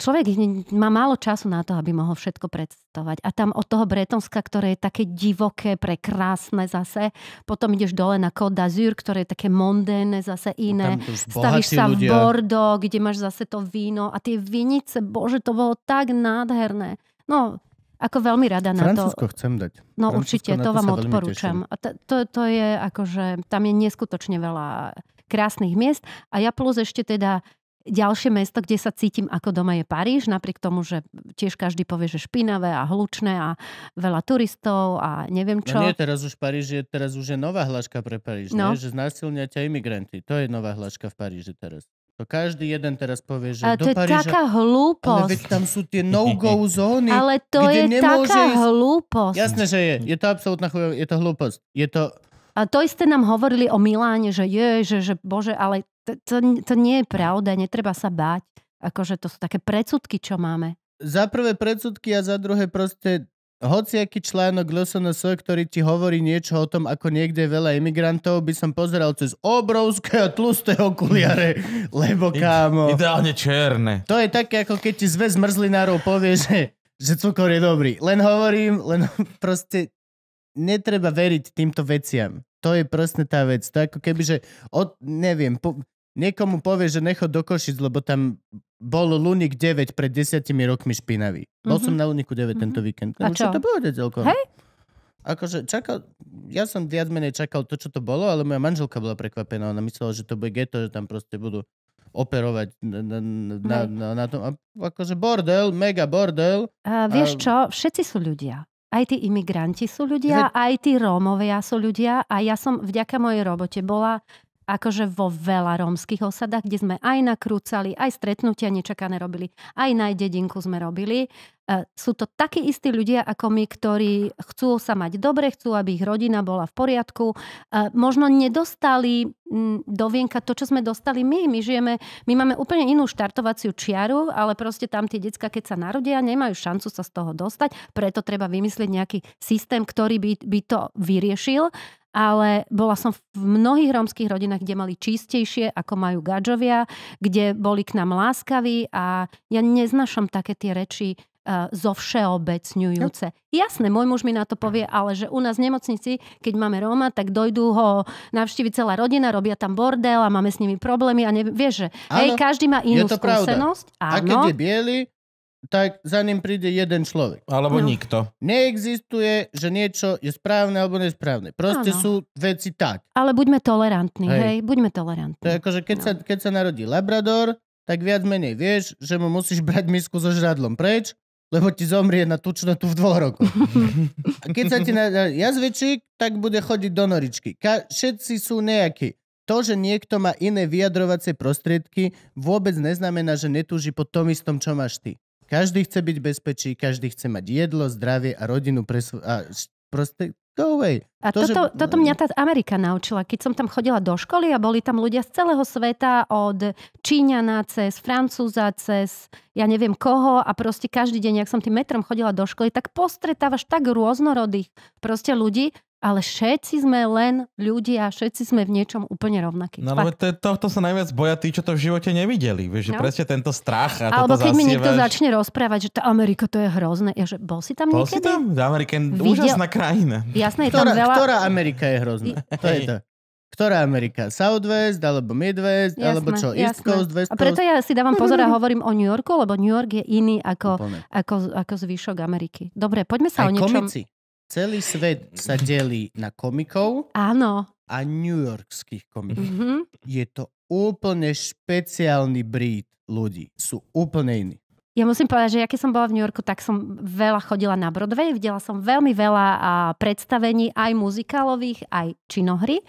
človek má málo času na to, aby mohol všetko predstavovať. A tam od toho Bretonska, ktoré je také divoké, prekrásne zase, potom ideš dole na Côte d'Azur, ktoré je také mondéne, zase no iné. Stavíš sa ľudia. v Bordeaux, kde máš zase to víno a tie vinice, bože, to bolo tak nádherné. No, ako veľmi rada na Francúzko to. chcem dať. No Francúzsko určite, to, to vám odporúčam. A to, to, to je akože, tam je neskutočne veľa krásnych miest a ja plus ešte teda Ďalšie mesto, kde sa cítim ako doma je Paríž, napriek tomu, že tiež každý povie, že špinavé a hlučné a veľa turistov a neviem čo. No nie, teraz už Paríž je, teraz už je nová hláška pre Paríž, no. že znásilňa ťa imigranty. To je nová hláška v Paríži teraz. To každý jeden teraz povie, že ale do to je Paríža... taká hlúposť. Ale veď tam sú tie no-go zóny, Ale to je taká ísť... hlúposť. Jasné, že je. Je to absolútna chujo... je to hlúposť. Je to... A to isté nám hovorili o Miláne, že je, že, že bože, ale to, to, to nie je pravda, netreba sa báť. Akože to sú také predsudky, čo máme. Za prvé predsudky a za druhé proste hociaký článok LSNS, ktorý ti hovorí niečo o tom, ako niekde je veľa imigrantov, by som pozeral cez obrovské a tlusté okuliare, lebo kámo... Ideálne čierne. To je také, ako keď ti zväz mrzlinárov povie, že, že cukor je dobrý. Len hovorím, len proste netreba veriť týmto veciam to je presne tá vec. To ako keby, že od, neviem, po, niekomu povie, že nechod do Košic, lebo tam bol Lunik 9 pred desiatimi rokmi špinavý. Bol mm-hmm. som na Luniku 9 mm-hmm. tento víkend. A čo? to bolo celkom? Hej? Akože čakal, ja som viac menej čakal to, čo to bolo, ale moja manželka bola prekvapená. Ona myslela, že to bude geto, že tam proste budú operovať na, na, na, na, na tom. A akože bordel, mega bordel. A vieš a... čo, všetci sú ľudia aj tí imigranti sú ľudia, aj tí Rómovia sú ľudia a ja som vďaka mojej robote bola akože vo veľa rómskych osadách, kde sme aj nakrúcali, aj stretnutia nečakané robili, aj na dedinku sme robili. E, sú to takí istí ľudia ako my, ktorí chcú sa mať dobre, chcú, aby ich rodina bola v poriadku. E, možno nedostali do vienka to, čo sme dostali my. My žijeme, my máme úplne inú štartovaciu čiaru, ale proste tam tie decka, keď sa narodia, nemajú šancu sa z toho dostať, preto treba vymyslieť nejaký systém, ktorý by, by to vyriešil ale bola som v mnohých rómskych rodinách, kde mali čistejšie, ako majú gadžovia, kde boli k nám láskaví a ja neznašam také tie reči uh, zo všeobecňujúce. No. Jasné, môj muž mi na to povie, ale že u nás v nemocnici, keď máme Róma, tak dojdú ho navštíviť celá rodina, robia tam bordel a máme s nimi problémy a nevie, vieš, že hej, každý má inú skúsenosť. Áno. A keď je bielý, tak za ním príde jeden človek. Alebo no. nikto. Neexistuje, že niečo je správne alebo nesprávne. Proste ano. sú veci tak. Ale buďme tolerantní, hej. hej buďme tolerantní. To je ako, že keď, no. sa, keď sa narodí Labrador, tak viac menej vieš, že mu musíš brať misku so žradlom preč, lebo ti zomrie na tučnotu v dvoch rokoch. A keď sa ti narodí jazvičík, tak bude chodiť do noričky. Ka- všetci sú nejakí to, že niekto má iné vyjadrovacie prostriedky, vôbec neznamená, že netúži po tom istom, čo máš ty. Každý chce byť bezpečí, každý chce mať jedlo, zdravie a rodinu pre svo- a proste go away. A to, toto, že... toto mňa tá Amerika naučila. Keď som tam chodila do školy a boli tam ľudia z celého sveta, od Číňana cez Francúza, cez ja neviem koho a proste každý deň, ak som tým metrom chodila do školy, tak postretávaš tak rôznorodých proste ľudí, ale všetci sme len ľudia, všetci sme v niečom úplne rovnakí. No ale to, tohto sa najviac boja tí, čo to v živote nevideli. Vieš, no. presne tento strach. A Alebo keď zasievaš... mi niekto začne rozprávať, že tá Amerika to je hrozné. Ja, že bol si tam bol niekedy? Bol si tam? Amerika je Videl... úžasná krajina. Jasné, je ktorá, tam veľa... Ktorá Amerika je hrozná? I... To je to. Ktorá Amerika? Southwest, alebo Midwest, jasné, alebo čo? Jasné. Coast, West Coast? A preto ja si dávam pozor a hovorím o New Yorku, lebo New York je iný ako, ako, ako zvyšok Ameriky. Dobre, poďme sa Aj o niečom... Komici. Celý svet sa delí na komikov Áno. a Yorkských komikov. Mm-hmm. Je to úplne špeciálny breed ľudí. Sú úplne iní. Ja musím povedať, že ja keď som bola v New Yorku, tak som veľa chodila na Broadway, videla som veľmi veľa predstavení, aj muzikálových, aj činohry.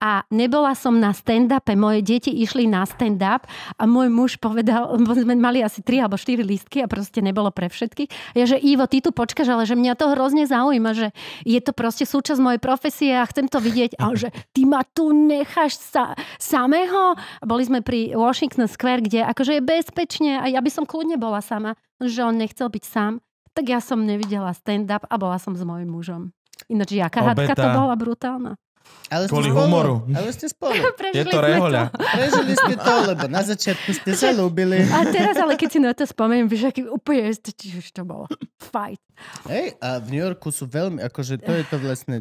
A nebola som na stand-upe, moje deti išli na stand-up a môj muž povedal, sme mali asi 3 alebo 4 lístky a proste nebolo pre všetkých. Ja, že Ivo, ty tu počkáš, ale že mňa to hrozne zaujíma, že je to proste súčasť mojej profesie a chcem to vidieť. A že ty ma tu necháš sa, samého. Boli sme pri Washington Square, kde akože je bezpečne a ja by som kľudne bola sama, že on nechcel byť sám, tak ja som nevidela stand-up a bola som s mojim mužom. Ináč, jaká hádka to bola brutálna. Ale ste Kvôli spolu, humoru. Ale ste spolu. Prežili je to rehoľa. Prežili ste to, lebo na začiatku ste sa ľúbili. A teraz, ale keď si na to spomeniem, vieš, aký úplne, už to bolo. Fight. Hej, a v New Yorku sú veľmi, akože to je to vlastne,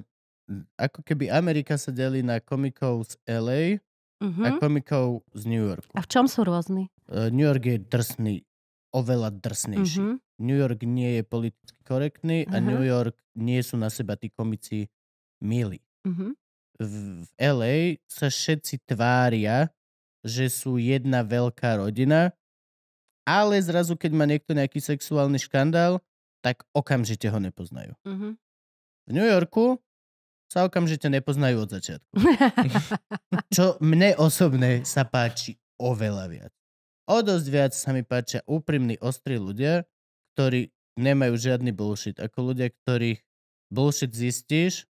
ako keby Amerika sa delí na komikov z LA uh-huh. Mhm. a komikov z New Yorku. A v čom sú rôzni? E, New York je drsný oveľa drsnejší. Mm-hmm. New York nie je politicky korektný mm-hmm. a New York nie sú na seba tí komici milí. Mm-hmm. V, v LA sa všetci tvária, že sú jedna veľká rodina, ale zrazu, keď má niekto nejaký sexuálny škandál, tak okamžite ho nepoznajú. Mm-hmm. V New Yorku sa okamžite nepoznajú od začiatku. Čo mne osobne sa páči oveľa viac. O dosť viac sa mi páčia úprimní, ostrí ľudia, ktorí nemajú žiadny bullshit. Ako ľudia, ktorých bullshit zistíš,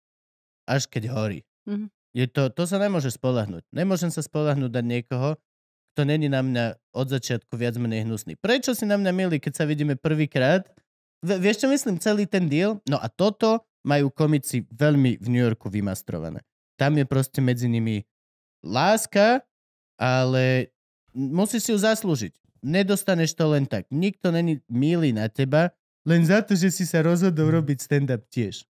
až keď horí. Mm-hmm. Je to, to sa nemôže spolahnuť. Nemôžem sa spolahnuť na niekoho, kto není na mňa od začiatku viac menej hnusný. Prečo si na mňa milí, keď sa vidíme prvýkrát? V, vieš, čo myslím? Celý ten deal? No a toto majú komici veľmi v New Yorku vymastrované. Tam je proste medzi nimi láska, ale Musíš si ju zaslúžiť. Nedostaneš to len tak. Nikto není milý na teba, len za to, že si sa rozhodol mm. robiť stand-up tiež.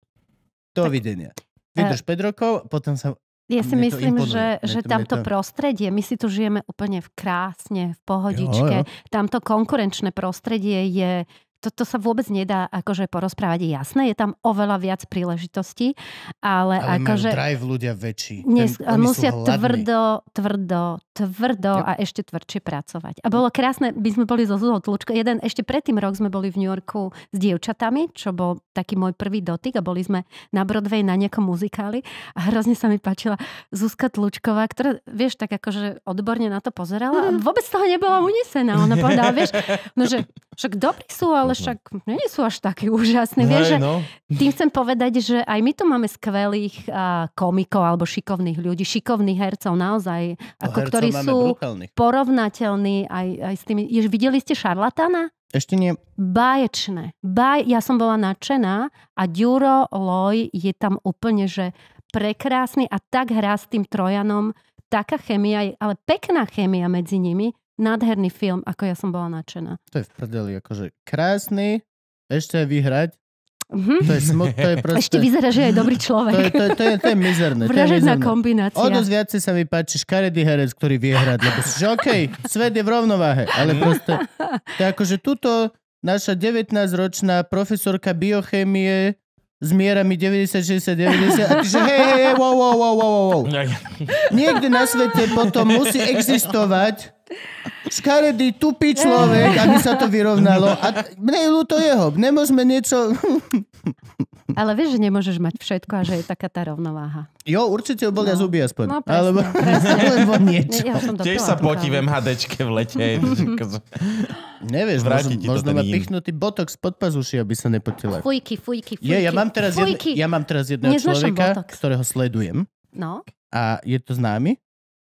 Dovidenia. E, Vydrž 5 rokov, potom sa... Ja si myslím, imponuje. že, že tamto to... prostredie, my si tu žijeme úplne v krásne, v pohodičke. Jo, jo. Tamto konkurenčné prostredie je To sa vôbec nedá akože porozprávať. Jasné, je tam oveľa viac príležitostí, ale, ale akože... drive ľudia väčší. Nes, Ten, musia tvrdo, tvrdo, tvrdo a ešte tvrdšie pracovať. A bolo krásne, by sme boli zo Zuzou tlučka. Jeden, ešte predtým rok sme boli v New Yorku s dievčatami, čo bol taký môj prvý dotyk a boli sme na Broadway na nejakom muzikáli a hrozne sa mi páčila Zuzka Tlučková, ktorá, vieš, tak akože odborne na to pozerala a mhm. vôbec toho nebola unesená. Ona povedala, vieš, no že však dobrí sú, ale mhm. však no, nie sú až takí úžasní. Vieš, že no. tým chcem povedať, že aj my tu máme skvelých komikov alebo šikovných ľudí, šikovných hercov naozaj, ako ktorí sú brutálnych. porovnateľní aj, aj s tými... Jež, videli ste šarlatána? Ešte nie. Báječné. Báj, ja som bola nadšená a Duro Loj je tam úplne, že prekrásny a tak hrá s tým Trojanom. Taká chemia, ale pekná chemia medzi nimi. Nádherný film, ako ja som bola nadšená. To je v prdeli, akože krásny, ešte aj vyhrať Mm-hmm. To je smu- to je Proste... Ešte vyzerá, že je dobrý človek. To je, to je, to je, to je mizerné. Vražedná kombinácia. O dosť viacej sa mi páči škaredý herec, ktorý vie hrať, lebo si, že okej, okay, svet je v rovnováhe, ale mhm. proste, to je ako, že tuto naša 19-ročná profesorka biochémie s mierami 90, 60, 90 a ty že hej, hej, hej, wow, wow, wow, wow, wow. Niekde na svete potom musí existovať škaredý, tupý človek, aby sa to vyrovnalo. A mne je ľúto jeho. Nemôžeme niečo... Ale vieš, že nemôžeš mať všetko a že je taká tá rovnováha. Jo, určite bolia no. zuby aspoň. No, presne, alebo, presne. alebo niečo. Ja som Tiež sa potí v MHDčke v lete. Akože- Nevieš, možno, možno ma pichnutý botox pod pazuši, aby sa nepotila. Fujky, fujky, fujky. Je, ja, mám teraz jedne, ja mám teraz jedného Neznášam človeka, botox. ktorého sledujem. No. A je to známy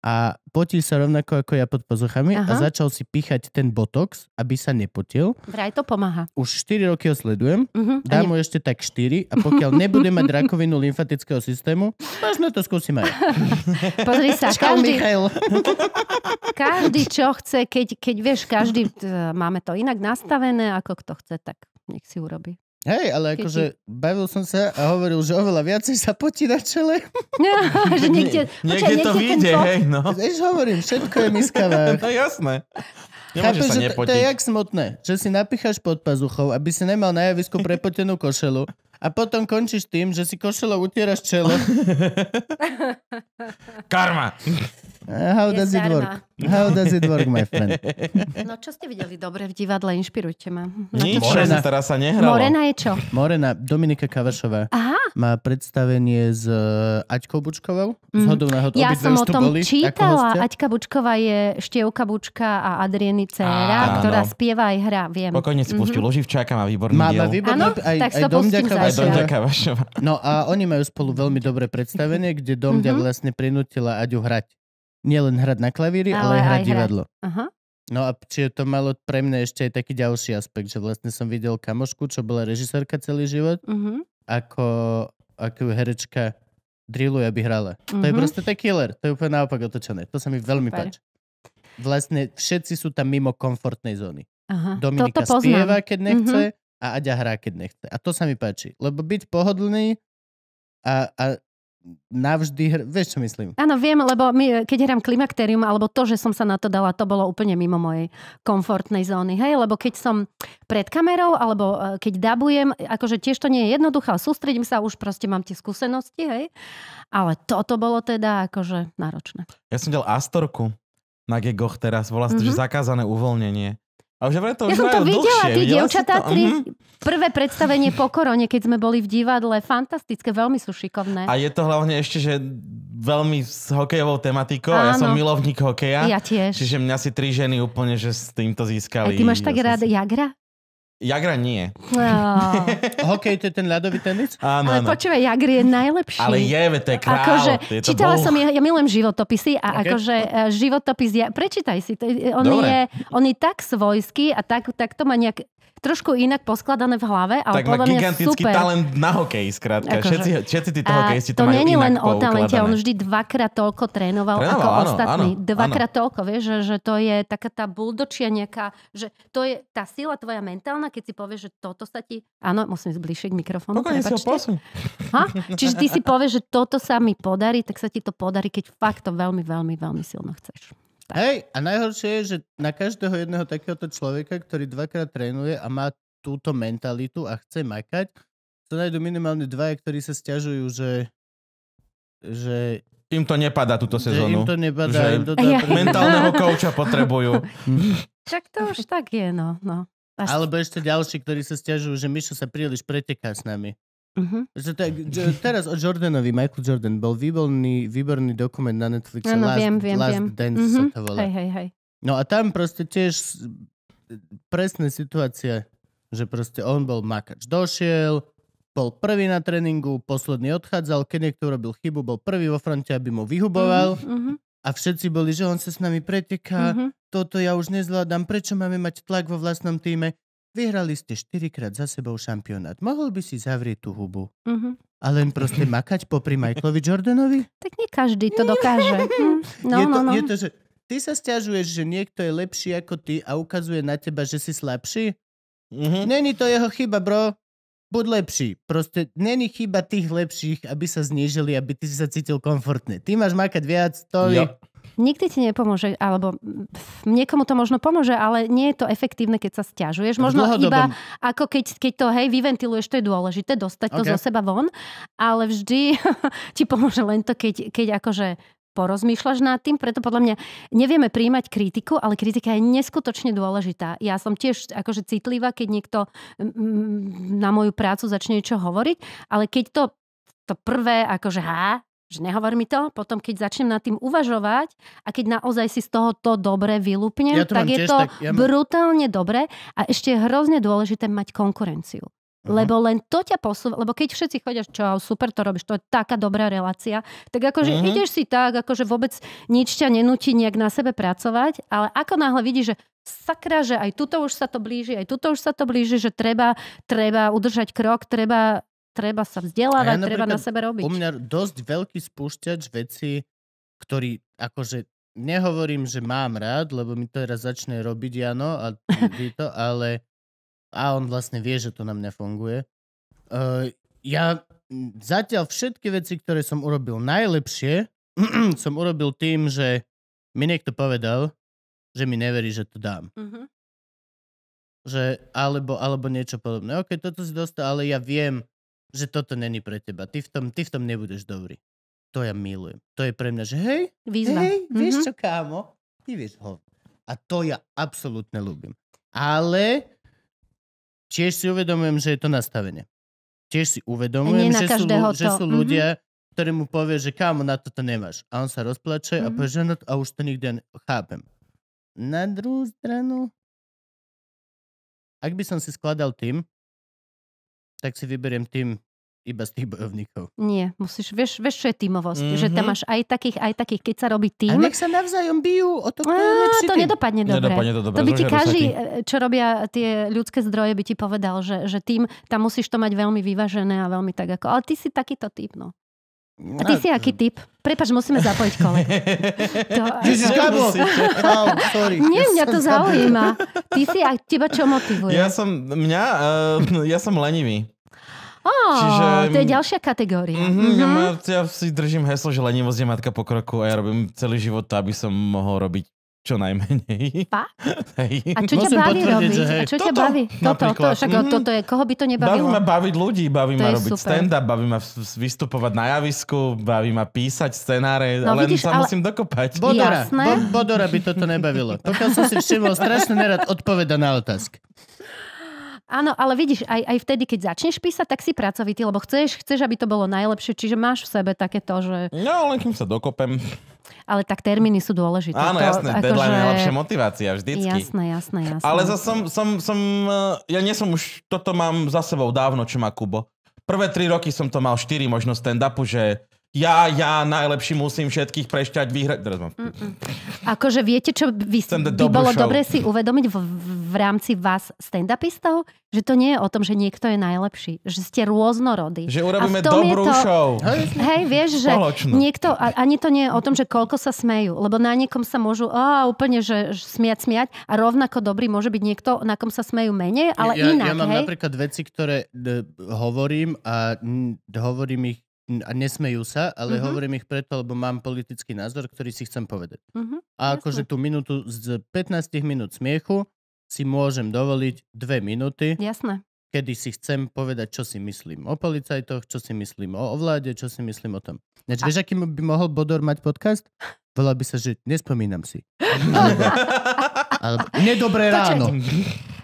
a potil sa rovnako ako ja pod pozuchami Aha. a začal si píchať ten botox, aby sa nepotil. Vraj to pomáha. Už 4 roky ho sledujem, uh-huh. dám mu ešte tak 4 a pokiaľ nebude mať rakovinu lymfatického systému, možno to skúsim aj. Pozri sa, Čau, každý, každý čo chce, keď, keď vieš, každý e, máme to inak nastavené, ako kto chce, tak nech si urobí. Hej, ale akože ti... bavil som sa a hovoril, že oveľa viacej sa potí na čele. No, že niekde, Nie, niekde, niekde to vyjde, hej, no. Vieš, hovorím, všetko je miskavá. no jasné. Chápe, že to, to je jak smutné, že si napícháš pod pazuchou, aby si nemal na javisku prepotenú košelu a potom končíš tým, že si košelo utieraš čelo. Karma! Eh, how does it work? How does it work, my friend? No čo ste videli dobre v divadle? Inšpirujte ma. No, Nič, Morena. teraz sa nehralo. Morena je čo? Morena, Dominika Kavašová. Aha. Má predstavenie s eh, Aťkou Bučkovou. Mm. Z mhm. na hodou. Ja som o tom boli, čítala. Aťka Bučková je Štievka Bučka a Adrieny Á, ktorá áno. spieva aj hra, viem. Pokojne si pustil mm-hmm. Loživčáka, má výborný má, diel. Má výborný, ano? aj, tak aj, so Domďaka, aj Domďaka Vašová. No a oni majú spolu veľmi dobré predstavenie, kde Domďa mm-hmm. vlastne prinútila Aďu hrať nielen hrať na klavíri, ale, ale aj hrať divadlo. Aha. No a čiže to malo pre mňa ešte aj taký ďalší aspekt, že vlastne som videl kamošku, čo bola režisérka celý život, uh-huh. ako, ako herečka drilluje, aby hrala. Uh-huh. To je mhm. proste taký killer, to je úplne naopak otočené. To sa mi veľmi Super. páči. Vlastne všetci sú tam mimo komfortnej zóny. Aha. Dominika Toto poznám. spieva, keď mhm. nechce uh-huh. a Aďa hrá, keď nechce. A to sa mi páči. Lebo byť pohodlný a, a navždy... Hr... Vieš, čo myslím? Áno, viem, lebo my, keď hrám klimakterium, alebo to, že som sa na to dala, to bolo úplne mimo mojej komfortnej zóny. Hej, lebo keď som pred kamerou, alebo e, keď dabujem, akože tiež to nie je jednoduché, sústredím sa, už proste mám tie skúsenosti, hej. Ale toto bolo teda akože náročné. Ja som dal Astorku na gegoch teraz, volá sa to, mm-hmm. že mhm. zakázané uvoľnenie. A už to ja som to videla, tí dievčatá, tri, mhm. prvé predstavenie po korone, keď sme boli v divadle, fantastické, veľmi sú šikovné. A je to hlavne ešte, že veľmi s hokejovou tematikou, Áno. ja som milovník hokeja. Ja tiež. Čiže mňa si tri ženy úplne, že s týmto získali. A e, ty máš tak rád si... Jagra? Jagra nie. No. Hokej to je ten ľadový tenis? Áno, Ale počúvaj, Jagr je najlepší. Ale je, to je král. Akože, je to čítala bol... som, ja, ja milujem životopisy a okay. akože e, životopis, ja, prečítaj si, to, on, Dobre. je, on je tak svojský a tak, tak to má nejak trošku inak poskladané v hlave, ale tak podľa mňa gigantický super. talent na hokej, skrátka. Akože, všetci, všetci títo hokejisti to, to majú nie len o talente, on vždy dvakrát toľko trénoval, trénoval ako áno, ostatní. Áno, dvakrát áno. toľko, vieš, že, že to je taká tá buldočia nejaká, že to je tá sila tvoja mentálna, keď si povieš, že toto sa ti... Áno, musím zbližiť mikrofón. Pokojne Ha? Čiže ty si povieš, že toto sa mi podarí, tak sa ti to podarí, keď fakt to veľmi, veľmi, veľmi silno chceš. Tak. Hej, a najhoršie je, že na každého jedného takéhoto človeka, ktorý dvakrát trénuje a má túto mentalitu a chce makať, sa nájdú minimálne dvaja, ktorí sa stiažujú, že, že im to nepadá túto sezónu. Že im to nepadá. Že im to ja. mentálneho kouča potrebujú. Čak to už tak je, no. no. Alebo ešte ďalší, ktorí sa stiažujú, že Mišo sa príliš preteká s nami. Uh-huh. Že tak, že teraz o Jordanovi, Michael Jordan, bol výborný, výborný dokument na Netflixe, ano, Last, viem, viem, Last viem. Dance uh-huh. sa to volá. Hej, hej, hej. No a tam proste tiež presné situácie, že proste on bol makač. Došiel, bol prvý na tréningu, posledný odchádzal, keď niekto robil chybu, bol prvý vo fronte, aby mu vyhuboval. Uh-huh. A všetci boli, že on sa s nami preteká, uh-huh. toto ja už nezvládam, prečo máme mať tlak vo vlastnom týme? Vyhrali ste 4 krát za sebou šampionát. Mohol by si zavrieť tú hubu. Uh-huh. A len proste makať popri Michaelovi Jordanovi? Tak nie každý to dokáže. Mhm. No, je to, no, no. Je to, že ty sa stiažuješ, že niekto je lepší ako ty a ukazuje na teba, že si slabší? Uh-huh. Není to jeho chyba, bro. Buď lepší. Proste není chyba tých lepších, aby sa znížili, aby ty si sa cítil komfortne. Ty máš makať viac, to je nikdy ti nepomôže, alebo niekomu to možno pomôže, ale nie je to efektívne, keď sa stiažuješ. Možno iba ako keď, keď to hej, vyventiluješ, to je dôležité, dostať okay. to zo seba von, ale vždy ti pomôže len to, keď, keď akože porozmýšľaš nad tým, preto podľa mňa nevieme príjmať kritiku, ale kritika je neskutočne dôležitá. Ja som tiež akože citlivá, keď niekto na moju prácu začne niečo hovoriť, ale keď to to prvé, akože há, že nehovor mi to, potom keď začnem nad tým uvažovať a keď naozaj si z toho to dobre vylúpnem, ja tak je tiež, to tak ja mám... brutálne dobre a ešte je hrozne dôležité mať konkurenciu. Uh-huh. Lebo len to ťa posúva, lebo keď všetci chodia, čo super to robíš, to je taká dobrá relácia, tak akože uh-huh. ideš si tak, akože vôbec nič ťa nenúti nejak na sebe pracovať, ale ako náhle vidíš, že sakra, že aj tuto už sa to blíži, aj tuto už sa to blíži, že treba, treba udržať krok, treba treba sa vzdelávať, ja treba na sebe robiť. U mňa dosť veľký spúšťač veci, ktorý akože nehovorím, že mám rád, lebo mi to teraz začne robiť áno, a to, ale a on vlastne vie, že to na mňa funguje. Uh, ja zatiaľ všetky veci, ktoré som urobil najlepšie, som urobil tým, že mi niekto povedal, že mi neverí, že to dám. Uh-huh. Že alebo, alebo niečo podobné. OK, toto si dostal, ale ja viem, že toto není pre teba, ty v tom, ty v tom nebudeš dobrý. To ja milujem. To je pre mňa, že hej, Výzva. hej, mm-hmm. vieš mhm. čo, kámo, ty vieš ho. A to ja absolútne ľúbim. Ale tiež si uvedomujem, že je to nastavenie. Tiež si uvedomujem, že sú, to. že sú mhm. ľudia, mm-hmm. ktorí mu povie, že kámo, na toto nemáš. A on sa rozplače mm-hmm. a mhm. povie, že no, a už to nikde chápem. Na druhú stranu, ak by som si skladal tým, tak si vyberiem tým iba z tých bojovníkov. Nie, musíš, vieš, vieš čo je tímovosť, mm-hmm. že tam mhm. máš aj takých, aj takých, keď sa robí tým. A nech sa navzájom bijú, o to, kto to tým. nedopadne dobre. Nedopadne to dobre. To by ti každý, e, čo robia tie ľudské zdroje, by ti povedal, že, že tým, tam musíš to mať veľmi vyvážené a veľmi tak ako, ale ty si takýto typ, no a ty si aký typ? Prepač, musíme zapojiť kolegu. To... Ty si Oh, Nie, mňa to zaujíma. Ty si a teba čo motivuje? Ja som, mňa, uh, ja som lenivý. Oh, Čiže, to je ďalšia kategória. Mm-hmm, mm-hmm. Ja, mhm. ja si držím heslo, že lenivosť je matka pokroku a ja robím celý život to, aby som mohol robiť čo najmenej. Pa? Hej. A čo ťa baví robiť? hej, a čo ťa baví? Toto, to, však, mm, toto je, koho by to nebavilo? Baví ma baviť ľudí, baví to ma robiť super. stand-up, baví ma vystupovať na javisku, baví ma písať scenáre, no, len vidíš, sa ale... musím dokopať. Bodora, bo, Bodora by toto nebavilo. Pokiaľ som si všimol, strašne nerad odpoveda na otázky. Áno, ale vidíš, aj, aj vtedy, keď začneš písať, tak si pracovitý, lebo chceš, chceš, aby to bolo najlepšie, čiže máš v sebe takéto, že... No, len kým sa dokopem ale tak termíny sú dôležité. Áno, to, jasné, to, deadline je akože- najlepšia motivácia vždycky. Jasné, jasné, jasné. Ale zase som, som, som, eh, ja nie som už, toto mám za sebou dávno, čo má Kubo. Prvé tri roky som to mal štyri možno stand-upu, že ja, ja najlepší musím všetkých prešťať, vyhrať. Teraz mám... Akože viete, čo by, by bolo show. dobre si uvedomiť v, v rámci vás stand-upistov? Že to nie je o tom, že niekto je najlepší. Že ste rôznorodí. Že urobíme dobrú to, show. Hej, vieš, že niekto, ani to nie je o tom, že koľko sa smejú. Lebo na niekom sa môžu oh, úplne že, že smiať, smiať. A rovnako dobrý môže byť niekto, na kom sa smejú menej, ale ja, inak. Ja mám hej? napríklad veci, ktoré d- hovorím a d- hovorím ich a nesmejú sa, ale uh-huh. hovorím ich preto, lebo mám politický názor, ktorý si chcem povedať. Uh-huh. A akože tú minútu z 15 minút smiechu si môžem dovoliť dve minúty. Jasné. Kedy si chcem povedať, čo si myslím o policajtoch, čo si myslím o, o vláde, čo si myslím o tom. Neč, a... vieš, aký by mohol Bodor mať podcast? Volal by sa, že nespomínam si. alebo, alebo nedobré ráno.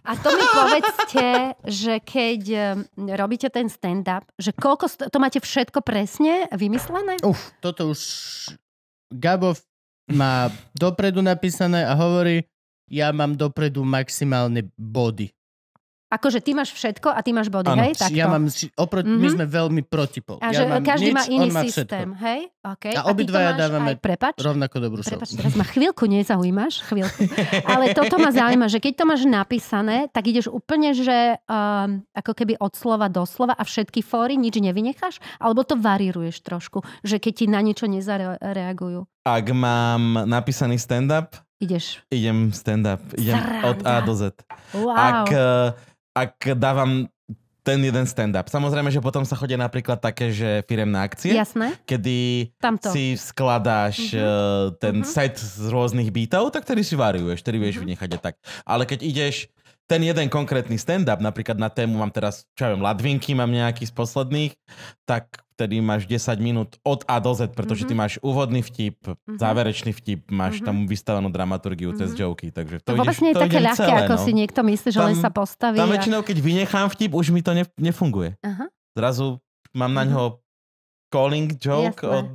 A to mi povedzte, že keď robíte ten stand-up, že koľko, to máte všetko presne vymyslené? Uf, toto už Gabov má dopredu napísané a hovorí, ja mám dopredu maximálne body. Akože ty máš všetko a ty máš body, ano, hej? Takto. Ja mám, oproti, mm-hmm. my mhm. sme veľmi protipol. A že ja mám každý nič, má iný má systém, všetko. hej? Okay. A, a obidvaja dávame aj, prepač, rovnako dobrú show. Prepač, teraz ma chvíľku nezaujímaš, chvíľku. Ale toto ma zaujíma, že keď to máš napísané, tak ideš úplne, že um, ako keby od slova do slova a všetky fóry nič nevynecháš? Alebo to varíruješ trošku, že keď ti na niečo nezareagujú? Ak mám napísaný stand-up, Ideš. Idem stand-up. Idem Zranda. od A do Z. Wow. Ak eh, ak dávam ten jeden stand-up. Samozrejme, že potom sa chodia napríklad také, že firemné akcie. Jasné. Kedy Tamto. si skladáš uh-huh. ten uh-huh. set z rôznych bytov, tak tedy si variuješ, tedy vieš uh-huh. vynechať a tak. Ale keď ideš ten jeden konkrétny stand-up, napríklad na tému mám teraz, čo ja viem, Ladvinky mám nejaký z posledných, tak vtedy máš 10 minút od A do Z, pretože mm-hmm. ty mhm. máš úvodný vtip, mm-hmm. záverečný vtip, máš mm-hmm. tam vystavenú dramaturgiu mm-hmm. cez mhm. joky, takže to, to ideš, nie vlastne je také ľahké, celé, ako no. si niekto myslí, že tam, len sa postaví. Tam a... väčšinou, keď vynechám vtip, už mi to ne, nefunguje. Uh-huh. Zrazu mám na mhm. ňo calling joke Jasné. od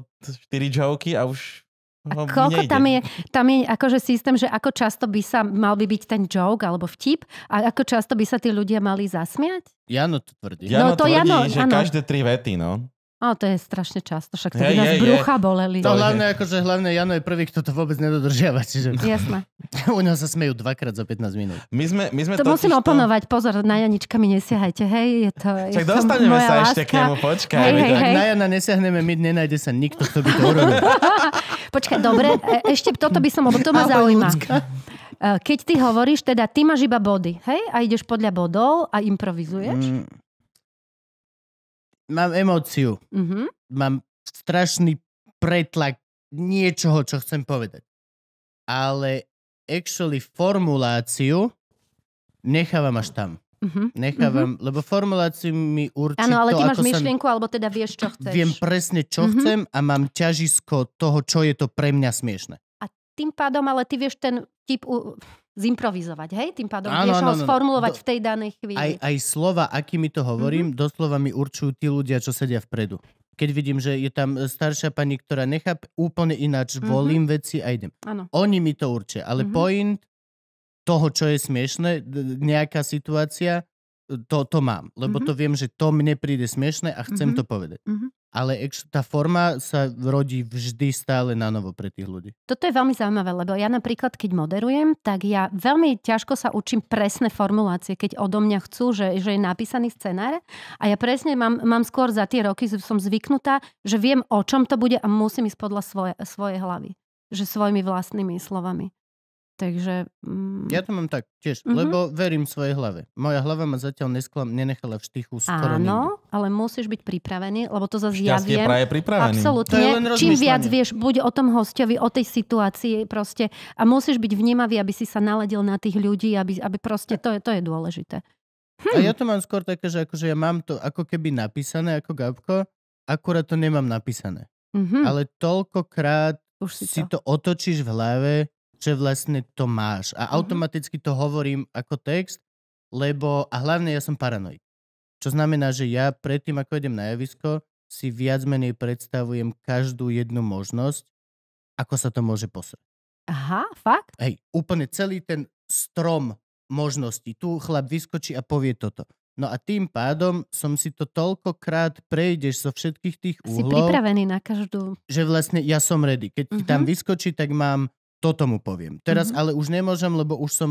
4 joky a už a koľko tam je, tam je akože systém, že ako často by sa mal by byť ten joke alebo vtip a ako často by sa tí ľudia mali zasmiať? Jano to tvrdí. Jano no, to tvrdí, Jano, že ano. každé tri vety, no. O, to je strašne často, však to by nás je, brucha je. boleli. To hlavne, akože hlavne Jano je prvý, kto to vôbec nedodržiava. Čiže... Jasné. U nás sa smejú dvakrát za 15 minút. My sme, my sme to musím to... oponovať, pozor, na Janička mi nesiahajte, hej, je to... Čak je dostaneme sa láska. ešte k nemu, počkaj. Hej, hej, hej. Na Jana nesiahneme, my nenájde sa nikto, kto by to urobil. Počkaj, dobre, e, ešte toto by som, lebo to ma zaujíma. E, keď ty hovoríš, teda ty máš iba body, hej? A ideš podľa bodov a improvizuješ? Mm mám emóciu. Mm-hmm. Mám strašný pretlak niečoho, čo chcem povedať. Ale actually formuláciu nechávam až tam. Uh-huh. Nechávam, uh-huh. lebo formuláciu mi určí Áno, ale to, ty máš myšlienku, sa... alebo teda vieš, čo chceš. Viem presne, čo uh-huh. chcem a mám ťažisko toho, čo je to pre mňa smiešne. A tým pádom, ale ty vieš ten typ... U zimprovizovať, hej? Tým pádom ano, vieš ano, ho sformulovať do, v tej danej chvíli. Aj, aj slova, akými to hovorím, mm-hmm. doslova mi určujú tí ľudia, čo sedia vpredu. Keď vidím, že je tam staršia pani, ktorá nechá úplne ináč, mm-hmm. volím veci a idem. Áno. Oni mi to určia, ale mm-hmm. point toho, čo je smiešne, nejaká situácia, e, to, to mám. Lebo mm-hmm. to viem, že to mne príde smiešne a chcem mm-hmm. to povedať. Mm-hmm ale tá forma sa rodí vždy stále na novo pre tých ľudí. Toto je veľmi zaujímavé, lebo ja napríklad, keď moderujem, tak ja veľmi ťažko sa učím presné formulácie, keď odo mňa chcú, že, že je napísaný scenár a ja presne mám, mám skôr za tie roky, som zvyknutá, že viem, o čom to bude a musím ísť podľa svoje, svojej hlavy že svojimi vlastnými slovami. Takže... Mm... Ja to mám tak tiež, mm-hmm. lebo verím svojej hlave. Moja hlava ma zatiaľ nesklam, nenechala v štychu skoro Áno, nikdy. ale musíš byť pripravený, lebo to zase ja viem. praje pripravený. Absolutne. Čím viac vieš, buď o tom hostovi, o tej situácii proste. A musíš byť vnímavý, aby si sa naladil na tých ľudí, aby, aby proste, to je, to je dôležité. Hm. A ja hm. to mám skôr také, že akože ja mám to ako keby napísané, ako Gabko, akurát to nemám napísané. Mm-hmm. Ale toľkokrát Už si, si to. to otočíš v hlave, že vlastne to máš. A mhm. automaticky to hovorím ako text, lebo, a hlavne ja som paranoid. Čo znamená, že ja predtým, ako idem na javisko, si viac menej predstavujem každú jednu možnosť, ako sa to môže posrať. Aha, fakt? Hej, úplne celý ten strom možností. Tu chlap vyskočí a povie toto. No a tým pádom som si to toľkokrát prejdeš zo všetkých tých úhlov. Si pripravený na každú. Že vlastne ja som ready. Keď uh-huh. tam mhm. vyskočí, tak mám toto mu poviem. Teraz mm-hmm. ale už nemôžem, lebo už som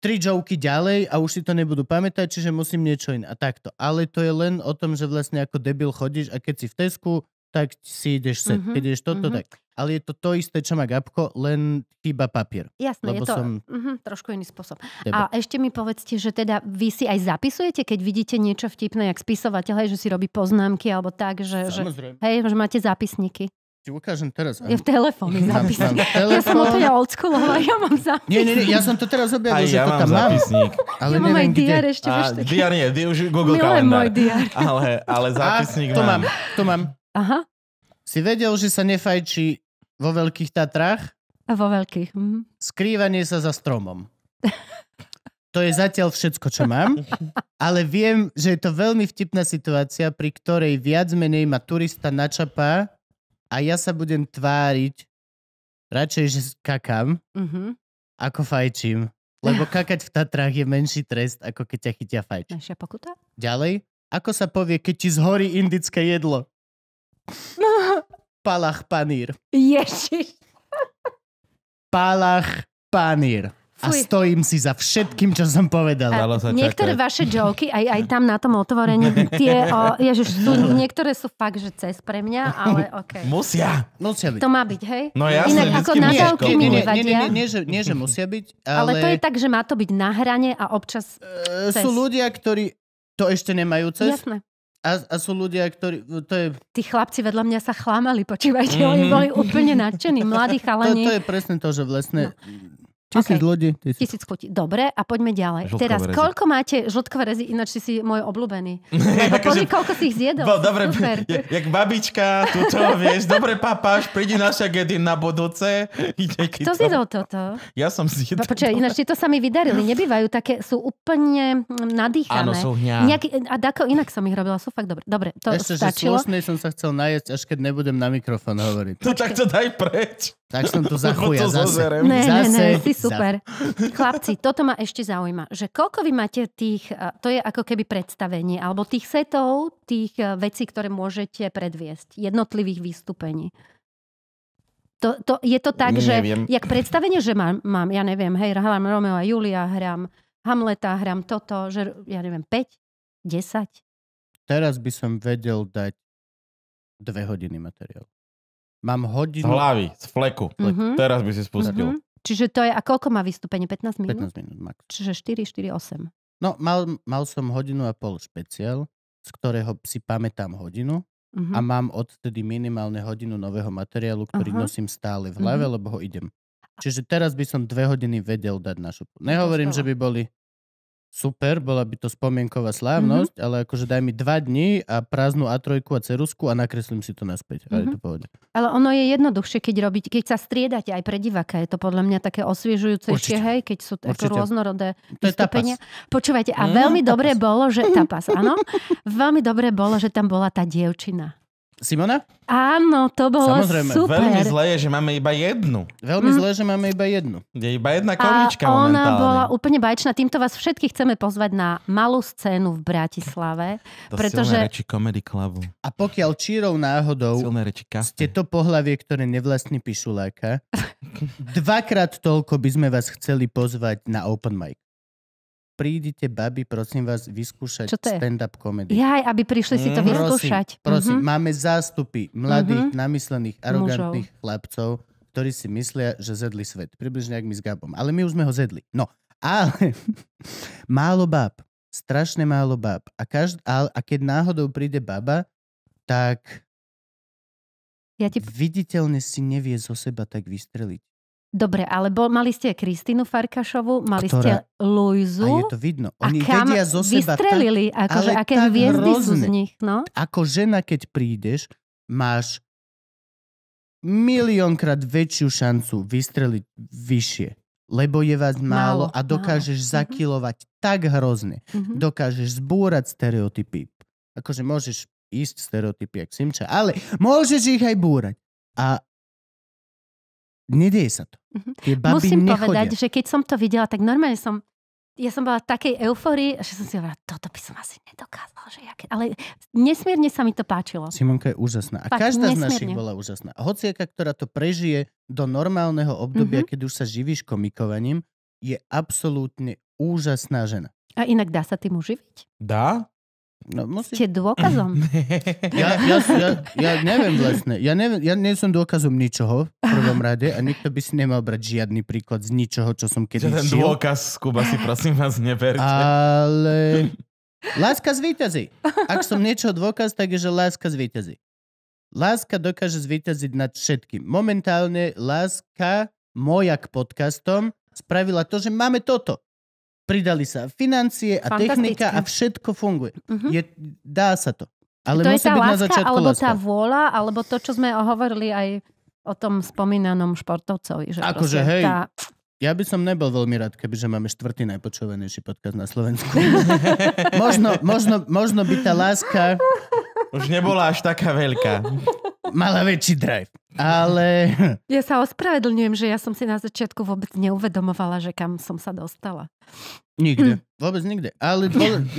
tri joky ďalej a už si to nebudú pamätať, čiže musím niečo iné. A takto. Ale to je len o tom, že vlastne ako debil chodíš a keď si v Tesku, tak si ideš set. Mm-hmm. Keď ideš toto, mm-hmm. tak. Ale je to to isté, čo má Gabko, len chýba papier. Jasné, je to som... mm-hmm, trošku iný spôsob. Teba. A ešte mi povedzte, že teda vy si aj zapisujete, keď vidíte niečo vtipné, jak spisovateľ, hej, že si robí poznámky alebo tak, že, Samozrejme. že, hej, že máte zápisníky ti ukážem teraz. Ja v telefóne zapísané. Ja som od odtedy old school, ale ja mám zápisník. Nie, nie, nie, ja som to teraz objavil, že ja to tam mám. Zápisník. Ale ja neviem, mám aj diar kde... ešte. A, diar nie, diar už Google Milé kalendár. môj diar. Ale, ale zápisník a, to mám. To mám, Aha. Si vedel, že sa nefajčí vo Veľkých Tatrách? A vo Veľkých. Mhm. Skrývanie sa za stromom. To je zatiaľ všetko, čo mám. Ale viem, že je to veľmi vtipná situácia, pri ktorej viac menej ma turista načapá a ja sa budem tváriť radšej, že kakám, mm-hmm. ako fajčím. Lebo kakať v Tatrách je menší trest, ako keď ťa chytia fajč. Menšia pokuta? Ďalej, ako sa povie, keď ti zhorí indické jedlo? Palach panír. Ježiš. Palach panír a stojím si za všetkým, čo som povedal. Niektoré vaše joky, aj, aj tam na tom otvorení, tie, o, ježiš, sú, niektoré sú fakt, že cez pre mňa, ale okay. Musia. Musia byť. To má byť, hej? No jasne, Inak ako nadávky nie, nie, Nie, nie, nie, že, nie, že musia byť, ale... Ale to je tak, že má to byť na hrane a občas e, cez. Sú ľudia, ktorí to ešte nemajú cez. Jasné. A, a sú ľudia, ktorí... To je... Tí chlapci vedľa mňa sa chlámali, počívajte, mm-hmm. oni mhm. boli úplne nadšení, mladí chalani. To, to je presne to, že vlastne no. Tisíc okay. ľudí. Tisíc. tisíc chutí. Dobre, a poďme ďalej. Žltkové Teraz, rezi. koľko máte žltkové rezy, ináč si si môj obľúbený. Akože- Pozri, koľko si ich zjedol. Bo, dobre, Super. Jak, jak babička, tu to vieš, dobre papáš, prídi naša gedin na budúce. Kto to... zjedol toto? Ja som zjedol. Počkaj, ináč to sa mi vydarili, nebývajú také, sú úplne mm, nadýchané. Áno, sú hňa. Nejaký, a dako inak som ich robila, sú fakt dobre. Dobre, to Ešte, stačilo. Ešte, že som sa chcel najesť, až keď nebudem na mikrofón hovoriť. No tak to daj preč. Tak som tu zachuja zase. Ne, zase. Ne, ne, super. Chlapci, toto ma ešte zaujíma, že koľko vy máte tých, e, to je ako keby predstavenie, alebo tých setov, tých e, vecí, ktoré môžete predviesť, jednotlivých vystúpení. To, to, je to tak, neviem. že jak predstavenie, že mám, mám, ja neviem, hej, hrám Romeo a Julia, hrám Hamleta, hrám toto, že ja neviem, 5, 10? Teraz by som vedel dať dve hodiny materiál. Mám hodinu... Z hlavy, z fleku. Mm-hmm. Teraz by si spustil. Mm-hmm. Čiže to je, a koľko má vystúpenie? 15 minút? 15 minút max. Čiže 4, 4, 8. No, mal, mal som hodinu a pol špeciál, z ktorého si pamätám hodinu uh-huh. a mhm. mám odtedy minimálne hodinu nového materiálu, ktorý uh-huh. nosím stále v mhm. hlave, uh-huh. lebo ho idem. Čiže teraz by som dve hodiny vedel dať na šupu. No, Nehovorím, že by boli super, bola by to spomienková slávnosť, mm-hmm. ale akože daj mi dva dní a prázdnu A3 a cerusku a nakreslím si to naspäť. Mm-hmm. Ale, to mhm. povede. ale ono je jednoduchšie, keď, robiť, keď sa striedate aj pre diváka. Je to podľa mňa také osviežujúce, ešte, hej, keď sú ako rôznorodé to vystúpenia. Počúvajte, a mm, veľmi tapas. dobre bolo, že mhm. tapas, áno, veľmi dobre bolo, že tam bola tá dievčina. Simona? Áno, to bolo Samozrejme, super. veľmi zle je, že máme iba jednu. Veľmi mm. Hm. zle, že máme iba jednu. Je iba jedna komička ona momentálne. bola úplne bajčná. Týmto vás všetkých chceme pozvať na malú scénu v Bratislave. To pretože... silné reči Comedy Clubu. A pokiaľ čírov náhodou reči ste to pohlavie, ktoré nevlastní píšu dvakrát toľko by sme vás chceli pozvať na open mic prídite, babi, prosím vás, vyskúšať stand-up komedy. Ja aj, aby prišli si to mm. vyskúšať. Prosím, prosím mm-hmm. máme zástupy mladých, mm-hmm. namyslených, arogantných Mužov. chlapcov, ktorí si myslia, že zedli svet. Približne ako my s Gabom. Ale my už sme ho zedli. No, ale málo báb. Strašne málo báb. A, každ- a, a keď náhodou príde baba, tak ja ti... viditeľne si nevie zo seba tak vystreliť. Dobre, alebo mali ste Kristínu Farkašovu, mali Ktorá... ste Luizu. A je to vidno. Oni a kam vedia zo seba vystrelili, tak, akože aké tak hviezdy hrozne. sú z nich. No? Ako žena, keď prídeš, máš miliónkrát väčšiu šancu vystreliť vyššie, lebo je vás málo, málo a dokážeš málo. Mhm. zakilovať mm-hmm. tak hrozne. Mm-hmm. Dokážeš zbúrať stereotypy. Akože môžeš ísť stereotypy, ak simča, ale môžeš ich aj búrať. A Nedieje sa to. Mhm. Tie baby Musím nechodia. povedať, že keď som to videla, tak normálne som ja som bola v takej euforii, že som si hovorila, toto by som asi nedokázala. Že jaké... Ale nesmierne sa mi to páčilo. Simonka je úžasná. A Fakt, každá nesmierne. z našich bola úžasná. Hociaka, ktorá to prežije do normálneho obdobia, mm-hmm. keď už sa živíš komikovaním, je absolútne úžasná žena. A inak dá sa tým uživiť? Dá, No, musí... Ste dôkazom? ja, ja, ja, ja neviem vlastne. Ja, neviem, ja nie som dôkazom ničoho v prvom rade a nikto by si nemal brať žiadny príklad z ničoho, čo som kedy Ten žil. dôkaz, Kuba, si prosím vás neberte. Ale... Láska zvýťazí. Ak som niečo dôkaz, tak je, že láska zvýťazí. Láska dokáže zvýťaziť nad všetkým. Momentálne láska moja k podcastom spravila to, že máme toto pridali sa financie a technika a všetko funguje. Uh-huh. Je, dá sa to. Ale to musí je tá byť láska, na začiatku alebo láska. tá vôľa, alebo to, čo sme hovorili aj o tom spomínanom športovcovi. Že akože hej, tá... ja by som nebol veľmi rád, kebyže máme štvrtý najpočúvanejší podcast na Slovensku. možno, možno, možno by tá láska... Už nebola až taká veľká mala väčší drive. Ale... Ja sa ospravedlňujem, že ja som si na začiatku vôbec neuvedomovala, že kam som sa dostala. Nikde. Hm. Vôbec nikde. Ale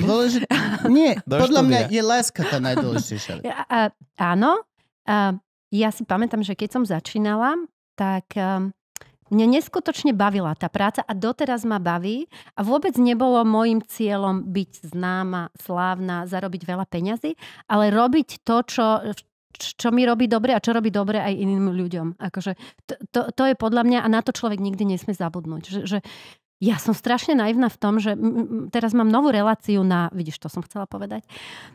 dôležité... Nie, Do podľa štúdia. mňa je láska tá najdôležitejšia. Ja, a, áno. A, ja si pamätám, že keď som začínala, tak a, ehm, mňa neskutočne bavila tá práca a doteraz ma baví. A vôbec nebolo môjim cieľom byť známa, slávna, zarobiť veľa peňazí, ale robiť to, čo, v čo mi robí dobre a čo robí dobre aj iným ľuďom. Akože to, to, to je podľa mňa a na to človek nikdy nesmie zabudnúť. Že, že ja som strašne naivná v tom, že m- teraz mám novú reláciu na, vidíš, to som chcela povedať,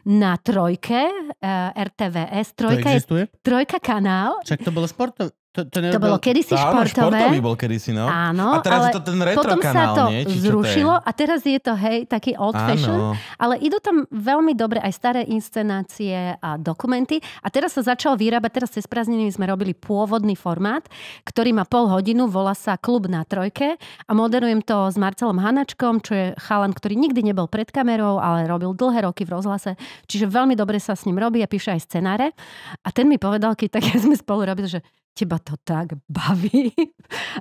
na trojke e, eh, RTVS. Trojka to existuje? Je, trojka kanál. Čak to bolo športové. To, to, nebol... to bolo kedysi tá, športové. Áno, športový bol kedysi, no. Áno, a teraz ale je to ten retro potom kanál, sa to nie? zrušilo to a teraz je to, hej, taký old áno. fashion. Ale idú tam veľmi dobre aj staré inscenácie a dokumenty. A teraz sa začalo vyrábať, teraz cez prázdniny sme robili pôvodný formát, ktorý má pol hodinu, volá sa Klub na trojke a moderujem to s Marcelom Hanačkom, čo je chalan, ktorý nikdy nebol pred kamerou, ale robil dlhé roky v rozhlase. Čiže veľmi dobre sa s ním robí a píše aj scenáre. A ten mi povedal, keď tak ja sme spolu robili, že teba to tak baví.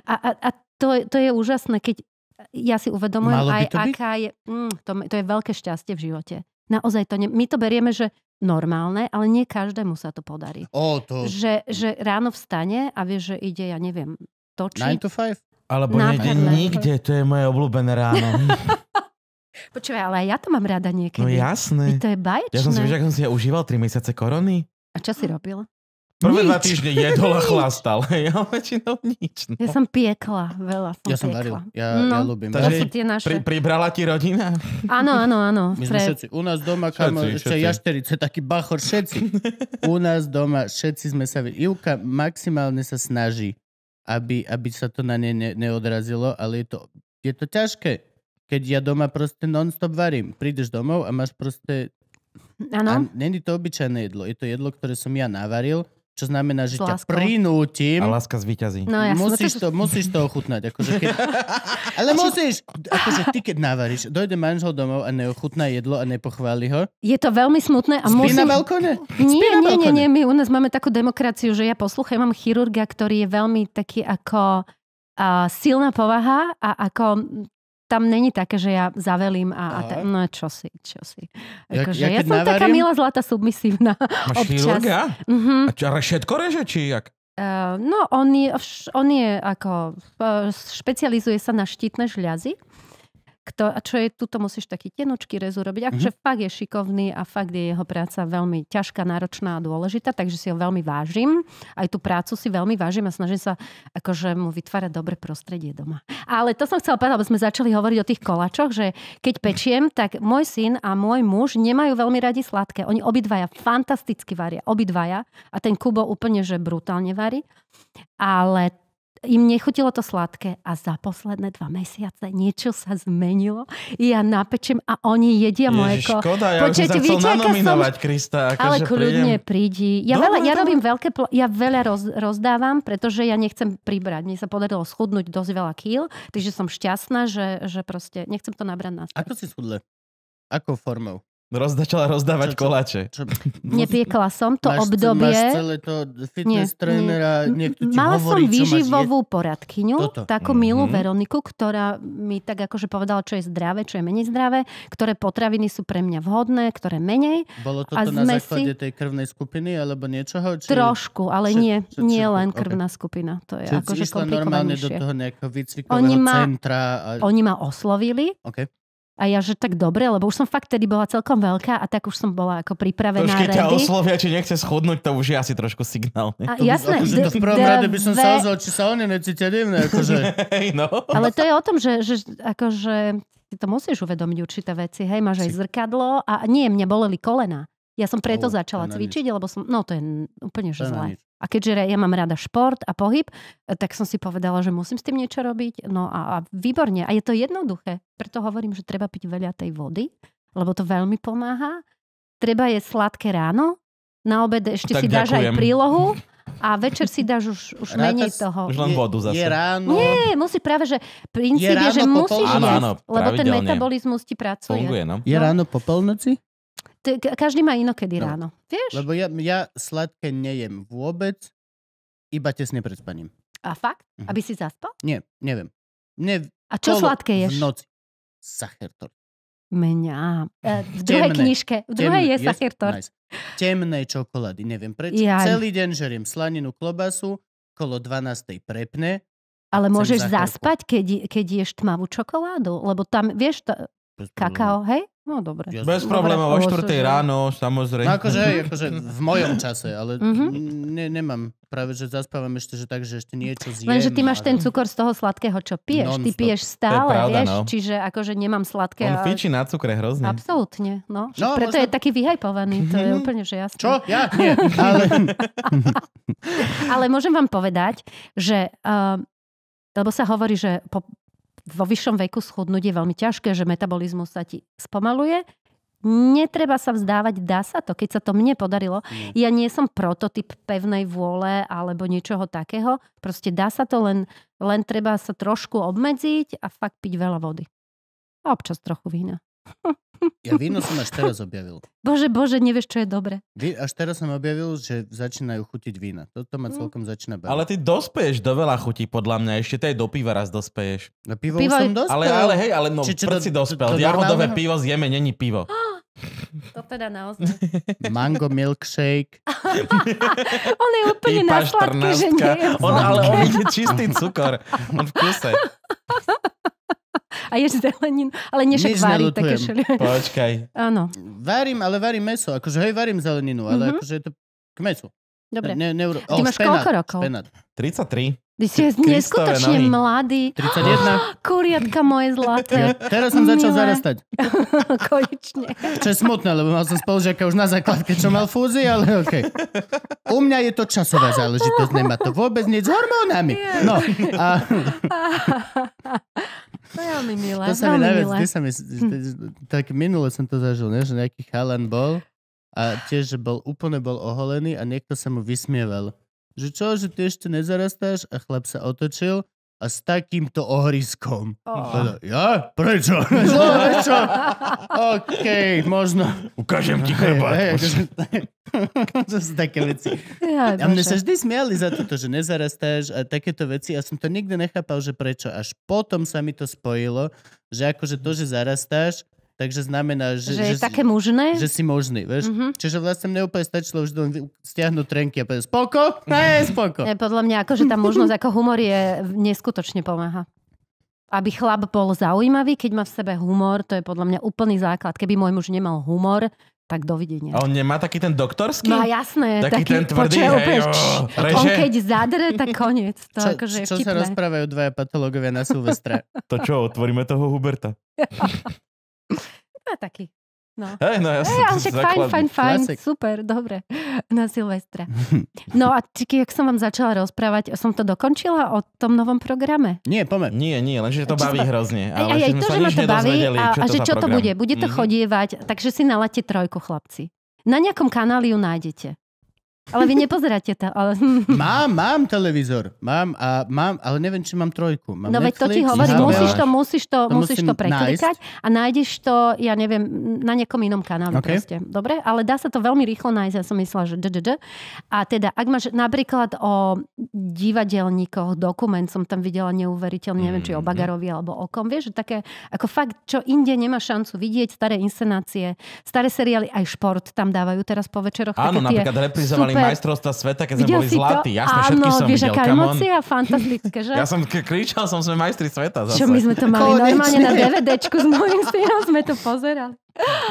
A, a, a to, to je úžasné, keď ja si uvedomujem Malo aj, aká je... Mm, to, to je veľké šťastie v živote. Naozaj to ne, my to berieme, že normálne, ale nie každému sa to podarí. O, to... Že, že ráno vstane a vie, že ide, ja neviem, točiť. 9 to 5? Alebo nejde nikde, to je moje obľúbené ráno. Počúvaj, ale aj ja to mám rada no niekedy. No jasné. I to je baječné. Ja som si, že som si ja užíval 3 mesiace korony. A čo si robil? Prvé nič. dva týždne jedol a chlastal. Ja väčšinou nič. No. Ja som piekla, veľa som Ja som varil, ja, no. ja ľúbim. Takže tie naše... pri, pribrala ti rodina? Áno, áno, áno. My sme všetci, u nás doma, kam, čo jašterice, taký bachor, všetci. U nás doma, všetci sme sa... Ivka maximálne sa snaží, aby, aby sa to na nej ne, neodrazilo, ale je to, je to ťažké. Keď ja doma proste non-stop varím. Prídeš domov a máš proste... A Není to obyčajné jedlo. Je to jedlo, ktoré som ja navaril čo znamená, že ťa prinútim. A láska zvýťazí. No, ja musíš, to, musíš to ochutnať. Akože keď... Ale akože- musíš. Akože ty, keď navaríš, dojde manžel domov a neochutná jedlo a nepochváli ho. Je to veľmi smutné. A musím... na balkone? Nie, na nie, nie, nie. My u nás máme takú demokraciu, že ja posluchaj mám chirurga, ktorý je veľmi taký ako... Uh, silná povaha a ako tam není také, že ja zavelím a, a ta, no čo si, čo si. Akože ja, ja, ja som navarím, taká milá, zlatá, submisívna. Máš občas. Ja? Mm-hmm. A čo, ale všetko reže, či jak? Uh, no, on je, on je ako, e, špecializuje sa na štítne žľazy kto, čo je, tuto musíš taký tenučký rezu robiť. Akože mm-hmm. fakt je šikovný a fakt je jeho práca veľmi ťažká, náročná a dôležitá, takže si ho veľmi vážim. Aj tú prácu si veľmi vážim a snažím sa akože mu vytvárať dobre prostredie doma. Ale to som chcela povedať, lebo sme začali hovoriť o tých kolačoch, že keď pečiem, tak môj syn a môj muž nemajú veľmi radi sladké. Oni obidvaja fantasticky varia, obidvaja. A ten Kubo úplne, že brutálne varí. Ale im nechutilo to sladké a za posledné dva mesiace niečo sa zmenilo. Ja napečem a oni jedia Ježiš, ko. Škoda, ja Počuť, by som nanominovať, som... Krista. Ako Ale kľudne prídi. Ja, dobre, veľa, ja robím veľké, pl- ja veľa roz, rozdávam, pretože ja nechcem pribrať. Mne sa podarilo schudnúť dosť veľa kýl, takže som šťastná, že, že proste nechcem to nabrať na Ako si schudle? Akou formou? Roz, začala rozdávať čo, čo, koláče. Čo, čo, Nepiekla som to máš, obdobie. Máš celé to fitness nie, trénera, nie. niekto ti Mala hovorí, som výživovú je... poradkyňu, Toto. takú mm-hmm. milú Veroniku, ktorá mi tak akože povedala, čo je zdravé, čo je menej zdravé, ktoré potraviny sú pre mňa vhodné, ktoré menej. Bolo to na základe si... tej krvnej skupiny alebo niečoho? Či... Trošku, ale či, nie, či, nie len krvná okay. skupina. To je či, akože komplikovanejšie. normálne do toho nejakého výcvikového oni ma, centra. A... Oni ma oslovili okay. A ja, že tak dobre, lebo už som fakt tedy bola celkom veľká a tak už som bola ako pripravená. To keď ťa oslovia, či nechce schudnúť, to už je asi trošku signál. A, to jasné. By, akože to v prvom rade by som ve... sa ozval, či sa oni necítia divné. Akože. no. Ale to je o tom, že, že akože, ty to musíš uvedomiť určité veci. Hej, máš aj zrkadlo a nie, mne boleli kolena. Ja som preto oh, začala cvičiť, lebo som, no to je úplne že zlé. A keďže ja mám rada šport a pohyb, eh, tak som si povedala, že musím s tým niečo robiť. No a, a výborne. A je to jednoduché. Preto hovorím, že treba piť veľa tej vody, lebo to veľmi pomáha. Treba je sladké ráno, na obed ešte tak si dáš aj prílohu a večer si dáš už, už menej toho. Už len vodu zase. Je ráno. Nie, musí práve, že princíp je, je že musíš jesť, áno, lebo ten metabolizmus ti pracuje. Funguje, no? Je no. ráno po polnoci? každý má inokedy no. ráno, vieš? Lebo ja, ja sladké nejem vôbec, iba tesne pred spaním. A fakt? Mhm. Aby si zaspal? Nie, neviem. Ne, a čo sladké ješ? V noci. Sacher tort. Mňa. E, v druhej temné, knižke. V druhej temné, je sacher tort. Nice. Temné čokolády, neviem prečo. Ja. Celý deň žeriem slaninu, klobasu, kolo 12. prepne. Ale môžeš zaspať, keď, keď ješ tmavú čokoládu, lebo tam, vieš, to, Kakao, hej? No dobre. Ja Bez problémov, o 4 ráno, samozrejme. No akože, hej, akože v mojom čase, ale mhm. ne, nemám. Práve, že zaspávam ešte, že tak, že ešte niečo zjem. Lenže ty máš ale... ten cukor z toho sladkého, čo piješ. Non-stop. Ty piješ stále, pravda, vieš? No. Čiže akože nemám sladké. On ale... fičí na cukre hrozne. Absolutne, no. no preto možno... je taký vyhajpovaný, to je mhm. úplne, že jasné. Čo? Ja? Nie. ale... ale môžem vám povedať, že... Uh, lebo sa hovorí, že po, vo vyššom veku schudnúť je veľmi ťažké, že metabolizmus sa ti spomaluje. Netreba sa vzdávať, dá sa to, keď sa to mne podarilo. Mm. Ja nie som prototyp pevnej vôle alebo niečoho takého. Proste dá sa to, len, len treba sa trošku obmedziť a fakt piť veľa vody. A občas trochu vína. Ja víno som až teraz objavil. Bože, bože, nevieš, čo je dobre. Vy, až teraz som objavil, že začínajú chutiť vína. Toto ma mm. celkom začína baviť. Ale ty dospeješ do veľa chutí, podľa mňa. Ešte tej do piva raz dospeješ. No pivo, pivo som dospel. Ale, ale hej, ale no, prd si dospel. Jahodové pivo zjeme, není pivo. To teda naozaj. Mango milkshake. on je úplne na sladký, že nie je on, Ale on je čistý cukor. On v kuse. A ješ zeleninu, ale nie však varí také šeli. Počkaj. Áno. Varím, ale varím meso. Akože hej, varím zeleninu, ale mm-hmm. akože je to k mesu. Dobre. Ne, neuro... ne, oh, Ty máš špenát, koľko rokov? Špenát. 33. Ty si neskutočne nohy. mladý. 31. Oh, kuriatka moje zlaté. Ja, teraz som začal zarastať. Konečne. Čo je smutné, lebo mal som spolužiaka už na základke, čo mal fúzi, ale okej. Okay. U mňa je to časová záležitosť, nemá to vôbec nič s hormónami. No. A... veľmi milé. To sa mi najviac, milé. Sa mi, tak minule som to zažil, ne? že nejaký chalan bol a tiež bol úplne bol oholený a niekto sa mu vysmieval. Že čo, že ty ešte nezarastáš? A chlap sa otočil a s takýmto ohryskom. Oh. Teda, ja? Prečo? No, prečo? OK, možno. Ukážem ti chrba. Hey, hey, to sú také veci. Ja, a mne sa vždy smiali za to, že nezarastáš a takéto veci. Ja som to nikdy nechápal, že prečo. Až potom sa mi to spojilo, že akože to, že zarastáš, Takže znamená, že, že, je že, také mužné? Že si možný. vieš? Mm-hmm. Čiže vlastne mne úplne stačilo už len stiahnuť trenky a povedať spoko, ne, spoko. Ne, podľa mňa akože tá možnosť ako humor je neskutočne pomáha. Aby chlap bol zaujímavý, keď má v sebe humor, to je podľa mňa úplný základ. Keby môj muž nemal humor, tak dovidenia. A on nemá taký ten doktorský? No jasné, taký, taký ten tvrdý, počuaj, hej, úplne, oh, reže. On keď zadre, tak koniec. To čo akože čo sa rozprávajú dvaja patológovia na Silvestre? to čo, otvoríme toho Huberta. Iba taký. No. Hej, no ja hey, ale však fajn, fajn, fajn, super, dobre, na Silvestra. No a či, keď som vám začala rozprávať, som to dokončila o tom novom programe? Nie, poďme. Nie, nie, lenže to baví hrozne. Ale aj, aj, aj to, že ma to baví a, a že čo to bude, bude to mm-hmm. chodievať, takže si nalate trojku, chlapci. Na nejakom kanáli ju nájdete. Ale vy nepozeráte to. Ale... Mám, mám televízor. Mám, a mám, ale neviem, či mám trojku. Mám no veď to ti hovorím, musíš to, musíš to, to musíš to preklikať nájsť. a nájdeš to, ja neviem, na nejakom inom kanáli okay. proste. Dobre? Ale dá sa to veľmi rýchlo nájsť. Ja som myslela, že dždždž. A teda, ak máš napríklad o divadelníkoch dokument, som tam videla neuveriteľne, neviem, či o mhm. Bagarovi alebo o kom. Vieš, že také, ako fakt, čo inde nemá šancu vidieť, staré inscenácie, staré seriály, aj šport tam dávajú teraz po večeroch. Áno, napríklad reprizovali super. majstrovstva sveta, keď sme videl boli zlatí. Jasne, Áno, všetky som vieš, videl. aká emócia, fantastické, že? Ja som kričal, som sme majstri sveta. Zase. Čo my sme to mali Konečne. normálne na DVDčku s mojim synom, sme to pozerali.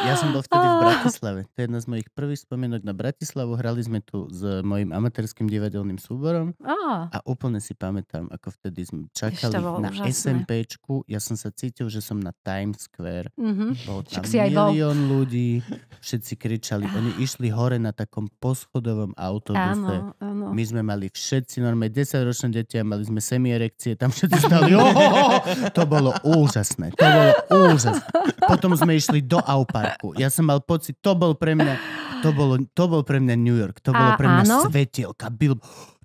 Ja som bol vtedy v Bratislave. To je jedna z mojich prvých spomienok na Bratislavu. Hrali sme tu s mojim amatérským divadelným súborom a úplne si pamätám, ako vtedy sme čakali na úžasné. SMPčku. Ja som sa cítil, že som na Times Square. Mm-hmm. Bol tam milión bol. ľudí. Všetci kričali. Oni išli hore na takom poschodovom autobuse. Áno, áno. My sme mali všetci, normálne 10-ročné deti a mali sme semierekcie. Tam všetci stali. Oh, to bolo úžasné. To bolo úžasné. Potom sme išli do parku. Ja som mal pocit, to bol pre mňa, to bolo, to bol pre mňa New York, to bolo pre mňa áno? svetielka,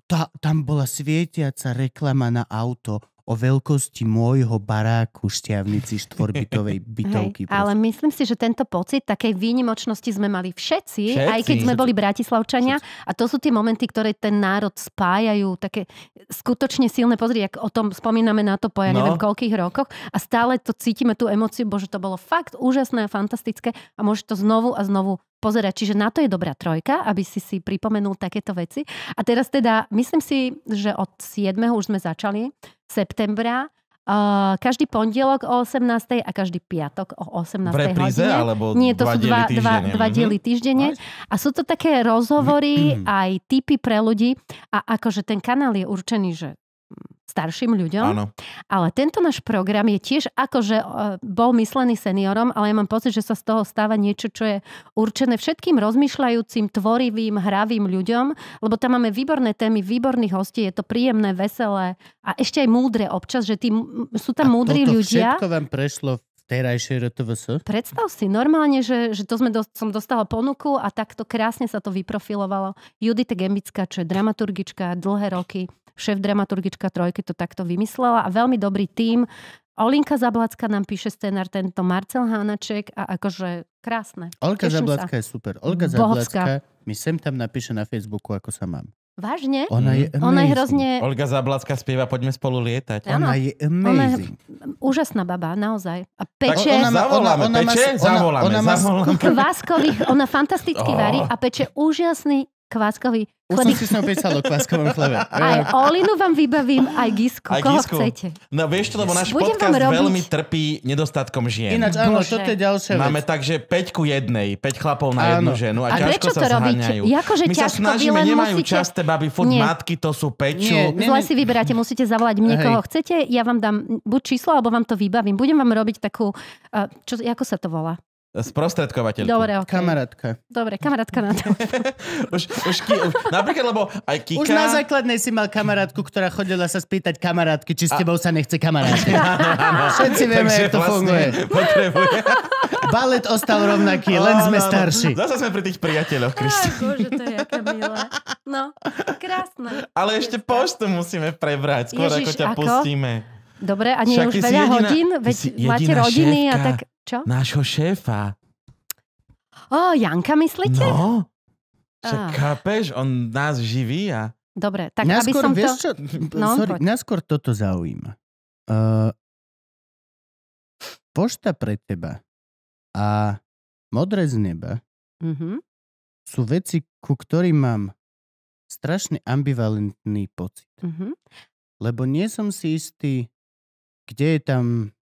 tá, tam bola svietiaca reklama na auto o veľkosti môjho baráku šťavnici štvorbytovej bytovky. Hej, ale myslím si, že tento pocit takej výnimočnosti sme mali všetci, všetci aj keď sme boli bratislavčania všetci. a to sú tie momenty, ktoré ten národ spájajú, také skutočne silné, pozri, ak o tom spomíname na to po ja no. neviem koľkých rokoch a stále to cítime tú emociu, bože to bolo fakt úžasné a fantastické a môže to znovu a znovu pozerať. Čiže na to je dobrá trojka, aby si si pripomenul takéto veci. A teraz teda, myslím si, že od 7. už sme začali septembra. Uh, každý pondelok o 18. a každý piatok o 18. V repríze, hodine. alebo Nie, to dva sú dva, dva, dva diely mhm. týždenne. A sú to také rozhovory, mm-hmm. aj typy pre ľudí. A akože ten kanál je určený, že starším ľuďom. Áno. Ale tento náš program je tiež akože e, bol myslený seniorom, ale ja mám pocit, že sa z toho stáva niečo, čo je určené všetkým rozmýšľajúcim, tvorivým, hravým ľuďom, lebo tam máme výborné témy, výborných hostí, je to príjemné, veselé a ešte aj múdre občas, že tí, sú tam a múdri ľudia. všetko vám prešlo v terajšej RTVS? Predstav si, normálne, že, že to sme do, som dostala ponuku a takto krásne sa to vyprofilovalo. Judita Gembická, čo je dramaturgička dlhé roky, šéf dramaturgička Trojky to takto vymyslela a veľmi dobrý tím. Olinka Zablacka nám píše scenár tento Marcel Hánaček a akože krásne. Olinka Zablacka sa. je super. Olga Zablacka mi sem tam napíše na Facebooku, ako sa mám. Vážne? Ona je amazing. Ona je hrozne... Olga Zablacka spieva Poďme spolu lietať. Ano. Ona je amazing. Ona je úžasná baba, naozaj. A peče... Tak ona má, zavoláme, ona, ona peče, má, zavoláme, ona, ona zavoláme. ona fantasticky oh. varí a peče úžasný kváskový už som si s ňou písal o kváskovom chlebe. Aj Olinu vám vybavím, aj Gisku, aj koho Gisku. chcete. No vieš to, lebo náš Budem podcast robiť... veľmi trpí nedostatkom žien. Ináč, áno, čo to je ďalšia vec. Máme tak, že 5 ku 1, 5 chlapov na áno. jednu ženu a, a ťažko sa zháňajú. Jakože My ťažko, sa snažíme, nemajú musíte... časté baby, furt Nie. matky, to sú peču. Nie, nie, Zle si vyberáte, musíte zavolať mne, koho chcete, ja vám dám buď číslo, alebo vám to vybavím. Budem vám robiť takú, eh, čo, ako sa to volá? Sprostredkovateľka. Dobre, okay. Kamarátka. Dobre, kamarátka na to. už, už, ki, už, napríklad, lebo aj Kika... Už na základnej si mal kamarátku, ktorá chodila sa spýtať kamarátky, či s tebou sa nechce kamarátiť. Všetci vieme, Takže jak to vlastne funguje. Potrebuje. Balet ostal rovnaký, oh, len sme no, starší. Zase sme pri tých priateľoch, Kristi. Oh, bože, to je aké milé. No, krásne. Ale ešte poštu musíme prebrať, skôr Ježiš, ako ťa ako? pustíme. Dobre, a nie Však už veľa jediná, hodín, veď máte rodiny šéfka. a tak čo? Nášho šéfa. Ó, Janka myslíte? No. Však ah. chápeš, on nás živí a... Dobre, tak naskôr, aby som to... Čo? No, Sorry, poď. toto zaujíma. Uh, pošta pre teba a modré z neba mm-hmm. sú veci, ku ktorým mám strašne ambivalentný pocit. Mm-hmm. Lebo nie som si istý, kde je tam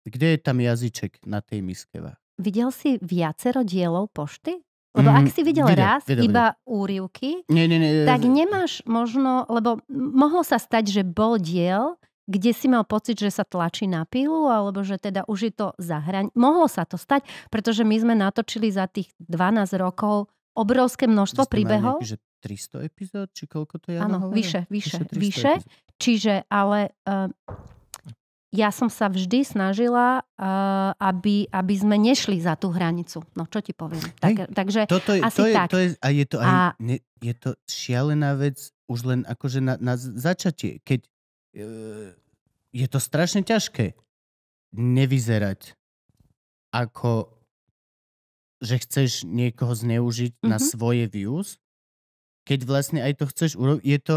kde je tam jazyček na tej miske Videl si viacero dielov pošty? Lebo ak mm, si videl videl, raz videl, iba videl. úrivky, nie, nie, nie, tak nemáš možno, lebo mohlo sa stať, že bol diel, kde si mal pocit, že sa tlačí na pilu, alebo že teda už je to zahraň. Mohlo sa to stať, pretože my sme natočili za tých 12 rokov obrovské množstvo Zde príbehov. Nejaký, že 300 epizód, či koľko to je? Ja áno, vyše, vyše, vyše. Čiže, ale uh, ja som sa vždy snažila, uh, aby, aby sme nešli za tú hranicu. No čo ti poviem. Tak, takže toto je, asi to je, tak. To je, a je to, aj, a... Ne, je to šialená vec už len akože na, na začatie. Keď uh, je to strašne ťažké nevyzerať ako že chceš niekoho zneužiť mm-hmm. na mhm. svoje views, keď vlastne aj to chceš urobiť, je to,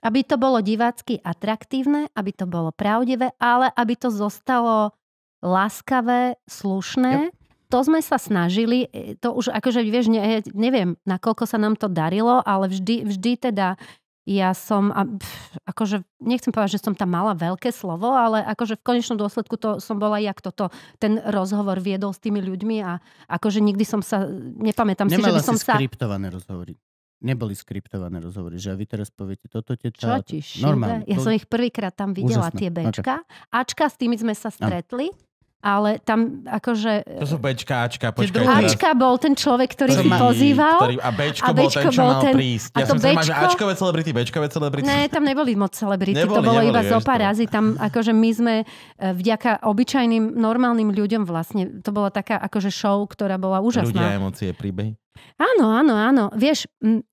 aby to bolo divácky atraktívne, aby to bolo pravdivé, ale aby to zostalo láskavé, slušné. Yep. To sme sa snažili, e, to už akože, vieš, ne, neviem, nakoľko sa nám to darilo, ale vždy, vždy teda ja som, a, pf, akože nechcem povedať, že som tam mala veľké slovo, ale akože v konečnom dôsledku to som bola jak toto, to, ten rozhovor viedol s tými ľuďmi a akože nikdy som sa, nepamätám Nemala si, že by som si skriptované rozhovory neboli skriptované rozhovory, že a vy teraz poviete, toto tie Čo ti Normálne. Ja to... som ich prvýkrát tam videla, Úžasné. tie Bčka. Okay. Ačka, s tými sme sa stretli ale tam akože... To sú Bčka, Ačka, počkaj. Ačka bol ten človek, ktorý si pozýval. Ktorý, a Bčko, a Bčko bol ten, čo ten, mal prísť. A ja to som Bčko... že Ačkové celebrity, Bčkové celebrity. Ne, tam neboli moc celebrity, neboli, to bolo neboli, iba zo pár razy. Tam akože my sme e, vďaka obyčajným, normálnym ľuďom vlastne, to bola taká akože show, ktorá bola úžasná. Ľudia, emócie, príbehy. Áno, áno, áno. Vieš,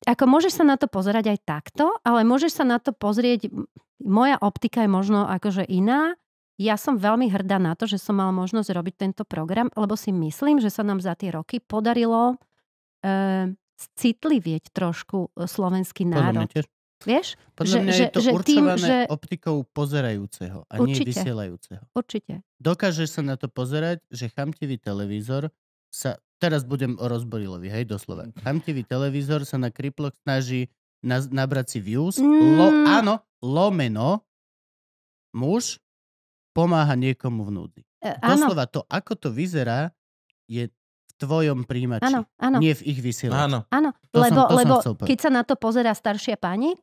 ako môžeš sa na to pozerať aj takto, ale môžeš sa na to pozrieť, moja optika je možno akože iná, ja som veľmi hrdá na to, že som mal možnosť robiť tento program, lebo si myslím, že sa nám za tie roky podarilo e, citlivieť trošku e, slovenský národ. Vieš? Podľa že, mňa že, je to že určované tým, že... optikou pozerajúceho a určite, nie vysielajúceho. Určite. Dokáže sa na to pozerať, že chamtivý televízor sa... Teraz budem o rozborilovi, hej, doslova. Mm. Chamtivý televízor sa na kriplok snaží na, nabrať si views. Mm. Lo, áno, lomeno muž pomáha niekomu v núdzi. E, Doslova to, ako to vyzerá, je v tvojom príjimači, áno, áno. nie v ich vysielači. Áno, áno. To lebo, som, to lebo som keď sa na to pozerá staršia pani,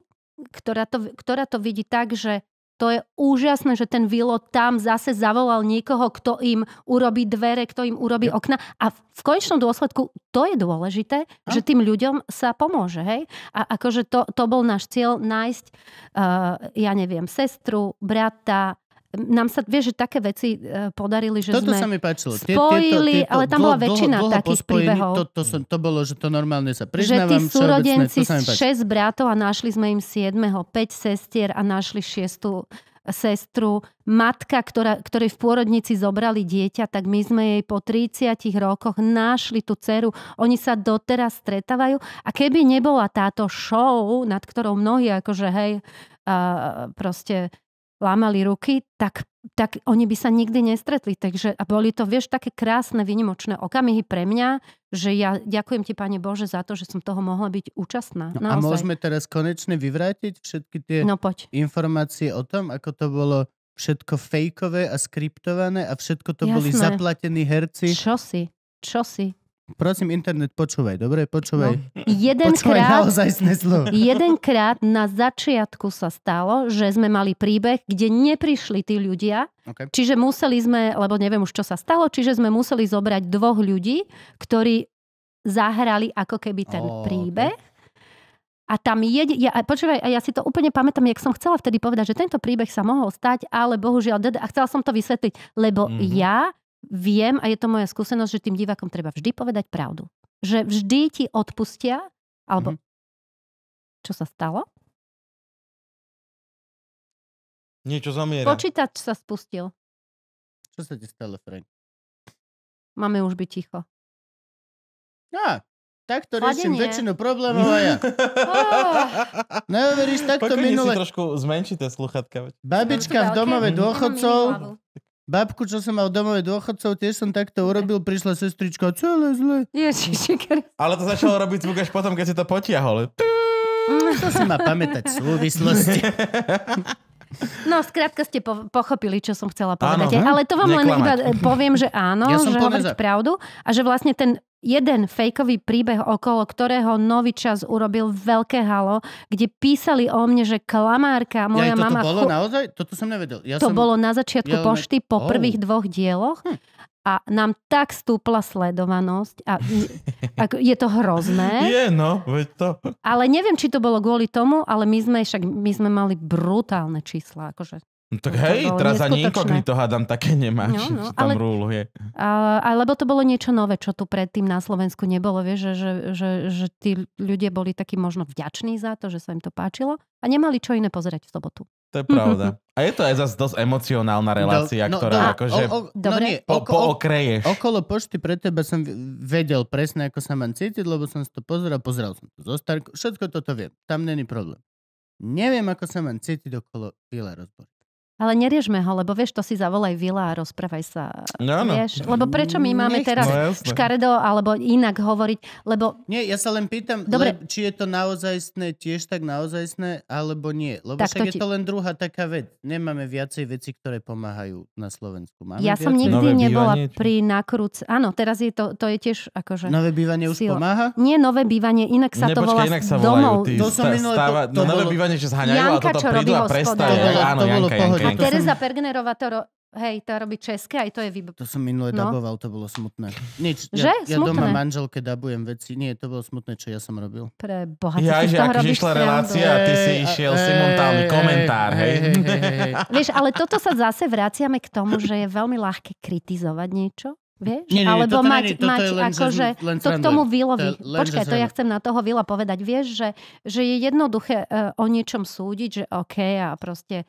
ktorá to, ktorá to vidí tak, že to je úžasné, že ten Vilo tam zase zavolal niekoho, kto im urobí dvere, kto im urobí okna. A v konečnom dôsledku to je dôležité, a? že tým ľuďom sa pomôže. Hej? A akože to, to bol náš cieľ nájsť, uh, ja neviem, sestru, brata, nám sa, vieš, že také veci e, podarili, že Toto sme sa mi páčilo. spojili, tieto, tieto, ale tam bola väčšina dlho, dlho takých príbehov. To, to, som, to bolo, že to normálne sa priznávam. Že tí súrodenci z 6 bratov a našli sme im siedmeho, 5 sestier a našli šiestu e, sestru, matka, ktorá, ktorej v pôrodnici zobrali dieťa, tak my sme jej po 30 rokoch našli tú dceru. Oni sa doteraz stretávajú a keby nebola táto show, nad ktorou mnohí akože hej, uh, proste lámali ruky, tak, tak oni by sa nikdy nestretli. Takže, a boli to, vieš, také krásne, vynimočné okamihy pre mňa, že ja ďakujem ti, Pane Bože, za to, že som toho mohla byť účastná. No, a môžeme teraz konečne vyvrátiť všetky tie no, poď. informácie o tom, ako to bolo všetko fejkové a skriptované a všetko to Jasné. boli zaplatení herci. Čo si? Čo si? Prosím, internet, počúvaj, dobre, počúvaj. No. krát jedenkrát na začiatku sa stalo, že sme mali príbeh, kde neprišli tí ľudia, okay. čiže museli sme, lebo neviem už, čo sa stalo, čiže sme museli zobrať dvoch ľudí, ktorí zahrali ako keby ten oh, príbeh. Okay. A tam jedi, ja, počúvaj, ja si to úplne pamätám, jak som chcela vtedy povedať, že tento príbeh sa mohol stať, ale bohužiaľ, a chcela som to vysvetliť, lebo mm-hmm. ja viem, a je to moja skúsenosť, že tým divákom treba vždy povedať pravdu. Že vždy ti odpustia, alebo mm-hmm. čo sa stalo? Niečo zamiera. Počítač sa spustil. Čo sa ti stalo, Frank? Máme už byť ticho. Ja, takto riešim väčšinu problémov a ja. Oh. Neuveríš, no, takto Pokojne minule... si trošku zmenšite sluchatka. Babička v domove dôchodcov Babku, čo som mal domové dôchodcov, tiež som takto urobil, prišla sestrička, celé zle. Ježiši, Ale to začalo robiť zvuk až potom, keď si to potiahol. To si má pamätať súvislosti. No, skrátka ste po- pochopili, čo som chcela povedať. Áno, hm? Ale to vám neklamať. len iba eh, poviem, že áno, ja že hovoríte pravdu a že vlastne ten jeden fejkový príbeh, okolo ktorého nový čas urobil veľké halo, kde písali o mne, že klamárka, moja ja, toto mama... bolo chu... naozaj? Toto som nevedel. Ja to som... bolo na začiatku ja pošty po oh. prvých dvoch dieloch. Hm. A nám tak stúpla sledovanosť a, a je to hrozné. Je, no, veď to. Ale neviem, či to bolo kvôli tomu, ale my sme, však, my sme mali brutálne čísla. Akože No tak hej, teraz ani inkognito hádam také nemáš, no, no, tam ale, rúluje. lebo to bolo niečo nové, čo tu predtým na Slovensku nebolo, vieš, že, že, že, že tí ľudia boli takí možno vďační za to, že sa im to páčilo a nemali čo iné pozerať v sobotu. To je pravda. A je to aj zase dosť emocionálna relácia, no, akože- no, ktorá no, akože No po, oko, pookreješ. Okolo pošty pre teba som vedel presne, ako sa mám cítiť, lebo som si to pozeral, pozeral som to zo Starku, všetko toto viem, tam není problém. Neviem, ako sa mám cítiť okolo Vila rozboru. Ale neriešme ho, lebo vieš, to si zavolaj Vila a rozprávaj sa. No, no. Vieš? Lebo prečo my máme Nechcem. teraz no, škaredo alebo inak hovoriť, lebo... Nie, ja sa len pýtam, Dobre. Le, či je to naozajstné tiež tak naozajstné, alebo nie. Lebo tak, však to ti... je to len druhá taká vec. Nemáme viacej veci, ktoré pomáhajú na Slovensku. Máme ja som nikdy nové nebola bývanie, pri nakrúc. Áno, teraz je to, to je tiež akože... Nové bývanie už sila. pomáha? Nie, nové bývanie, inak sa Nepočkej, to volá inak sa volajú, domov. Tí, to som stáva, to, to no, nové bývanie, že zhaňajú, Janka, a toto prídu a Áno, to Janka, a to Teresa som... Pergnerová to ro... Hej, to robí české, aj to je výbor. To som minule no. daboval, to bolo smutné. Nič, ja, že? ja smutné. doma manželke dabujem veci. Nie, to bolo smutné, čo ja som robil. Pre boha, ja, že ak akože išla relácia ty si išiel hey, komentár, hej? Vieš, ale toto sa zase vraciame k tomu, že je veľmi ľahké kritizovať niečo. Vieš? Nie, nie, Alebo toto mať, nie, toto mať akože, to k tomu Vilovi. To, Počkaj, to ja chcem na toho vila povedať. Vieš, že, že je jednoduché uh, o niečom súdiť, že OK a proste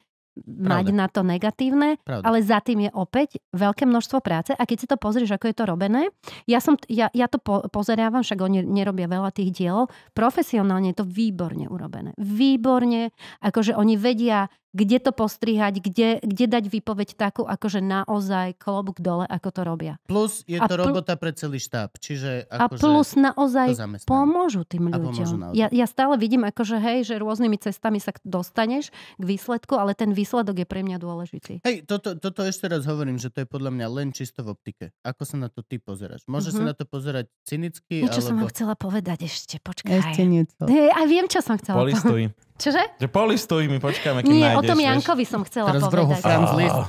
mať na to negatívne, Pravda. ale za tým je opäť veľké množstvo práce a keď si to pozrieš, ako je to robené, ja, som, ja, ja to po, pozerávam, však oni nerobia veľa tých dielov, profesionálne je to výborne urobené. Výborne, akože oni vedia kde to postrihať, kde, kde dať výpoveď takú, akože naozaj klobúk dole, ako to robia. Plus je to pl- robota pre celý štáb. Čiže ako a akože plus naozaj pomôžu tým ľuďom. Pomôžu ja, ja stále vidím, akože hej, že rôznymi cestami sa dostaneš k výsledku, ale ten výsledok je pre mňa dôležitý. Hej, toto, toto ešte raz hovorím, že to je podľa mňa len čisto v optike. Ako sa na to ty pozeráš? Môžeš mm-hmm. sa mhm. na to pozerať cynicky? Niečo alebo... som vám chcela povedať ešte, počkaj. Ešte niečo. Hej, a viem, čo som chcela povedať. Čože? Že stojí, mi, počkáme, kým Nie, nájdeš, o tom Jankovi vieš. som chcela Teraz povedať. Franz Liszt.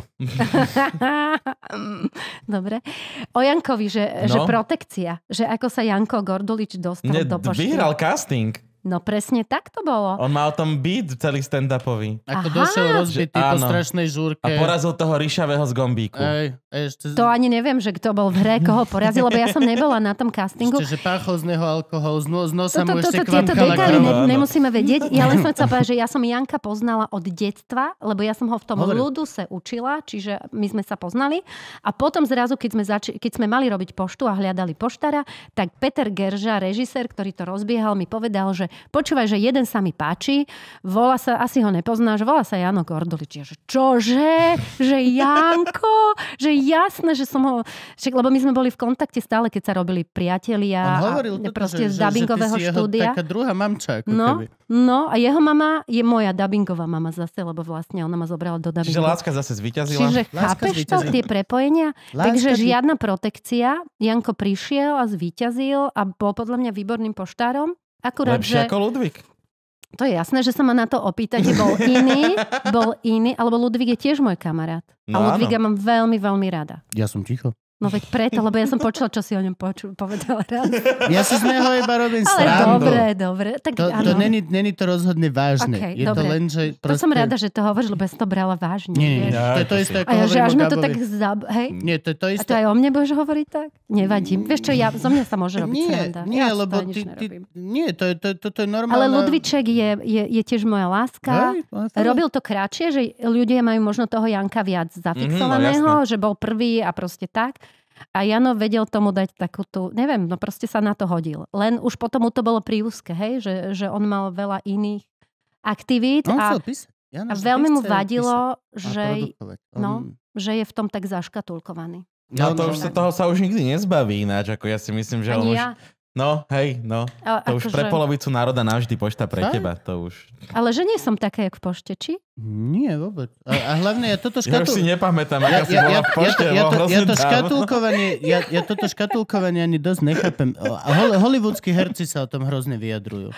Dobre. O Jankovi, že, no. že protekcia. Že ako sa Janko Gordulič dostal ne, do pošty. Vyhral casting. No presne tak to bolo. On mal tom byť celý stand-upový. Ako došiel rozbitý po strašnej žúrke. A porazil toho ryšavého z gombíku. Ej, ešte... To ani neviem, že kto bol v hre, koho porazil, lebo ja som nebola na tom castingu. Ešte, že páchol z neho alkohol, z, no-, nosa mu ešte Tieto detaily ne, nemusíme vedieť. Ja len som chcela že ja som Janka poznala od detstva, lebo ja som ho v tom Hovoril. ľudu sa učila, čiže my sme sa poznali. A potom zrazu, keď sme, zač- keď sme mali robiť poštu a hľadali poštara, tak Peter Gerža, režisér, ktorý to rozbiehal, mi povedal, že počúvaj, že jeden sa mi páči, volá sa, asi ho nepoznáš, volá sa Jano Gordolič. Ja, že čože? Že Janko? že jasné, že som ho... Že, lebo my sme boli v kontakte stále, keď sa robili priatelia. On hovoril a, toto, proste že, z dubbingového že, že štúdia. taká druhá mamča, ako no, keby. No, a jeho mama je moja dubbingová mama zase, lebo vlastne ona ma zobrala do dubbingu. Čiže Láska zase zvyťazila. Čiže Láska chápeš zvíťazila. to, tie prepojenia? Láska Takže zvíťazila. žiadna protekcia. Janko prišiel a zvíťazil a bol podľa mňa výborným poštárom. Akurát, Lepšie že... ako Ludvík. To je jasné, že sa ma na to opýtať, Bol iný, bol iný, alebo Ludvík je tiež môj kamarát. No, a Ludvíka mám veľmi, veľmi rada. Ja som ticho. No veď preto, lebo ja som počula, čo si o ňom poču, povedal raz. Ja si z neho iba robím Ale srandu. dobre, dobre. Tak, to, to není, není to rozhodne vážne. Okay, je dobre. to len, že proste... To som rada, že to hovoríš, lebo ja som to brala vážne. Nie, nie, ja, to, je to isté, ako A ja, že až to tak zab... Hej? Nie, to, to isté. A to aj o mne budeš hovoriť tak? Nevadím. Vieš čo, ja, zo mňa sa môže robiť nie, sranda. Nie, ja lebo ty, ty, nie, to, to, to, to je normálne. Ale Ludviček je, je, je tiež moja láska. Hej, Robil to kratšie, že ľudia majú možno toho Janka viac mhm, no zafixovaného, že bol prvý a proste tak. A Jano vedel tomu dať takúto, neviem, no proste sa na to hodil. Len už potom mu to bolo úzke, hej, že, že on mal veľa iných aktivít. On a, a veľmi mu vadilo, že, no, on... no, že je v tom tak zaškatulkovaný. No to už sa toho sa už nikdy nezbaví ináč, ako ja si myslím, že Ani on ja. už No, hej, no. Ale to už pre že... Akože- polovicu národa navždy pošta pre Aj? teba, to už. Ale že nie som také, jak v pošte, či? Nie, vôbec. A, a hlavne ja toto škatul... Ja už si nepamätám, ja, ja, ja, pošte, ja, to, ja, to škatulkovanie, ja, ja toto škatulkovanie ani dosť nechápem. Hol, hollywoodskí herci sa o tom hrozne vyjadrujú.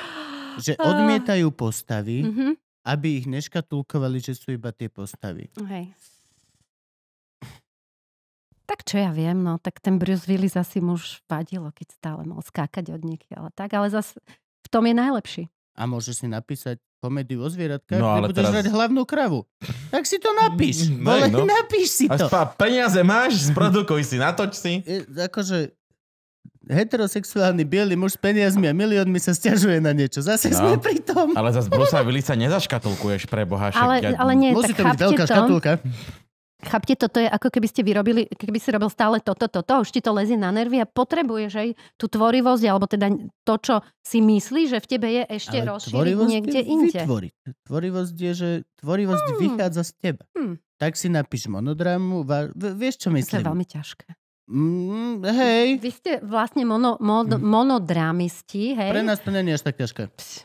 Že odmietajú postavy, uh-huh. aby ich neškatulkovali, že sú iba tie postavy. Hej. Okay. Tak čo ja viem, no, tak ten Bruce Willis asi mu už vadilo, keď stále mal skákať od nieky, ale tak, ale zase v tom je najlepší. A môžeš si napísať komédiu o zvieratkách, no, ale budeš teraz... hlavnú kravu. Tak si to napíš. Mm, mm Vole, no. napíš si to. Pá, peniaze máš, sprodukuj si, natoč si. E, akože heterosexuálny biely muž s peniazmi a miliónmi sa stiažuje na niečo. Zase no. sme pri tom. Ale zase Brusa Willisa nezaškatulkuješ pre Boha. Ale, ja... ale nie, Musí tak to byť veľká škatulka. Chápte, toto je ako keby ste vyrobili, keby si robil stále toto, toto, už ti to lezi na nervy a potrebuješ aj tú tvorivosť, alebo teda to, čo si myslíš, že v tebe je ešte Ale rozšíriť niekde inde. Vytvoriť. Tvorivosť je, že tvorivosť hmm. vychádza z teba. Hmm. Tak si napíš monodramu, vieš, čo myslím. To je veľmi ťažké. Mm, hej. Vy ste vlastne mono, mon, mm. monodramisti, hej? Pre nás to nie je až tak ťažké. Pš.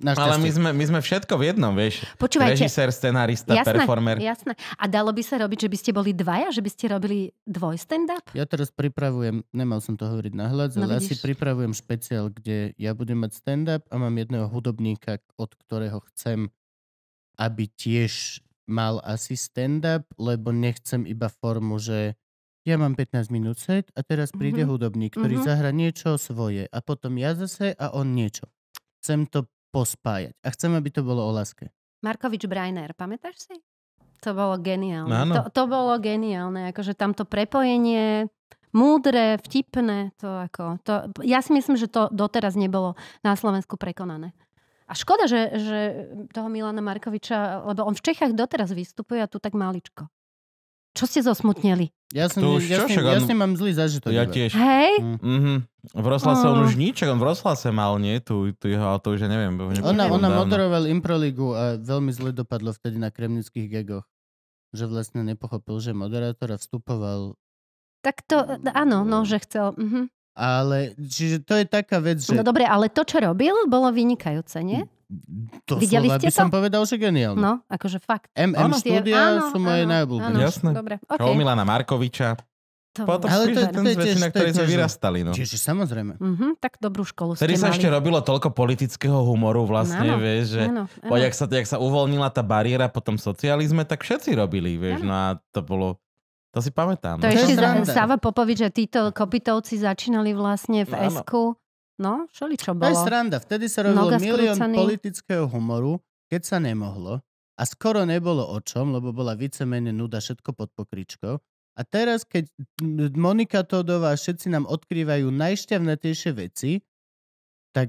Našťastie. Ale my sme, my sme všetko v jednom, vieš. Počúvajte. Režisér, scenárista, jasné, performer. Jasné. A dalo by sa robiť, že by ste boli dvaja? Že by ste robili dvoj stand-up? Ja teraz pripravujem, nemal som to hovoriť nahľad, no, ale no, ja si pripravujem špeciál, kde ja budem mať stand-up a mám jedného hudobníka, od ktorého chcem, aby tiež mal asi stand-up, lebo nechcem iba formu, že ja mám 15 minút set a teraz príde mm-hmm. hudobník, ktorý mm-hmm. zahra niečo svoje a potom ja zase a on niečo chcem to pospájať. A chcem, aby to bolo o láske. Markovič Brajner, pamätáš si? To bolo geniálne. To, to bolo geniálne, akože tamto prepojenie múdre, vtipné, to ako, to, ja si myslím, že to doteraz nebolo na Slovensku prekonané. A škoda, že, že toho Milana Markoviča, lebo on v Čechách doteraz vystupuje a tu tak maličko. Čo ste zosmutneli? Ja som, to už ja, čo, ja, ja mám zlý zážitok. Ja tiež. Hej? Mm-hmm. V Roslase oh. on hm. už nič, on v Roslase mal, nie? Tu, tu jeho, ale to už ja neviem. Ona, ona moderoval Improligu a veľmi zle dopadlo vtedy na kremnických gegoch. Že vlastne nepochopil, že moderátora vstupoval... Tak to, mm. áno, no, že chcel. Mm-hmm. Ale čiže to je taká vec, že... No dobre, ale to, čo robil, bolo vynikajúce, nie? To Videli slova, ste by to? som povedal, že geniálne. No, akože fakt. MM ano, štúdia áno, sú moje najobľúbenejšie. Jasné. Dobre, okay. Od Milana Markoviča. To Potom ale to, ten to, na ktorý sme vyrastali. No. Čiže samozrejme. Mm-hmm, tak dobrú školu mali. sa ešte robilo toľko politického humoru vlastne, no, vieš, že no, no, Po, jak, sa, jak sa uvoľnila tá bariéra po tom socializme, tak všetci robili, vieš, no, no a to bolo to si pamätám. To, no. to ešte Sava Popovič, že títo kopitovci začínali vlastne v no, S-ku. No, šoli čo bolo. To je sranda. Vtedy sa robil milión politického humoru, keď sa nemohlo. A skoro nebolo o čom, lebo bola vicemene nuda všetko pod pokričkou. A teraz, keď Monika Todová a všetci nám odkrývajú najšťavnatejšie veci, tak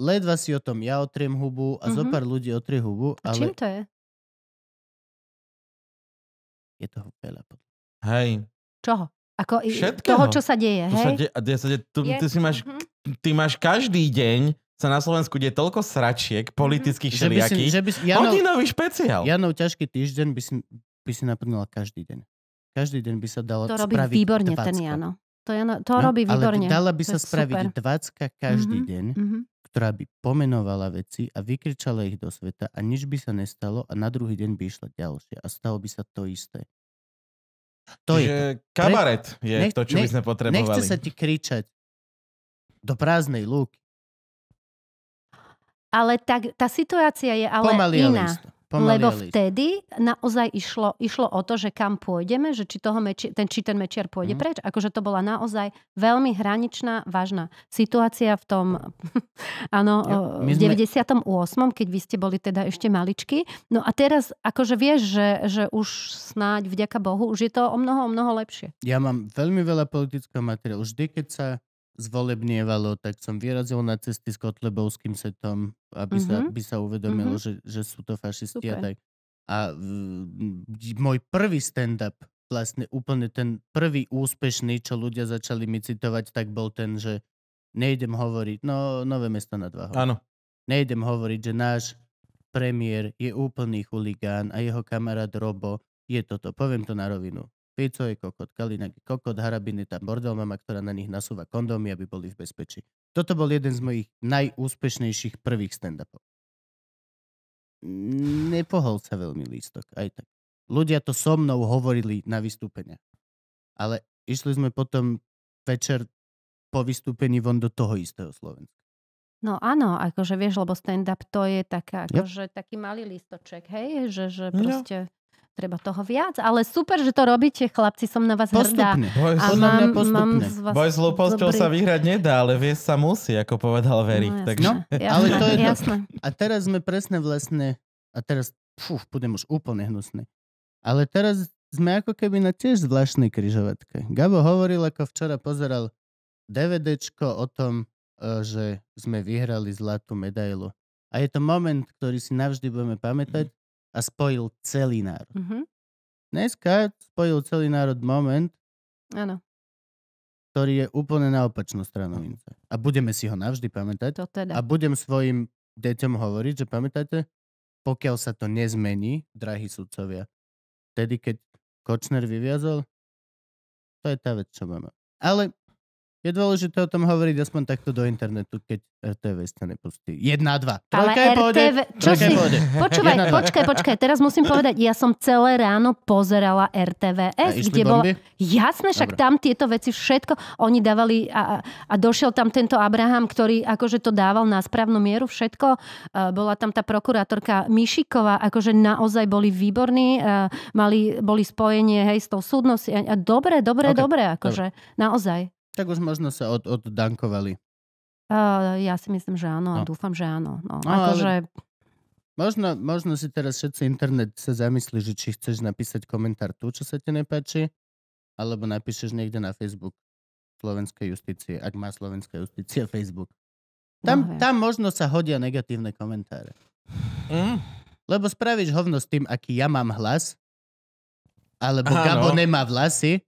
ledva si o tom ja otriem hubu a mm-hmm. zopár ľudí otrie hubu. A ale... čím to je? Je to veľa. Podľa. Hej. Čoho? Ako Všetkého. toho, čo sa deje, hej? Sa de- de- sa de- tu, ty, si máš, mhm. ty máš každý deň sa na Slovensku deje toľko sračiek mhm. politických mm-hmm. šeliakých. Že by si, že by si, hodinový špeciál. Janov ťažký týždeň by si, by si naplnila každý deň. Každý deň by sa dalo to robí spraviť výborne dvacka. ten Jano. To, Jano, to no, robí výborne. Ale dala by sa spraviť super. dvacka každý mm-hmm. deň, mm-hmm. ktorá by pomenovala veci a vykričala ich do sveta a nič by sa nestalo a na druhý deň by išla ďalšie a stalo by sa to isté. To Čiže je to. kabaret je nech, to, čo nech, by sme potrebovali. Nechce sa ti kričať do prázdnej lúky. Ale tak, tá situácia je ale Pomaly, iná. Ale isto. Pomaly lebo vtedy naozaj išlo, išlo o to, že kam pôjdeme, že či, toho meči, ten, či ten mečiar pôjde mm. preč. Akože to bola naozaj veľmi hraničná, vážna situácia v tom, áno, ja, sme... v 98., keď vy ste boli teda ešte maličky. No a teraz, akože vieš, že, že už snáď, vďaka Bohu, už je to o mnoho, o mnoho lepšie. Ja mám veľmi veľa politického materiálu. Vždy, keď sa zvolebnievalo, tak som vyrazil na cesty s Kotlebovským setom, aby, mm-hmm. sa, mhm. aby sa uvedomilo, mm-hmm. že, že sú to fašisti Super. a tak. A v, môj prvý stand-up, vlastne úplne ten prvý úspešný, čo ľudia začali mi citovať, tak bol ten, že nejdem hovoriť, no Nové mesto na dva. Áno. Nejdem hovoriť, že náš premiér je úplný chuligán a jeho kamarát Robo je toto. Poviem to na rovinu. Fico je kokot, Kalinak je kokot, Harabin je tá bordel mama, ktorá na nich nasúva kondómy, aby boli v bezpečí. Toto bol jeden z mojich najúspešnejších prvých stand-upov. Nepohol sa veľmi lístok, aj tak. Ľudia to so mnou hovorili na vystúpenia. Ale išli sme potom večer po vystúpení von do toho istého Slovenska. No áno, akože vieš, lebo stand-up to je taká, akože yep. taký malý listoček, hej, že, že no. proste... No treba toho viac, ale super, že to robíte, chlapci, som na vás postupne. hrdá. Boj, a mám, postupne. Mám z vás Boj s hlúposťou sa vyhrať nedá, ale vie sa musí, ako povedal Veri. No, jasné, no, jasné, ale to je jasné. To... A teraz sme presne vlastne, a teraz, fú, budem už úplne hnusný, ale teraz sme ako keby na tiež zvláštnej križovatke. Gabo hovoril, ako včera pozeral DVDčko o tom, e, že sme vyhrali zlatú medailu. A je to moment, ktorý si navždy budeme pamätať, a spojil celý národ. Mm-hmm. Dneska spojil celý národ moment, ano. ktorý je úplne na opačnú stranu mince. A budeme si ho navždy pamätať. To teda. A budem svojim deťom hovoriť, že pamätajte, pokiaľ sa to nezmení, drahí sudcovia, tedy keď Kočner vyviazol, to je tá vec, čo máme. Ale je dôležité o tom hovoriť aspoň takto do internetu, keď RTV sa nepustí. Jedna, dva. Ale Trojka RTV... Čo si... Počúvaj, Jedna, počkaj, počkaj. Teraz musím povedať, ja som celé ráno pozerala RTVS. A kde bolo Jasné, však Dobre. tam tieto veci všetko. Oni dávali... A, a došiel tam tento Abraham, ktorý akože to dával na správnu mieru všetko. E, bola tam tá prokurátorka Mišiková. Akože naozaj boli výborní. E, mali, boli spojenie hej, s tou súdnosť. Dobre, dobre, okay. dobre. Akože, dobre. Naozaj. Tak už možno sa od, oddankovali. Uh, ja si myslím, že áno a no. dúfam, že áno. No, no ako, že... Možno, možno si teraz všetci internet sa zamyslí, že či chceš napísať komentár tu, čo sa ti nepáči, alebo napíšeš niekde na Facebook slovenskej justície, ak má slovenská justícia Facebook. No, tam, no, tam možno sa hodia negatívne komentáre. Mm. Lebo spravíš hovno s tým, aký ja mám hlas, alebo Áno. Gabo nemá vlasy,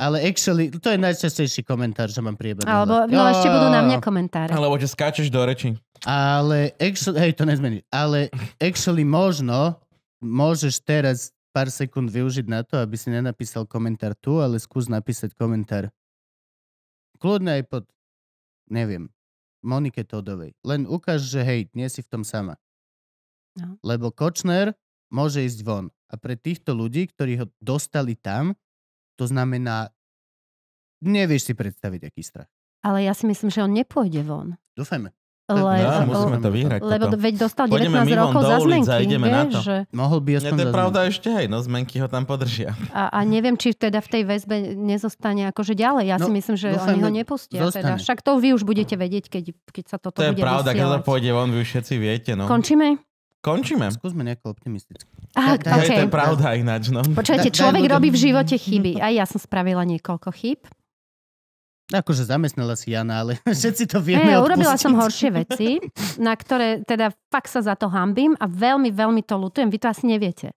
ale actually, to je najčastejší komentár, že mám prieber. Alebo, no ešte budú na mňa komentáre. Alebo že skáčeš do reči. Ale actually, hej, to nezmení. Ale actually možno môžeš teraz pár sekúnd využiť na to, aby si nenapísal komentár tu, ale skús napísať komentár. Kľudne aj pod, neviem, Monike Todovej. Len ukáž, že hej, nie si v tom sama. No. Lebo Kočner môže ísť von. A pre týchto ľudí, ktorí ho dostali tam, to znamená, nevieš si predstaviť, aký strach. Ale ja si myslím, že on nepôjde von. Dúfajme. Le- no, musíme to vyhrať. Lebo toto. veď dostal 19 Pôjdeme rokov za zmenky. Zajdeme vieš, na to. Že... Mohol by aspoň Nie, to je pravda zmenky. ešte, hej, no zmenky ho tam podržia. A, a neviem, či teda v tej väzbe nezostane akože ďalej. Ja no, si myslím, že dúfam, oni ho nepustia. Teda. Však to vy už budete vedieť, keď, keď sa toto to bude To je pravda, vysielať. keď to pôjde von, vy už všetci viete. No. Končíme? Končíme. Skúsme nejako optimisticky. Aha, tak, okay. To je pravda ináč. No. Počujete, človek robí v živote chyby. Aj ja som spravila niekoľko chyb. Akože zamestnala si Jana, ale všetci to vieme hey, Urobila som horšie veci, na ktoré teda fakt sa za to hambím a veľmi, veľmi to lutujem. Vy to asi neviete.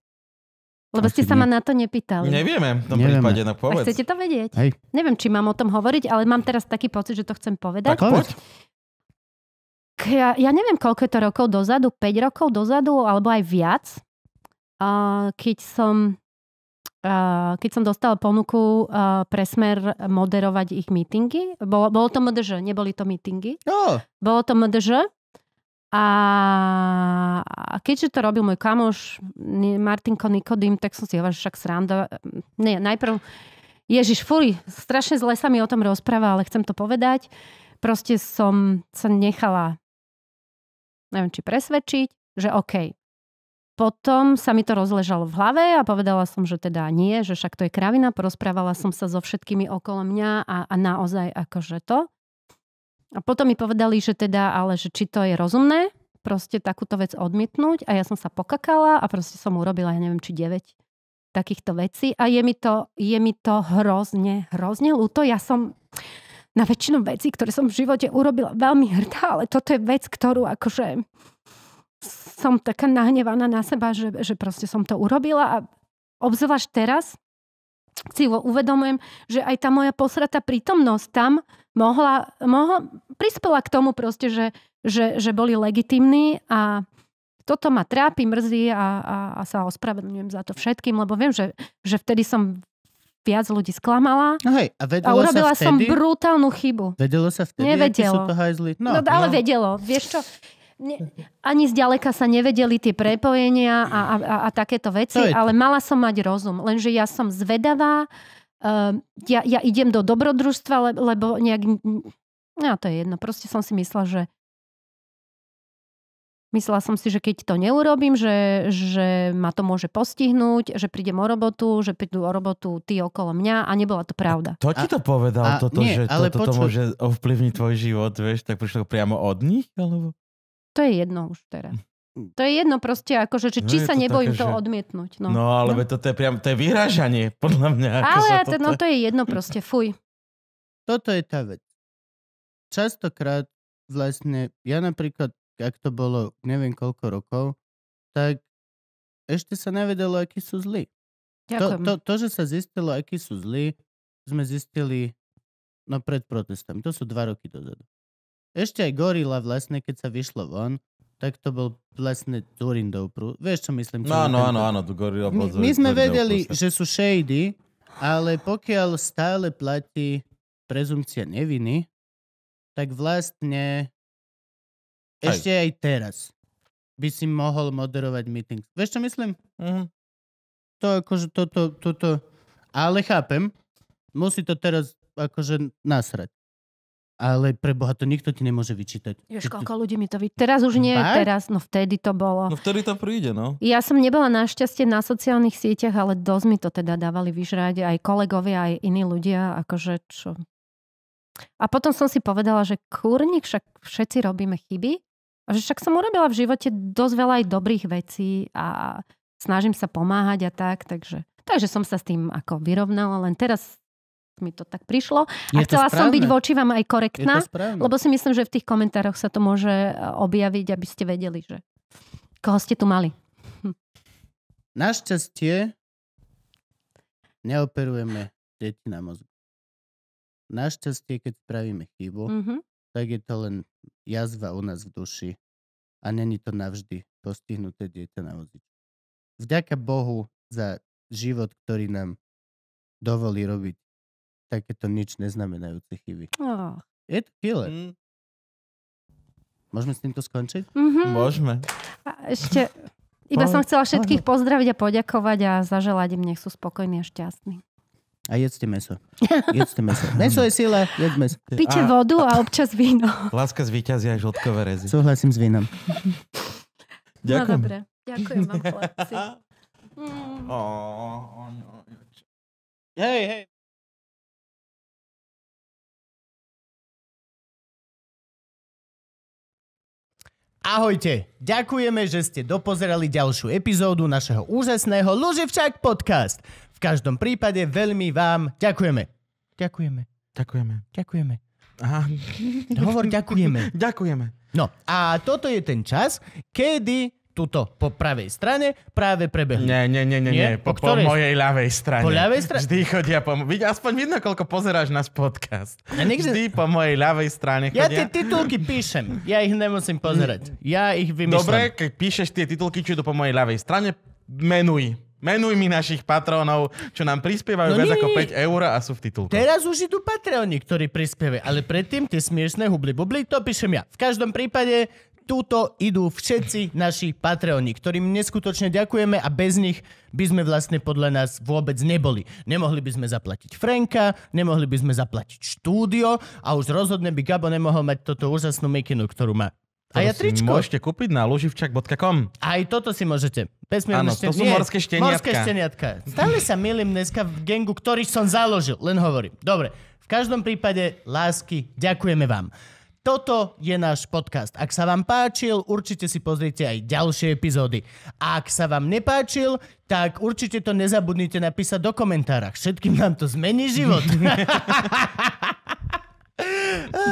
Lebo Asi ste sa ma na to nepýtali. Nevieme v tom Nevieme. prípade, no povedz. A chcete to vedieť? Hej. Neviem, či mám o tom hovoriť, ale mám teraz taký pocit, že to chcem povedať. Tak, poď ja, ja neviem, koľko je to rokov dozadu, 5 rokov dozadu, alebo aj viac, uh, keď som Uh, keď som dostala ponuku uh, pre smer moderovať ich mítingy, bolo, bolo to MDŽ, neboli to mítingy. Oh. Bolo to MDŽ. A, a keďže to robil môj kamoš Martinko Nikodým, tak som si hovorila, však sranda. Nie, najprv, Ježiš, furi, strašne zle sa mi o tom rozpráva, ale chcem to povedať. Proste som sa nechala neviem či presvedčiť, že OK. Potom sa mi to rozležalo v hlave a povedala som, že teda nie, že však to je kravina. Porozprávala som sa so všetkými okolo mňa a, a naozaj akože to. A potom mi povedali, že teda, ale že či to je rozumné, proste takúto vec odmietnúť a ja som sa pokakala a proste som urobila, ja neviem, či 9 takýchto vecí a je mi to, je mi to hrozne, hrozne ľúto. Ja som, na väčšinu vecí, ktoré som v živote urobila veľmi hrdá, ale toto je vec, ktorú akože som taká nahnevaná na seba, že, že proste som to urobila a obzvlášť teraz si uvedomujem, že aj tá moja posratá prítomnosť tam mohla, mohla prispela k tomu proste, že, že, že boli legitimní a toto ma trápi, mrzí a, a, a sa ospravedlňujem za to všetkým, lebo viem, že, že vtedy som viac ľudí sklamala. No hej, a, a urobila sa vtedy, som brutálnu chybu. Vedelo sa vtedy, Nevedelo. sú to hajzli? No, no, ale no. vedelo. Vieš čo, ne, ani zďaleka sa nevedeli tie prepojenia a, a, a, a takéto veci, to to. ale mala som mať rozum. Lenže ja som zvedavá, uh, ja, ja idem do dobrodružstva, le, lebo nejak... No to je jedno. Proste som si myslela, že Myslela som si, že keď to neurobím, že, že ma to môže postihnúť, že prídem o robotu, že prídu o robotu tí okolo mňa a nebola to pravda. To ti to povedal, a, toto, nie, že ale toto môže ovplyvniť tvoj život, vieš, tak prišlo priamo od nich? Alebo? To je jedno už teraz. Hm. To je jedno proste, akože, no či, či no sa to nebojím také, to že... odmietnúť. No, no ale no. to je priam, to je vyrážanie, podľa mňa. Ale to, no, to je jedno proste, fuj. Toto je tá vec. Častokrát vlastne, ja napríklad ak to bolo neviem koľko rokov, tak ešte sa nevedelo, akí sú zlí. To, to, to, že sa zistilo, akí sú zlí, sme zistili no pred protestami. To sú dva roky dozadu. Ešte aj Gorila vlastne, keď sa vyšlo von, tak to bol vlastne Zurindov prú. Vieš, čo myslím? Čo no, no áno, áno, áno, to Gorila bol My, my sme vedeli, prúste. že sú shady, ale pokiaľ stále platí prezumcia neviny, tak vlastne ešte aj, aj teraz by si mohol moderovať meeting. Vieš, čo myslím? Uh-huh. To akože toto, toto, ale chápem, musí to teraz akože nasrať. Ale pre Boha to nikto ti nemôže vyčítať. Jež, koľko ľudí mi to vy... Teraz už nie, je, teraz, no vtedy to bolo. No vtedy to príde, no. Ja som nebola našťastie na sociálnych sieťach, ale dosť mi to teda dávali vyžrať aj kolegovia, aj iní ľudia, akože čo. A potom som si povedala, že kurník, však všetci robíme chyby a že však som urobila v živote dosť veľa aj dobrých vecí a snažím sa pomáhať a tak, takže, takže som sa s tým ako vyrovnala, len teraz mi to tak prišlo. A je chcela som byť voči vám aj korektná, lebo si myslím, že v tých komentároch sa to môže e, objaviť, aby ste vedeli, že koho ste tu mali. Našťastie neoperujeme deti na mozgu. Našťastie, keď spravíme chybu, mm-hmm tak je to len jazva u nás v duši a není to navždy postihnuté dieťa na vozíku. Vďaka Bohu za život, ktorý nám dovolí robiť takéto nič neznamenajúce chyby. Oh. Je to killer. Mm. Môžeme s týmto skončiť? Mm-hmm. Môžeme. A ešte, iba som chcela všetkých pozdraviť a poďakovať a zaželať im, nech sú spokojní a šťastní. A jedzte meso. Jedzte meso. Meso je sila, jedz meso. Pite a... vodu a občas víno. Láska zvýťazí aj žltkové rezy. Súhlasím s vínom. No, Ďakujem. No dobre. Ďakujem vám, chlapci. Mm. Hej, hej. Ahojte, ďakujeme, že ste dopozerali ďalšiu epizódu našeho úžasného Luživčák podcast každom prípade veľmi vám ďakujeme. Ďakujeme. Ďakujeme. Ďakujeme. Aha. No, hovor ďakujeme. Ďakujeme. No a toto je ten čas, kedy tuto po pravej strane práve prebehli. Nie, nie, nie, nie, nie. Po, po, po mojej ľavej strane. Po ľavej strane? Vždy chodia po... Vidíš, aspoň vidno, koľko pozeráš náš podcast. A nikde... Vždy po mojej ľavej strane chodia. Ja tie titulky píšem. Ja ich nemusím pozerať. Ja ich vymýšľam. Dobre, keď píšeš tie titulky, čo idú po mojej ľavej strane, menuj. Menuj mi našich patrónov, čo nám prispievajú no viac nie, ako 5 eur a sú v titulku. Teraz už idú patróni, ktorí prispievajú, ale predtým tie smiešné hubli bubli, to píšem ja. V každom prípade túto idú všetci naši patróni, ktorým neskutočne ďakujeme a bez nich by sme vlastne podľa nás vôbec neboli. Nemohli by sme zaplatiť Franka, nemohli by sme zaplatiť štúdio a už rozhodne by Gabo nemohol mať toto úžasnú mikinu, ktorú má. A ja tričko. môžete kúpiť na loživčak.com. Aj toto si môžete. Áno, šten... to sú morské šteniatka. Morské šteniatka. Stále sa milím dneska v gengu, ktorý som založil. Len hovorím. Dobre. V každom prípade, lásky, ďakujeme vám. Toto je náš podcast. Ak sa vám páčil, určite si pozrite aj ďalšie epizódy. A ak sa vám nepáčil, tak určite to nezabudnite napísať do komentárach. Všetkým nám to zmení život.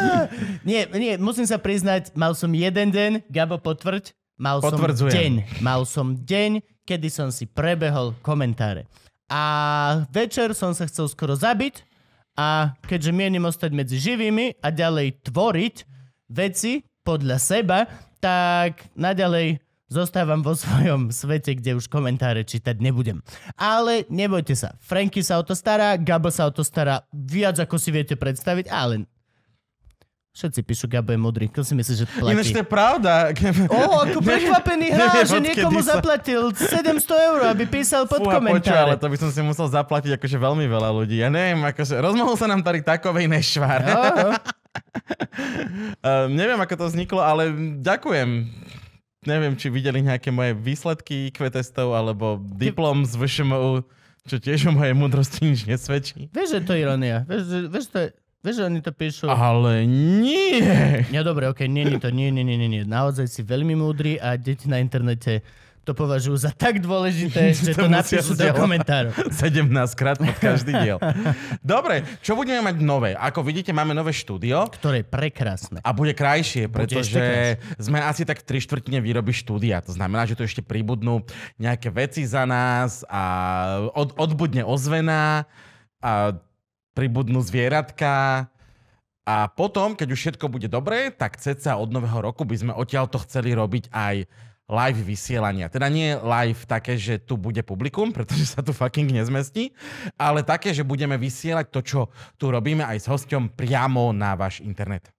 nie, nie, musím sa priznať, mal som jeden deň, Gabo potvrď, mal som deň, mal som deň, kedy som si prebehol komentáre. A večer som sa chcel skoro zabiť a keďže mienim ostať medzi živými a ďalej tvoriť veci podľa seba, tak naďalej zostávam vo svojom svete, kde už komentáre čítať nebudem. Ale nebojte sa, Franky sa o to stará, Gabo sa o to stará viac ako si viete predstaviť, ale Všetci píšu Gabo je modrý. kto si myslí, že platí? Ináč to je pravda. O, ako prekvapený hral, že niekomu sa... zaplatil 700 eur, aby písal pod komentáre. Počuva, ale to by som si musel zaplatiť akože veľmi veľa ľudí. Ja neviem, akože rozmohol sa nám tady takovej nešvar. uh, neviem, ako to vzniklo, ale ďakujem. Neviem, či videli nejaké moje výsledky IQ testov, alebo diplom z VŠMU, čo tiež o mojej múdrosti nič nesvedčí. Vieš, že to je ironia. Vieš, vieš, to je Vieš, že oni to píšu... Ale nie! Ja dobre, okej, okay, nie, nie, to nie, nie, nie, nie, Naozaj si veľmi múdry a deti na internete to považujú za tak dôležité, že to, to napíšu do komentárov. 17 krát pod každý diel. Dobre, čo budeme mať nové? Ako vidíte, máme nové štúdio. Ktoré je prekrásne. A bude krajšie, pretože bude sme asi tak tri štvrtine výroby štúdia. To znamená, že tu ešte pribudnú nejaké veci za nás a od, odbudne ozvená a pribudnú zvieratka a potom, keď už všetko bude dobré, tak ceca od nového roku by sme odtiaľto chceli robiť aj live vysielania. Teda nie live také, že tu bude publikum, pretože sa tu fucking nezmestí, ale také, že budeme vysielať to, čo tu robíme aj s hosťom priamo na váš internet.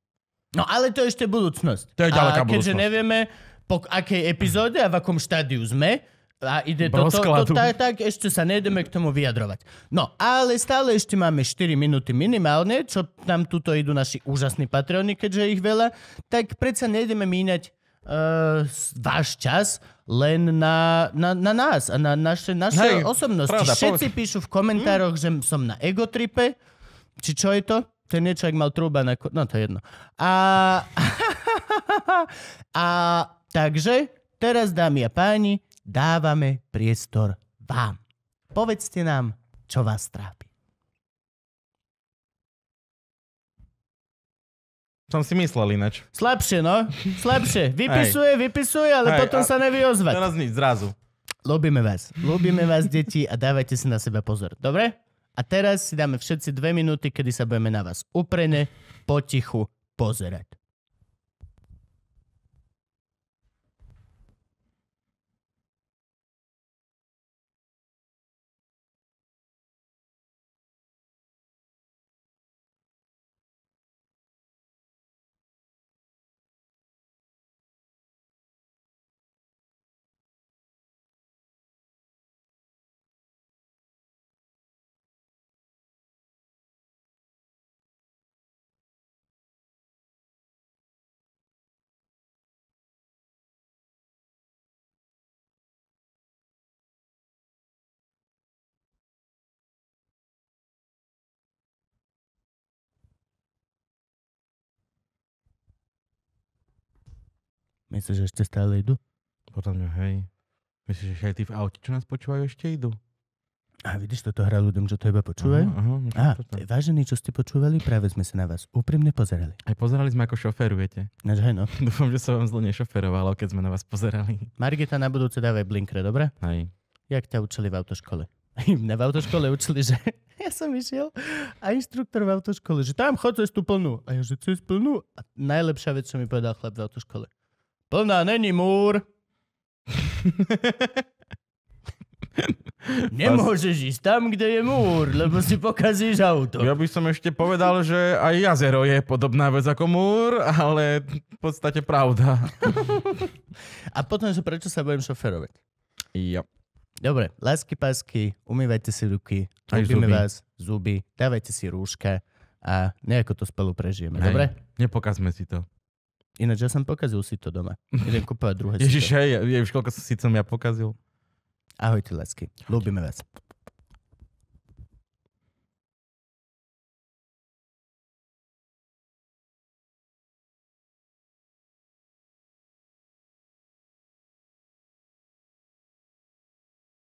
No ale to je ešte budúcnosť. To je ďaleká a keďže budúcnosť. nevieme, po akej epizóde a v akom štádiu sme, a ide to, to, to, to tak, ešte sa nejdeme k tomu vyjadrovať. No, ale stále ešte máme 4 minúty minimálne, čo tam tuto idú naši úžasní patroni, keďže ich veľa, tak predsa nejdeme míňať uh, váš čas len na, na, na nás a na naše, naše Hej, osobnosti. Pravda, Všetci povedz. píšu v komentároch, hmm. že som na egotripe, či čo je to? To je niečo, ak mal trúba na... Ko- no, to je jedno. A... a takže, teraz, dámy a páni, dávame priestor vám. Povedzte nám, čo vás trápi. Som si myslel inač. Slabšie, no. Slabšie. Vypisuje, vypisuje, ale Aj, potom a... sa nevie ozvať. Teraz nič, zrazu. Lúbime vás. Lúbime vás, deti, a dávajte si na seba pozor. Dobre? A teraz si dáme všetci dve minúty, kedy sa budeme na vás uprene, potichu pozerať. Myslíš, že ešte stále idú? Podľa mňa, hej. Myslíš, že aj tí v aute, čo nás počúvajú, ešte idú? A vidíš, toto hra ľuďom, že to iba počúvajú? Aha, aha, a, aha vážení, čo ste počúvali, práve sme sa na vás úprimne pozerali. Aj pozerali sme ako šoferujete. No, že no. Dúfam, že sa vám zle nešoferovalo, keď sme na vás pozerali. Margita, na budúce dávaj blinkre, dobre? Aj. Jak ťa učili v autoškole? Mne v autoškole učili, že ja som išiel a inštruktor v autoškole, že tam chod cez tú plnú. A ja, že cez plnú. A najlepšia vec, čo mi povedal chlap v autoškole. Plná není múr. Nemôžeš ísť tam, kde je múr, lebo si pokazíš auto. Ja by som ešte povedal, že aj jazero je podobná vec ako múr, ale v podstate pravda. A potom, že prečo sa budem šoferovať? Jo. Dobre, lásky pásky, umývajte si ruky, ľúbime vás, zuby, dávajte si rúška a nejako to spolu prežijeme, Hej. dobre? Nepokazme si to. Ináč ja som pokazil si to doma. Idem kúpať druhé Ježiš, hej, je, už koľko si som ja pokazil. Ahojte, lesky. Ľúbime vás.